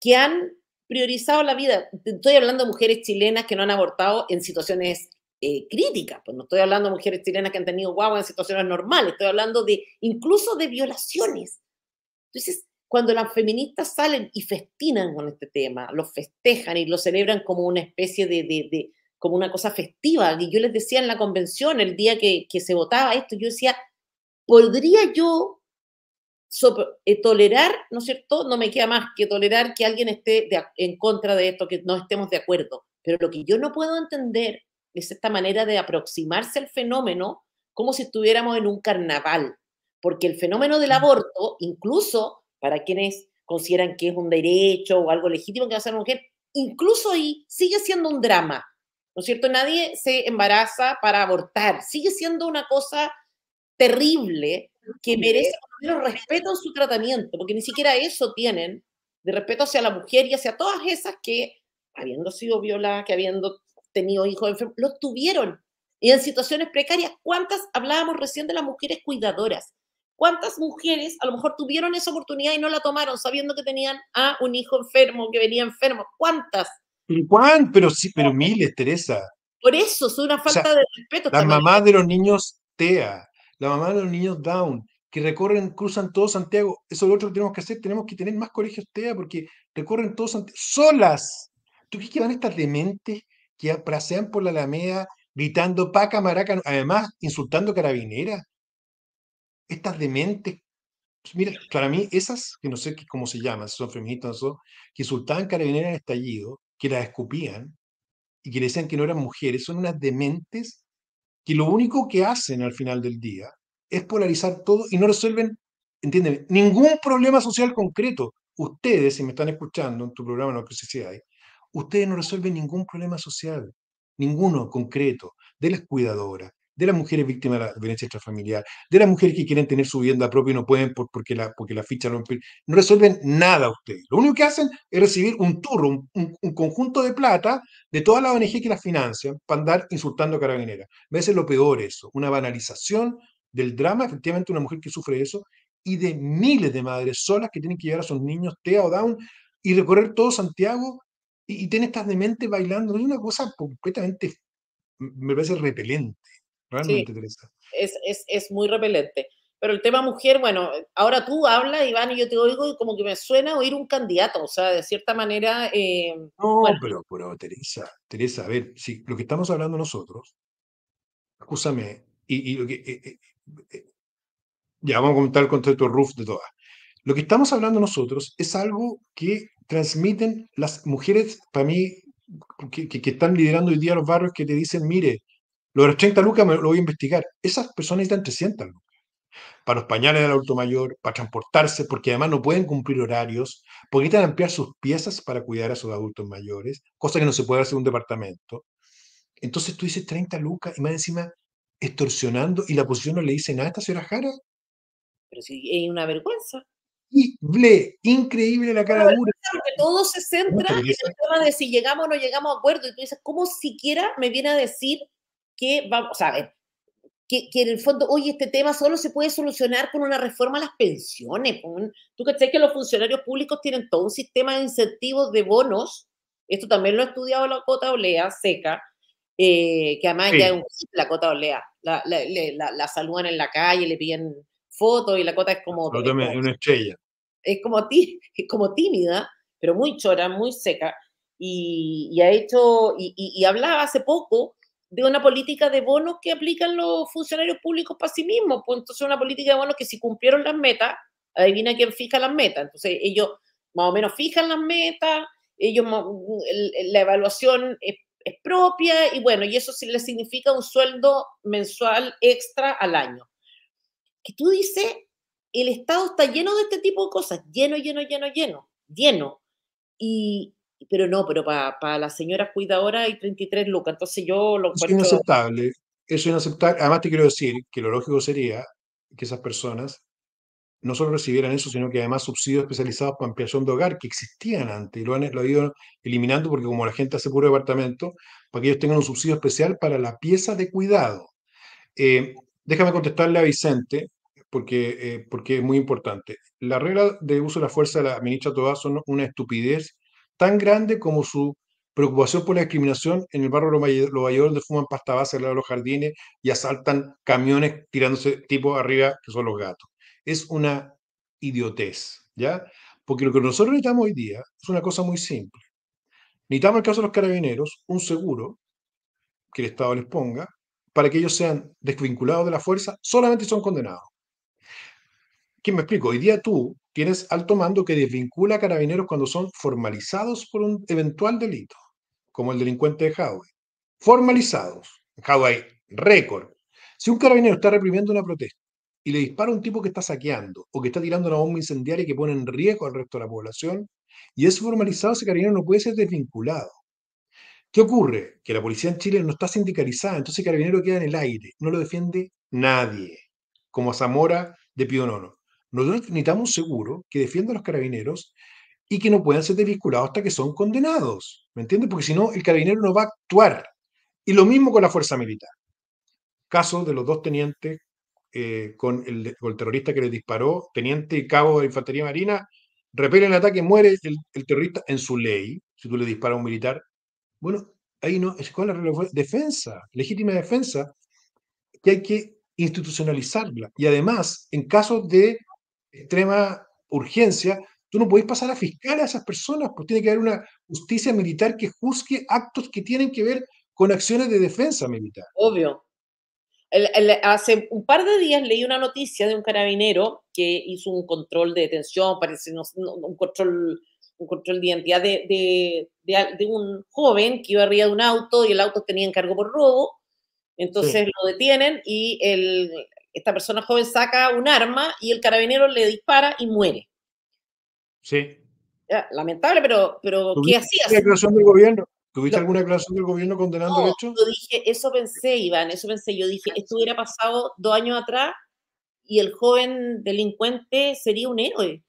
que han priorizado la vida. Estoy hablando de mujeres chilenas que no han abortado en situaciones eh, críticas, pues no estoy hablando de mujeres chilenas que han tenido guagua en situaciones normales, estoy hablando de incluso de violaciones. Entonces, cuando las feministas salen y festinan con este tema, lo festejan y lo celebran como una especie de, de, de como una cosa festiva. Y yo les decía en la convención, el día que, que se votaba esto, yo decía, ¿podría yo eh, tolerar, ¿no es cierto? No me queda más que tolerar que alguien esté en contra de esto, que no estemos de acuerdo. Pero lo que yo no puedo entender es esta manera de aproximarse al fenómeno como si estuviéramos en un carnaval, porque el fenómeno del mm. aborto, incluso para quienes consideran que es un derecho o algo legítimo que va a ser mujer, incluso ahí sigue siendo un drama, ¿no es cierto? Nadie se embaraza para abortar, sigue siendo una cosa terrible que merece un respeto en su tratamiento, porque ni siquiera eso tienen de respeto hacia la mujer y hacia todas esas que, habiendo sido violadas, que habiendo tenido hijos enfermos, los tuvieron. Y en situaciones precarias, ¿cuántas hablábamos recién de las mujeres cuidadoras? ¿Cuántas mujeres a lo mejor tuvieron esa oportunidad y no la tomaron sabiendo que tenían a un hijo enfermo, que venía enfermo? ¿Cuántas? cuán Pero sí, pero miles, Teresa. Por eso, es una falta de respeto. La mamá de los niños TEA, la mamá de los niños Down, que recorren, cruzan todo Santiago. Eso es lo otro que tenemos que hacer. Tenemos que tener más colegios TEA porque recorren todo Santiago solas. ¿Tú qué que van estas dementes que pasean por la Alameda gritando paca, maraca, además insultando carabineras? estas dementes, pues, mira, para mí esas, que no sé cómo se llaman, son feministas o que insultaban carabineras en estallido, que las escupían y que le decían que no eran mujeres, son unas dementes que lo único que hacen al final del día es polarizar todo y no resuelven, entiéndeme, ningún problema social concreto. Ustedes, si me están escuchando en tu programa, no sé ustedes no resuelven ningún problema social, ninguno concreto, de las cuidadoras, de las mujeres víctimas de la violencia intrafamiliar, de las mujeres que quieren tener su vivienda propia y no pueden porque, la, porque la ficha no, no resuelven nada ustedes. Lo único que hacen es recibir un turro, un, conjunto de plata de toda la ONG que las financian para andar insultando a carabineras. Me veces lo peor eso, una banalización del drama, efectivamente, una mujer que sufre eso y de miles de madres solas que tienen que llevar a sus niños TEA o Down y recorrer todo Santiago y, y estas dementes bailando. Es una cosa completamente, me parece repelente. Realmente, Teresa. Es, es, es, muy repelente. Pero el tema mujer, bueno, ahora tú hablas, Iván, y yo te oigo y como que me suena oír un candidato, o sea, de cierta manera... Eh, no, pero, pero Teresa, Teresa, a ver, si lo que estamos hablando nosotros, escúchame, y, lo que... Eh, eh, ya vamos a comentar el concepto roof de todas. Lo que estamos hablando nosotros es algo que transmiten las mujeres, para mí, que, que, que están liderando hoy día los barrios, que te dicen, mire, lo de los 30 lucas me lo voy a investigar. Esas personas necesitan 300 lucas. Para los pañales del adulto mayor, para transportarse, porque además no pueden cumplir horarios, porque necesitan ampliar sus piezas para cuidar a sus adultos mayores, cosa que no se puede hacer en un departamento. Entonces tú dices 30 lucas y más encima extorsionando y la oposición no le dice nada a esta señora Jara. Pero sí, es una vergüenza. Y ble, increíble la cara dura. Porque todo se centra en el tema de si llegamos o no llegamos a acuerdo. Y tú dices, ¿cómo siquiera me viene a decir que vamos a ver, que, que, en el fondo, oye, este tema solo se puede solucionar con una reforma a las pensiones. Tú que sé que los funcionarios públicos tienen todo un sistema de incentivos de bonos, esto también lo ha estudiado la cota olea seca, eh, que además ya es la cota olea, la, la, la, saludan en la calle, le piden fotos y la cota es como... es como, una estrella. Es como, tímida, pero muy chora, muy seca. Y, ha hecho, y hablaba hace poco de una política de bonos que aplican los funcionarios públicos para sí mismos. Pues, entonces una política de bonos que si cumplieron las metas, adivina quién fija las metas. Entonces ellos más o menos fijan las metas, ellos la evaluación es, propia y bueno, y eso sí le significa un sueldo mensual extra al año. Que tú dices, el Estado está lleno de este tipo de cosas, lleno, lleno, lleno, lleno, lleno. Y, pero no, pero para, la señora cuidadora hay 33 lucas, entonces yo lo Es inaceptable, es inaceptable. Además te quiero decir que lo lógico sería que esas personas no solo recibieran eso, sino que además subsidios especializados para ampliación de hogar que existían antes y lo han, ido eliminando porque como la gente hace puro departamento, para que ellos tengan un subsidio especial para la pieza de cuidado. Eh, déjame contestarle a Vicente, porque, eh, porque es muy importante. La regla de uso de la fuerza de la ministra Tobá son una estupidez tan grande como su preocupación por la discriminación en el barrio de Los Valladores, donde fuman pasta base al lado de los jardines y asaltan camiones tirándose tipo arriba, que son los gatos. Es una idiotez, ¿ya? Porque lo que nosotros necesitamos hoy día es una cosa muy simple. Necesitamos, en el caso de los carabineros, un seguro que el Estado les ponga para que ellos sean desvinculados de la fuerza, solamente son condenados. ¿Quién me explico? Hoy día tú, Tienes alto mando que desvincula a carabineros cuando son formalizados por un eventual delito, como el delincuente de Hawaii. Formalizados. Hawaii, récord. Si un carabinero está reprimiendo una protesta y le dispara a un tipo que está saqueando o que está tirando una bomba incendiaria que pone en riesgo al resto de la población, y es formalizado, ese carabinero no puede ser desvinculado. ¿Qué ocurre? Que la policía en Chile no está sindicalizada, entonces el carabinero queda en el aire, no lo defiende nadie, como a Zamora de Pío Nono. Nosotros necesitamos un seguro que defienda a los carabineros y que no puedan ser desvinculados hasta que son condenados. ¿Me entiendes? Porque si no, el carabinero no va a actuar. Y lo mismo con la fuerza militar. Caso de los dos tenientes eh, con, el, terrorista que le disparó, teniente y cabo de infantería marina, repele el ataque, muere el, terrorista en su ley. Si tú le disparas a un militar, bueno, ahí no, es con la defensa, legítima defensa, que hay que institucionalizarla. Y además, en caso de extrema urgencia, tú no podés pasar a fiscal a esas personas, pues tiene que haber una justicia militar que juzgue actos que tienen que ver con acciones de defensa militar. Obvio. hace un par de días leí una noticia de un carabinero que hizo un control de detención, parece un control un control de identidad de, de, un joven que iba arriba de un auto y el auto tenía encargo por robo. Entonces lo detienen y el, esta persona joven saca un arma y el carabinero le dispara y muere. Sí. Lamentable, pero, pero ¿qué hacía? declaración del gobierno. ¿Tuviste alguna declaración del gobierno condenando el hecho? Yo dije, eso pensé, Iván, eso pensé. Yo dije, esto hubiera pasado dos años atrás y el joven delincuente sería un héroe.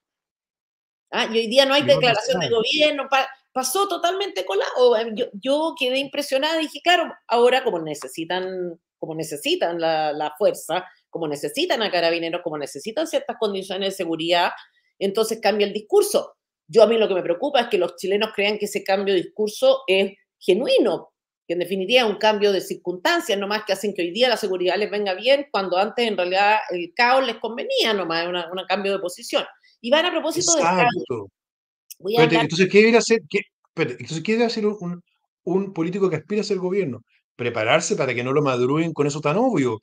Ah, y hoy día no hay declaración del gobierno, pasó totalmente colado. Eh, yo, yo quedé impresionada, dije, claro, ahora como necesitan, como necesitan la, la fuerza, como necesitan a carabineros, como necesitan ciertas condiciones de seguridad, entonces cambia el discurso. Yo a mí lo que me preocupa es que los chilenos crean que ese cambio de discurso es genuino, que en definitiva es un cambio de circunstancias, nomás que hacen que hoy día la seguridad les venga bien, cuando antes en realidad el caos les convenía, nomás es un cambio de posición. Y van a propósito de... ¡Exacto! Entonces, ¿qué debe hacer, entonces, ¿qué hacer un, un político que aspira a ser gobierno? prepararse para que no lo madruguen con eso tan obvio.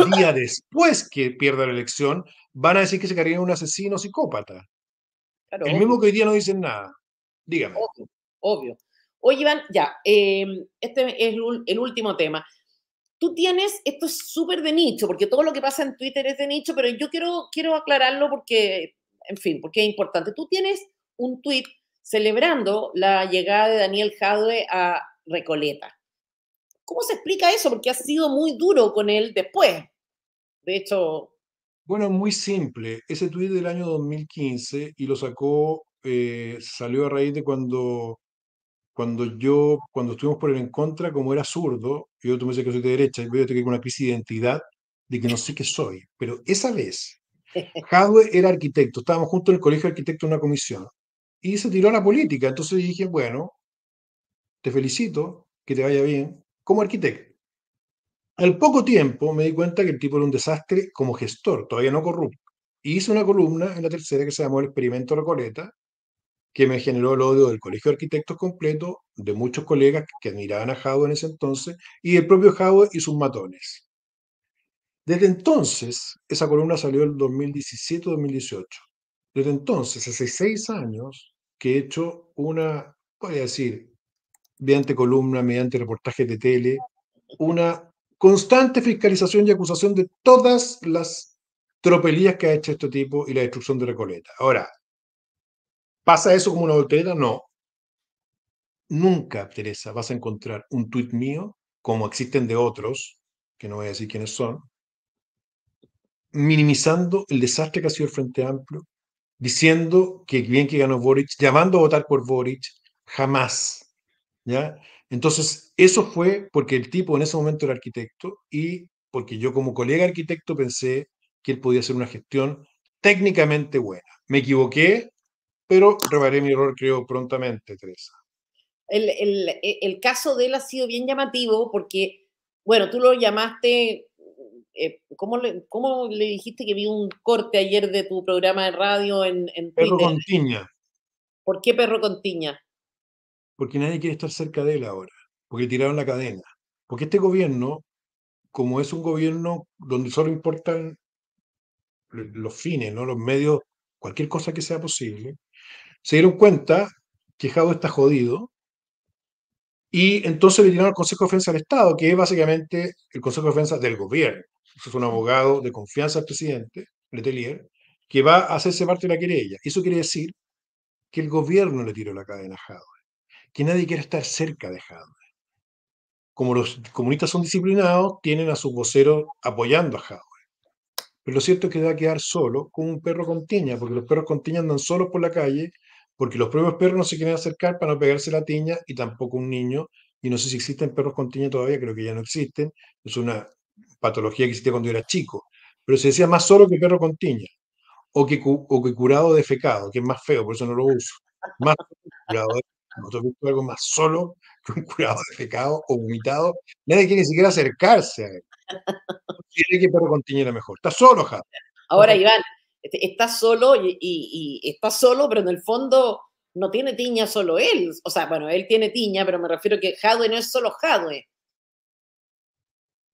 el día después que pierda la elección, van a decir que se carguen un asesino psicópata. el mismo que hoy día no dicen nada. Dígame. Obvio. Oye, Iván, ya, em, este es el último tema. Tú tienes, esto es súper de nicho, porque todo lo que pasa en Twitter es de nicho, pero yo quiero, quiero aclararlo porque, en fin, porque es importante. Tú tienes un tweet celebrando la llegada de Daniel Jadwe a Recoleta. ¿Cómo se explica eso? Porque ha sido muy duro con él después. De hecho... Bueno, muy simple. Ese tuit del año 2015 y lo sacó, eh, salió a raíz de cuando, cuando yo, cuando estuvimos por el en contra, como era zurdo, yo tú me dices que soy de derecha, yo tengo una crisis de identidad de que no sé qué soy. Pero esa vez, Jadwe era arquitecto, estábamos juntos en el colegio de arquitectos en una comisión y se tiró a la política. Entonces dije, bueno, te felicito, que te vaya bien, como arquitecto. Al poco tiempo me di cuenta que el tipo era un desastre como gestor, todavía no corrupto. Y hice una columna en la tercera que se llamó El experimento Recoleta, que me generó el odio del Colegio de Arquitectos completo, de muchos colegas que admiraban a Jadwe en ese entonces, y el propio Jadwe y sus matones. Desde entonces, esa columna salió en 2017-2018. Desde entonces, hace seis años que he hecho una, voy a decir, mediante columnas, mediante reportajes de tele, una constante fiscalización y acusación de todas las tropelías que ha hecho este tipo y la destrucción de Recoleta. Ahora, ¿pasa eso como una voltereta? No. Nunca, Teresa, vas a encontrar un tuit mío, como existen de otros, que no voy a decir quiénes son, minimizando el desastre que ha sido el Frente Amplio, diciendo que bien que ganó Boric, llamando a votar por Boric, jamás ¿ya? Entonces, eso fue porque el tipo en ese momento era arquitecto y porque yo como colega arquitecto pensé que él podía hacer una gestión técnicamente buena. Me equivoqué, pero reparé mi error, creo, prontamente, Teresa. El, e, caso de él ha sido bien llamativo porque, bueno, tú lo llamaste eh, ¿cómo, le, dijiste que vi un corte ayer de tu programa de radio en, en Perro Contiña ¿Por qué perro Contiña? porque nadie quiere estar cerca de él ahora, porque tiraron la cadena. Porque este gobierno, como es un gobierno donde solo importan los fines, ¿no? los medios, cualquier cosa que sea posible, se dieron cuenta que Jado está jodido y entonces le tiraron al Consejo de Defensa del Estado, que es básicamente el Consejo de Defensa del gobierno. es un abogado de confianza al presidente, Letelier, que va a hacerse parte de la querella. Eso quiere decir que el gobierno le tiró la cadena a Jado que nadie quiera estar cerca de Jadwe. Como los comunistas son disciplinados, tienen a sus voceros apoyando a Jadwe. Pero lo cierto es que va a quedar solo con un perro con tiña, porque los perros con tiña andan solos por la calle, porque los propios perros no se quieren acercar para no pegarse la tiña y tampoco un niño. Y no sé si existen perros con tiña todavía, creo que ya no existen. Es una patología que existía cuando era chico. Pero se decía más solo que perro con tiña, o que, o que curado que es más feo, por eso no lo uso. Más curado nosotros algo más solo que un curado o vomitado. Nadie quiere ni siquiera acercarse a él. Tiene que pero tiñera mejor. Está solo, Javi. Ahora, Iván, este, está solo y, está solo, pero en el fondo no tiene tiña solo él. O sea, bueno, él tiene tiña, pero me refiero que Hadwe no es solo Hadwe.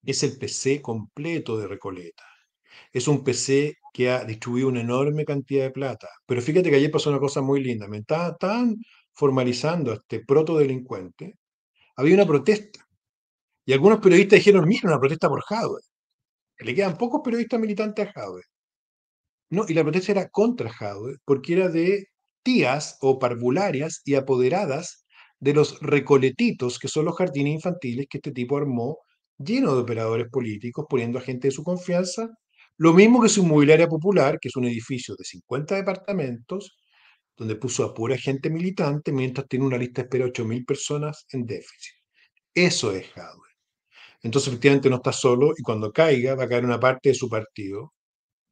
Es el PC completo de Recoleta. Es un PC que ha distribuido una enorme cantidad de plata. Pero fíjate que ayer pasó una cosa muy linda. Me está tan formalizando a este protodelincuente, había una protesta. Y algunos periodistas dijeron, mira, una protesta por Jadwe. Le quedan pocos periodistas militantes a Jadwe. No, y la protesta era contra Jadwe, porque era de tías o parvularias y apoderadas de los recoletitos, que son los jardines infantiles que este tipo armó, lleno de operadores políticos, poniendo a gente de su confianza. Lo mismo que su inmobiliaria popular, que es un edificio de 50 departamentos, donde puso a pura gente militante, mientras tiene una lista de espera de 8.000 personas en déficit. Eso es Jadwe. Entonces, efectivamente, no está solo y cuando caiga va a caer una parte de su partido,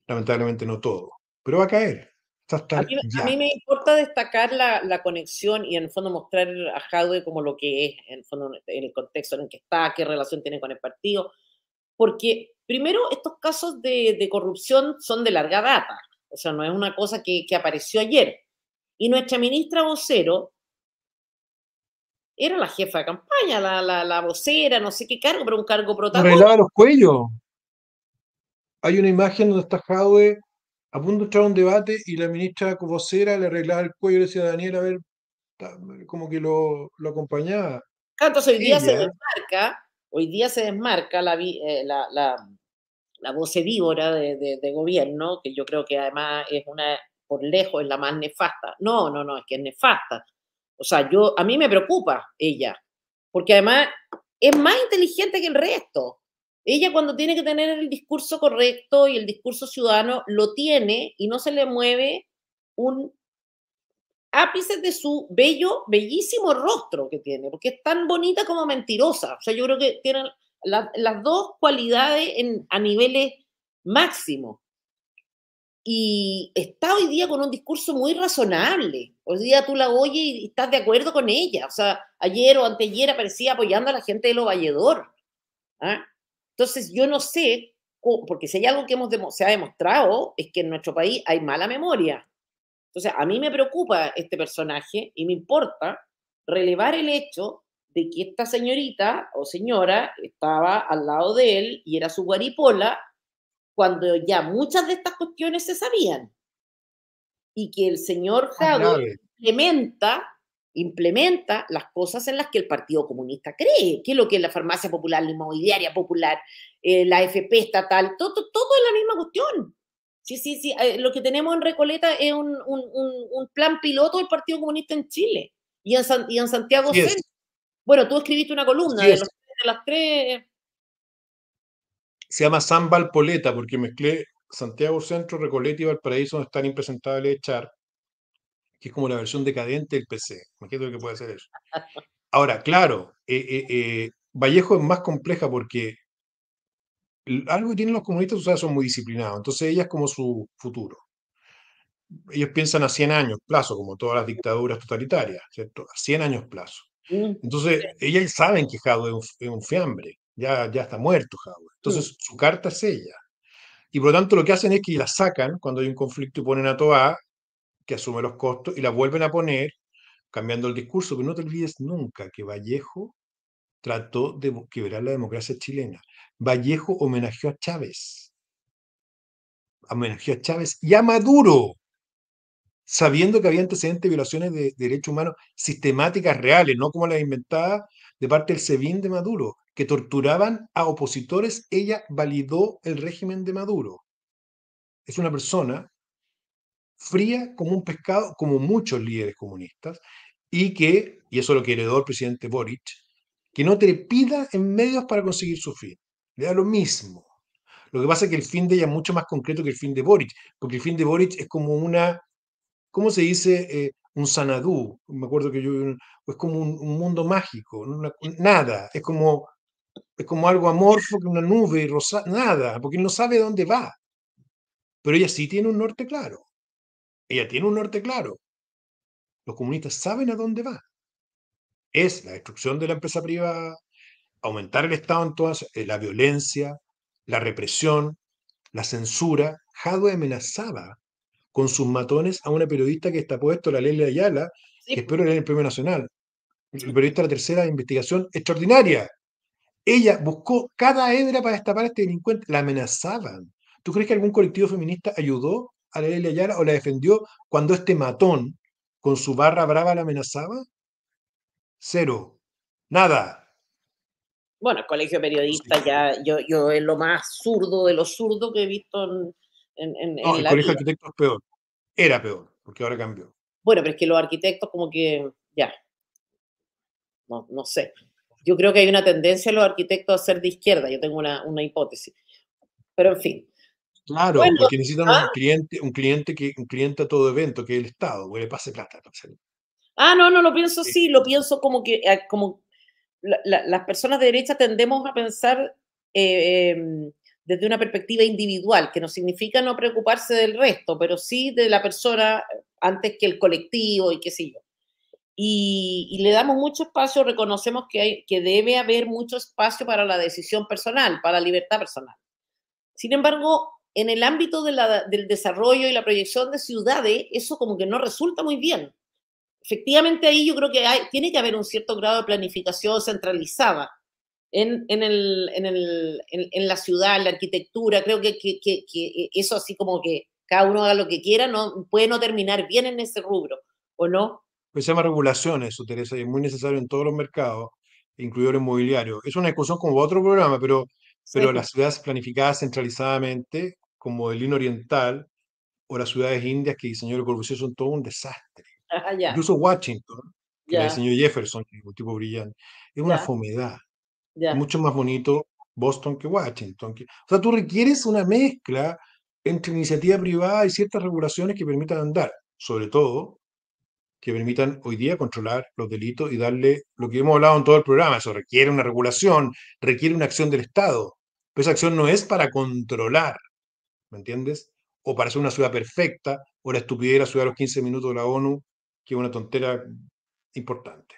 lamentablemente no todo, pero va a caer. A mí, me importa destacar la, conexión y en el fondo mostrar a Jadwe como lo que es, en el contexto en el que está, qué relación tiene con el partido, porque primero estos casos de, corrupción son de larga data, o sea, no es una cosa que, que apareció ayer. Y nuestra ministra vocero era la jefa de campaña, la, vocera, no sé qué cargo, pero un cargo protagónico. Arreglaba los cuellos. Hay una imagen donde está Jadwe a punto de entrar a un debate y la ministra vocera le arreglaba el cuello y le decía a Daniel, a ver, como que lo, acompañaba. Entonces hoy día se desmarca, hoy día se desmarca la, eh, la, la, voz de, gobierno, que yo creo que además es una por lejos es la más nefasta. No, no, no, es que es nefasta. O sea, yo, a mí me preocupa ella, porque además es más inteligente que el resto. Ella cuando tiene que tener el discurso correcto y el discurso ciudadano, lo tiene y no se le mueve un ápice de su bello, bellísimo rostro que tiene, porque es tan bonita como mentirosa. O sea, yo creo que tienen las dos cualidades en, a niveles máximos y está hoy día con un discurso muy razonable. Hoy día tú la oyes y estás de acuerdo con ella. O sea, ayer o anteayer aparecía apoyando a la gente de Lo Valledor. ¿ah? Entonces, yo no sé, porque si hay algo que hemos, se ha demostrado es que en nuestro país hay mala memoria. Entonces, a mí me preocupa este personaje y me importa relevar el hecho de que esta señorita o señora estaba al lado de él y era su guaripola cuando ya muchas de estas cuestiones se sabían y que el señor Javier implementa, implementa las cosas en las que el Partido Comunista cree, que es lo que es la farmacia popular, la inmobiliaria popular, eh, la FP estatal, todo, todo es la misma cuestión. Sí, sí, sí, eh, lo que tenemos en Recoleta es un, un, plan piloto del Partido Comunista en Chile y en, y en Santiago Centro. Bueno, tú escribiste una columna de las tres se llama San Valpoleta porque mezclé Santiago Centro, Recoleta y Valparaíso, donde están impresentables Char, que es como la versión decadente del PC. Imagínate lo que puede hacer eso. Ahora, claro, eh, eh, eh, Vallejo es más compleja porque algo que tienen los comunistas, o sea, son muy disciplinados, entonces ella es como su futuro. Ellos piensan a 100 años plazo, como todas las dictaduras totalitarias, ¿cierto? A 100 años plazo. Mm, entonces, ellas saben que Jado es un fiambre ya, está muerto Howard. Entonces mm. su carta es ella. Y por lo tanto lo que hacen es que la sacan cuando hay un conflicto y ponen a Toa, que asume los costos, y la vuelven a poner, cambiando el discurso, pero no te olvides nunca que Vallejo trató de quebrar la democracia chilena. Vallejo homenajeó a Chávez. Homenajeó a Chávez y a Maduro sabiendo que había antecedentes de violaciones de, derechos humanos sistemáticas reales, no como las inventadas de parte del SEBIN de Maduro, que torturaban a opositores, ella validó el régimen de Maduro. Es una persona fría como un pescado, como muchos líderes comunistas, y que, y eso es lo que heredó el presidente Boric, que no pida en medios para conseguir su fin. Le da lo mismo. Lo que pasa es que el fin de ella es mucho más concreto que el fin de Boric, porque el fin de Boric es como una ¿cómo se dice? Eh, un sanadú, me acuerdo que yo, es como un, mundo mágico, nada, es como, es como algo amorfo, que una nube, y rosa, nada, porque no sabe dónde va. Pero ella sí tiene un norte claro, ella tiene un norte claro. Los comunistas saben a dónde va. Es la destrucción de la empresa privada, aumentar el Estado en todas, eh, la violencia, la represión, la censura. Jadwe amenazaba con sus matones a una periodista que está puesto, la de Ayala, que espero leer el Premio Nacional. El periodista de la tercera investigación extraordinaria. Ella buscó cada hebra para destapar a este delincuente. La amenazaban. ¿Tú crees que algún colectivo feminista ayudó a la Lelia Ayala o la defendió cuando este matón con su barra brava la amenazaba? Cero. Nada. Bueno, el colegio periodista ya, yo, yo es lo más zurdo de lo zurdo que he visto en, el colegio de arquitectos es peor. Era peor, porque ahora cambió. Bueno, pero es que los arquitectos como que, ya, no, no sé. Yo creo que hay una tendencia en los arquitectos a ser de izquierda, yo tengo una, hipótesis. Pero en fin. Claro, porque necesitan un ¿ah? cliente, un cliente que un cliente a todo evento, que es el Estado, pues o le pase plata. Ah, no, no, lo pienso así, lo pienso como que ah, como las personas de derecha tendemos a pensar eh, em, desde una perspectiva individual, que no significa no preocuparse del resto, pero sí de la persona eh, antes que el colectivo y qué sé yo. Y, le damos mucho espacio, reconocemos que, debe haber mucho espacio para la decisión personal, para la libertad personal. Sin embargo, en el ámbito del desarrollo y la proyección de ciudades, eso como que no resulta muy bien. Efectivamente, ahí yo creo que hay, tiene que haber un cierto grado de planificación centralizada, en, en, el, en, el, en, la ciudad, la arquitectura. Creo que, que, que, eso así como que cada uno haga lo que quiera, no puede no terminar bien en ese rubro, ¿o no? Pues se llama regulación eso, Teresa, y es muy necesario en todos los mercados, incluido el inmobiliario. Es una discusión como otro programa, pero, pero las ciudades planificadas centralizadamente, como el lino oriental, o las ciudades indias que diseñó el Corbusier son todo un desastre. Ah, Incluso Washington, que diseñó Jefferson, que un tipo brillante, es una yeah mucho más bonito Boston que Washington. o sea, tú requieres una mezcla entre iniciativa privada y ciertas regulaciones que permitan andar, sobre todo que permitan hoy día controlar los delitos y darle lo que hemos hablado en todo el programa. Eso requiere una regulación, requiere una acción del Estado. Pero esa acción no es para controlar, ¿me entiendes? O para ser una ciudad perfecta, o la estupidez de la ciudad a los 15 minutos de la ONU, que es una tontera importante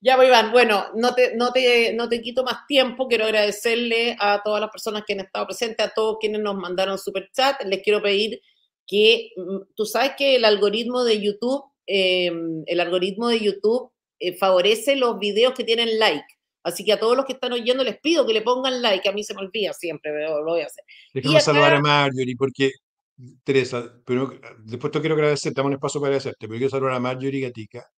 ya, voy pues, Iván, bueno, no te, no, te, no te quito más tiempo. Quiero agradecerle a todas las personas que han estado presentes, a todos quienes nos mandaron super chat. Les quiero pedir que mm, tú sabes que el algoritmo de YouTube, em, el algoritmo de YouTube eh, favorece los videos que tienen like. Así que a todos los que están oyendo les pido que le pongan like. A mí se me olvida siempre, pero lo voy a hacer. Les quiero saludar a Marjorie porque, Teresa, pero después te quiero agradecer, dame un espacio para agradecerte, pero quiero saludar a Marjorie Gatica,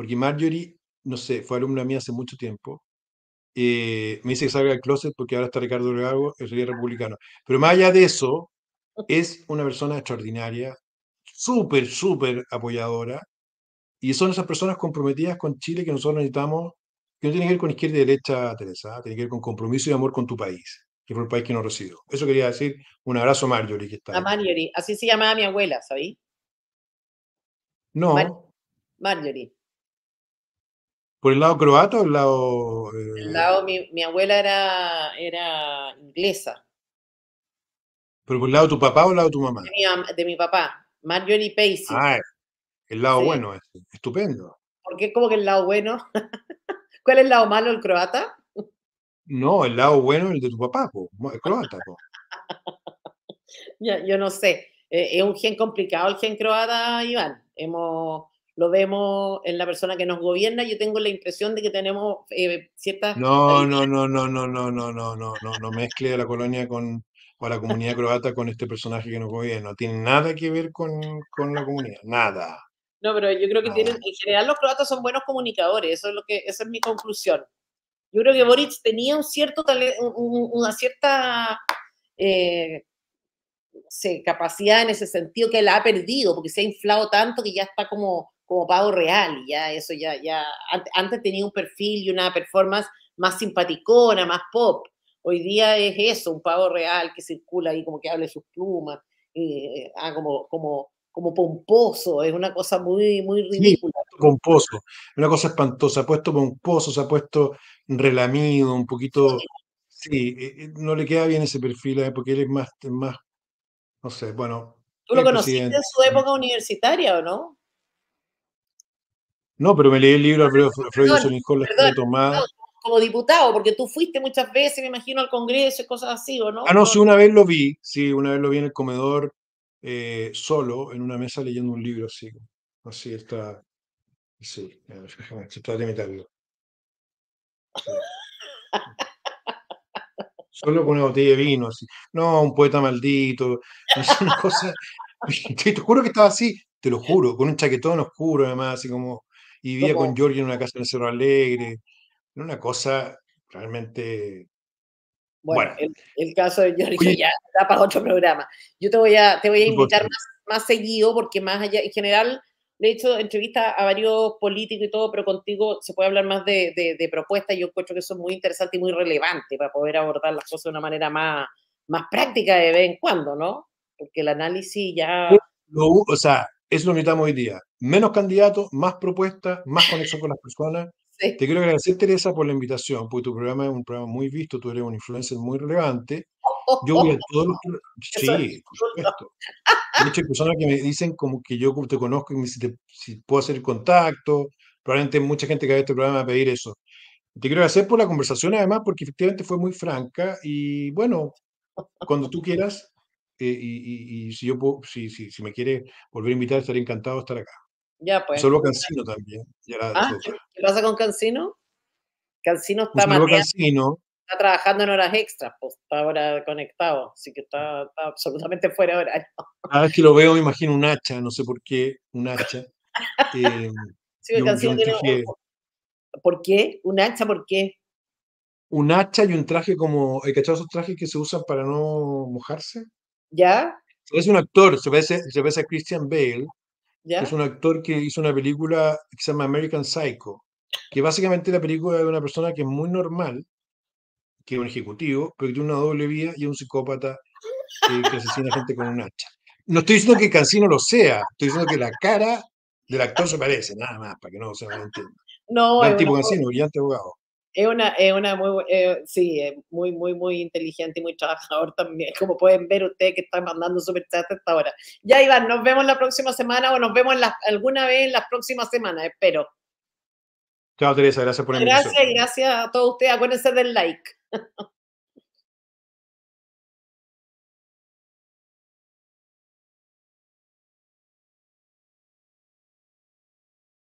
porque Marjorie, no sé, fue alumna mía hace mucho tiempo, eh, me dice que salga del closet porque ahora está Ricardo Lago, el líder republicano. Pero más allá de eso, es una persona extraordinaria, súper, súper apoyadora, y son esas personas comprometidas con Chile que nosotros necesitamos, que no tiene que ver con izquierda y derecha, Teresa, tiene que ver con compromiso y amor con tu país, que fue el país que no recibió. Eso quería decir, un abrazo a Marjorie que está. A Marjorie, así se llamaba mi abuela, ¿sabí? No. Marjorie. ¿Por el lado croata o el lado...? El eh? lado, mi, mi, abuela era, era inglesa. ¿Pero por el lado de tu papá o el lado de tu mamá? De mi, papá, Marjorie Pacey. Ah, el lado bueno, es, estupendo. ¿Por qué como que el lado bueno? ¿Cuál es el lado malo, el croata? No, el lado bueno es el de tu papá, pues croata. yo, no sé, eh, es un gen complicado el gen croata, Iván. Hemos lo vemos en la persona que nos gobierna, yo tengo la impresión de que tenemos eh, ciertas... No, no, no, no, no, no, no, no, no, no, no mezcle a la colonia con, o a la comunidad croata con este personaje que nos gobierna. No tiene nada que ver con, con la comunidad, nada. No, pero yo creo que tienen, en general los croatas son buenos comunicadores, eso es lo que, esa es mi conclusión. Yo creo que Boric tenía un cierto una cierta eh, capacidad en ese sentido que la ha perdido, porque se ha inflado tanto que ya está como como pavo real, ya eso ya, ya, antes tenía un perfil y una performance más simpaticona, más pop. Hoy día es eso, un pago real que circula ahí como que hable sus plumas, eh, ah, como, como, como pomposo, es una cosa muy, muy ridícula. pomposo, una cosa espantosa, ha puesto pomposo, se ha puesto relamido, un poquito... Sí, eh, eh, no le queda bien ese perfil, porque él es más, más, no sé, bueno... ¿Tú lo conociste en su época universitaria o no? No, pero me leí el libro Alfredo Freud y Solinjol, tomada. Como diputado, porque tú fuiste muchas veces, me imagino, al Congreso, y cosas así, ¿o no? Ah, no, sí, una vez lo vi, sí, una vez lo vi en el comedor, eh, solo, en una mesa leyendo un libro, así. Así está. Sí, se está de Solo con una botella de vino, así. No, un poeta maldito. Te juro que estaba así, te lo juro, con un chaquetón oscuro, además, así como y vivía con Giorgio en una casa en Cerro Alegre. Era una cosa realmente. Bueno, El, caso de Giorgio ya está para otro programa. Yo te voy a, te voy a invitar más, más seguido porque más allá, en general, le he hecho entrevistas a varios políticos y todo, pero contigo se puede hablar más de, de, propuestas. Yo encuentro que son muy interesante y muy relevante para poder abordar las cosas de una manera más, más práctica de vez en cuando, ¿no? Porque el análisis ya... o sea, es lo que necesitamos hoy día. Menos candidatos, más propuestas, más conexión con las personas. Te quiero agradecer, Teresa, por la invitación, porque tu programa es un programa muy visto, tú eres un influencer muy relevante. Yo voy a todos los... Sí, por supuesto. De personas que me dicen como que yo te conozco y si, puedo hacer contacto. Probablemente mucha gente que ve este programa va a pedir eso. Te quiero agradecer por la conversación, además, porque efectivamente fue muy franca. Y bueno, cuando tú quieras, y, si yo si, si, me quiere volver a invitar, estaré encantado de estar acá. Ya pues, Solo Cancino también. Ah, ¿Qué pasa con Cancino? Cancino está está trabajando en horas extras, pues está ahora conectado, así que está, absolutamente fuera de horario. Cada ah, vez que lo veo me imagino un hacha, no sé por qué, un hacha. Eh, sí, pues, un, ¿Por qué? ¿Un hacha por qué? Un hacha y un traje como, ¿hay cachado esos trajes que se usan para no mojarse? ¿Ya? Es un actor, se parece, a Christian Bale. Es un actor que hizo una película que se llama American Psycho, que básicamente la película de una persona que es muy normal, que es un ejecutivo, pero que tiene una doble vía y es un psicópata que asesina gente con un hacha. No estoy diciendo que Cancino lo sea, estoy diciendo que la cara del actor se parece, nada más, para que no se malentienda. No, el tipo Cancino, brillante abogado es una, es una muy, eh, sí, muy, muy, muy inteligente y muy trabajador también, como pueden ver ustedes que están mandando super chat hasta ahora. Ya, Iván, nos vemos la próxima semana o nos vemos alguna vez en las próximas semanas, espero. Chao, Teresa, gracias por la Gracias, gracias a todos ustedes. Acuérdense del like.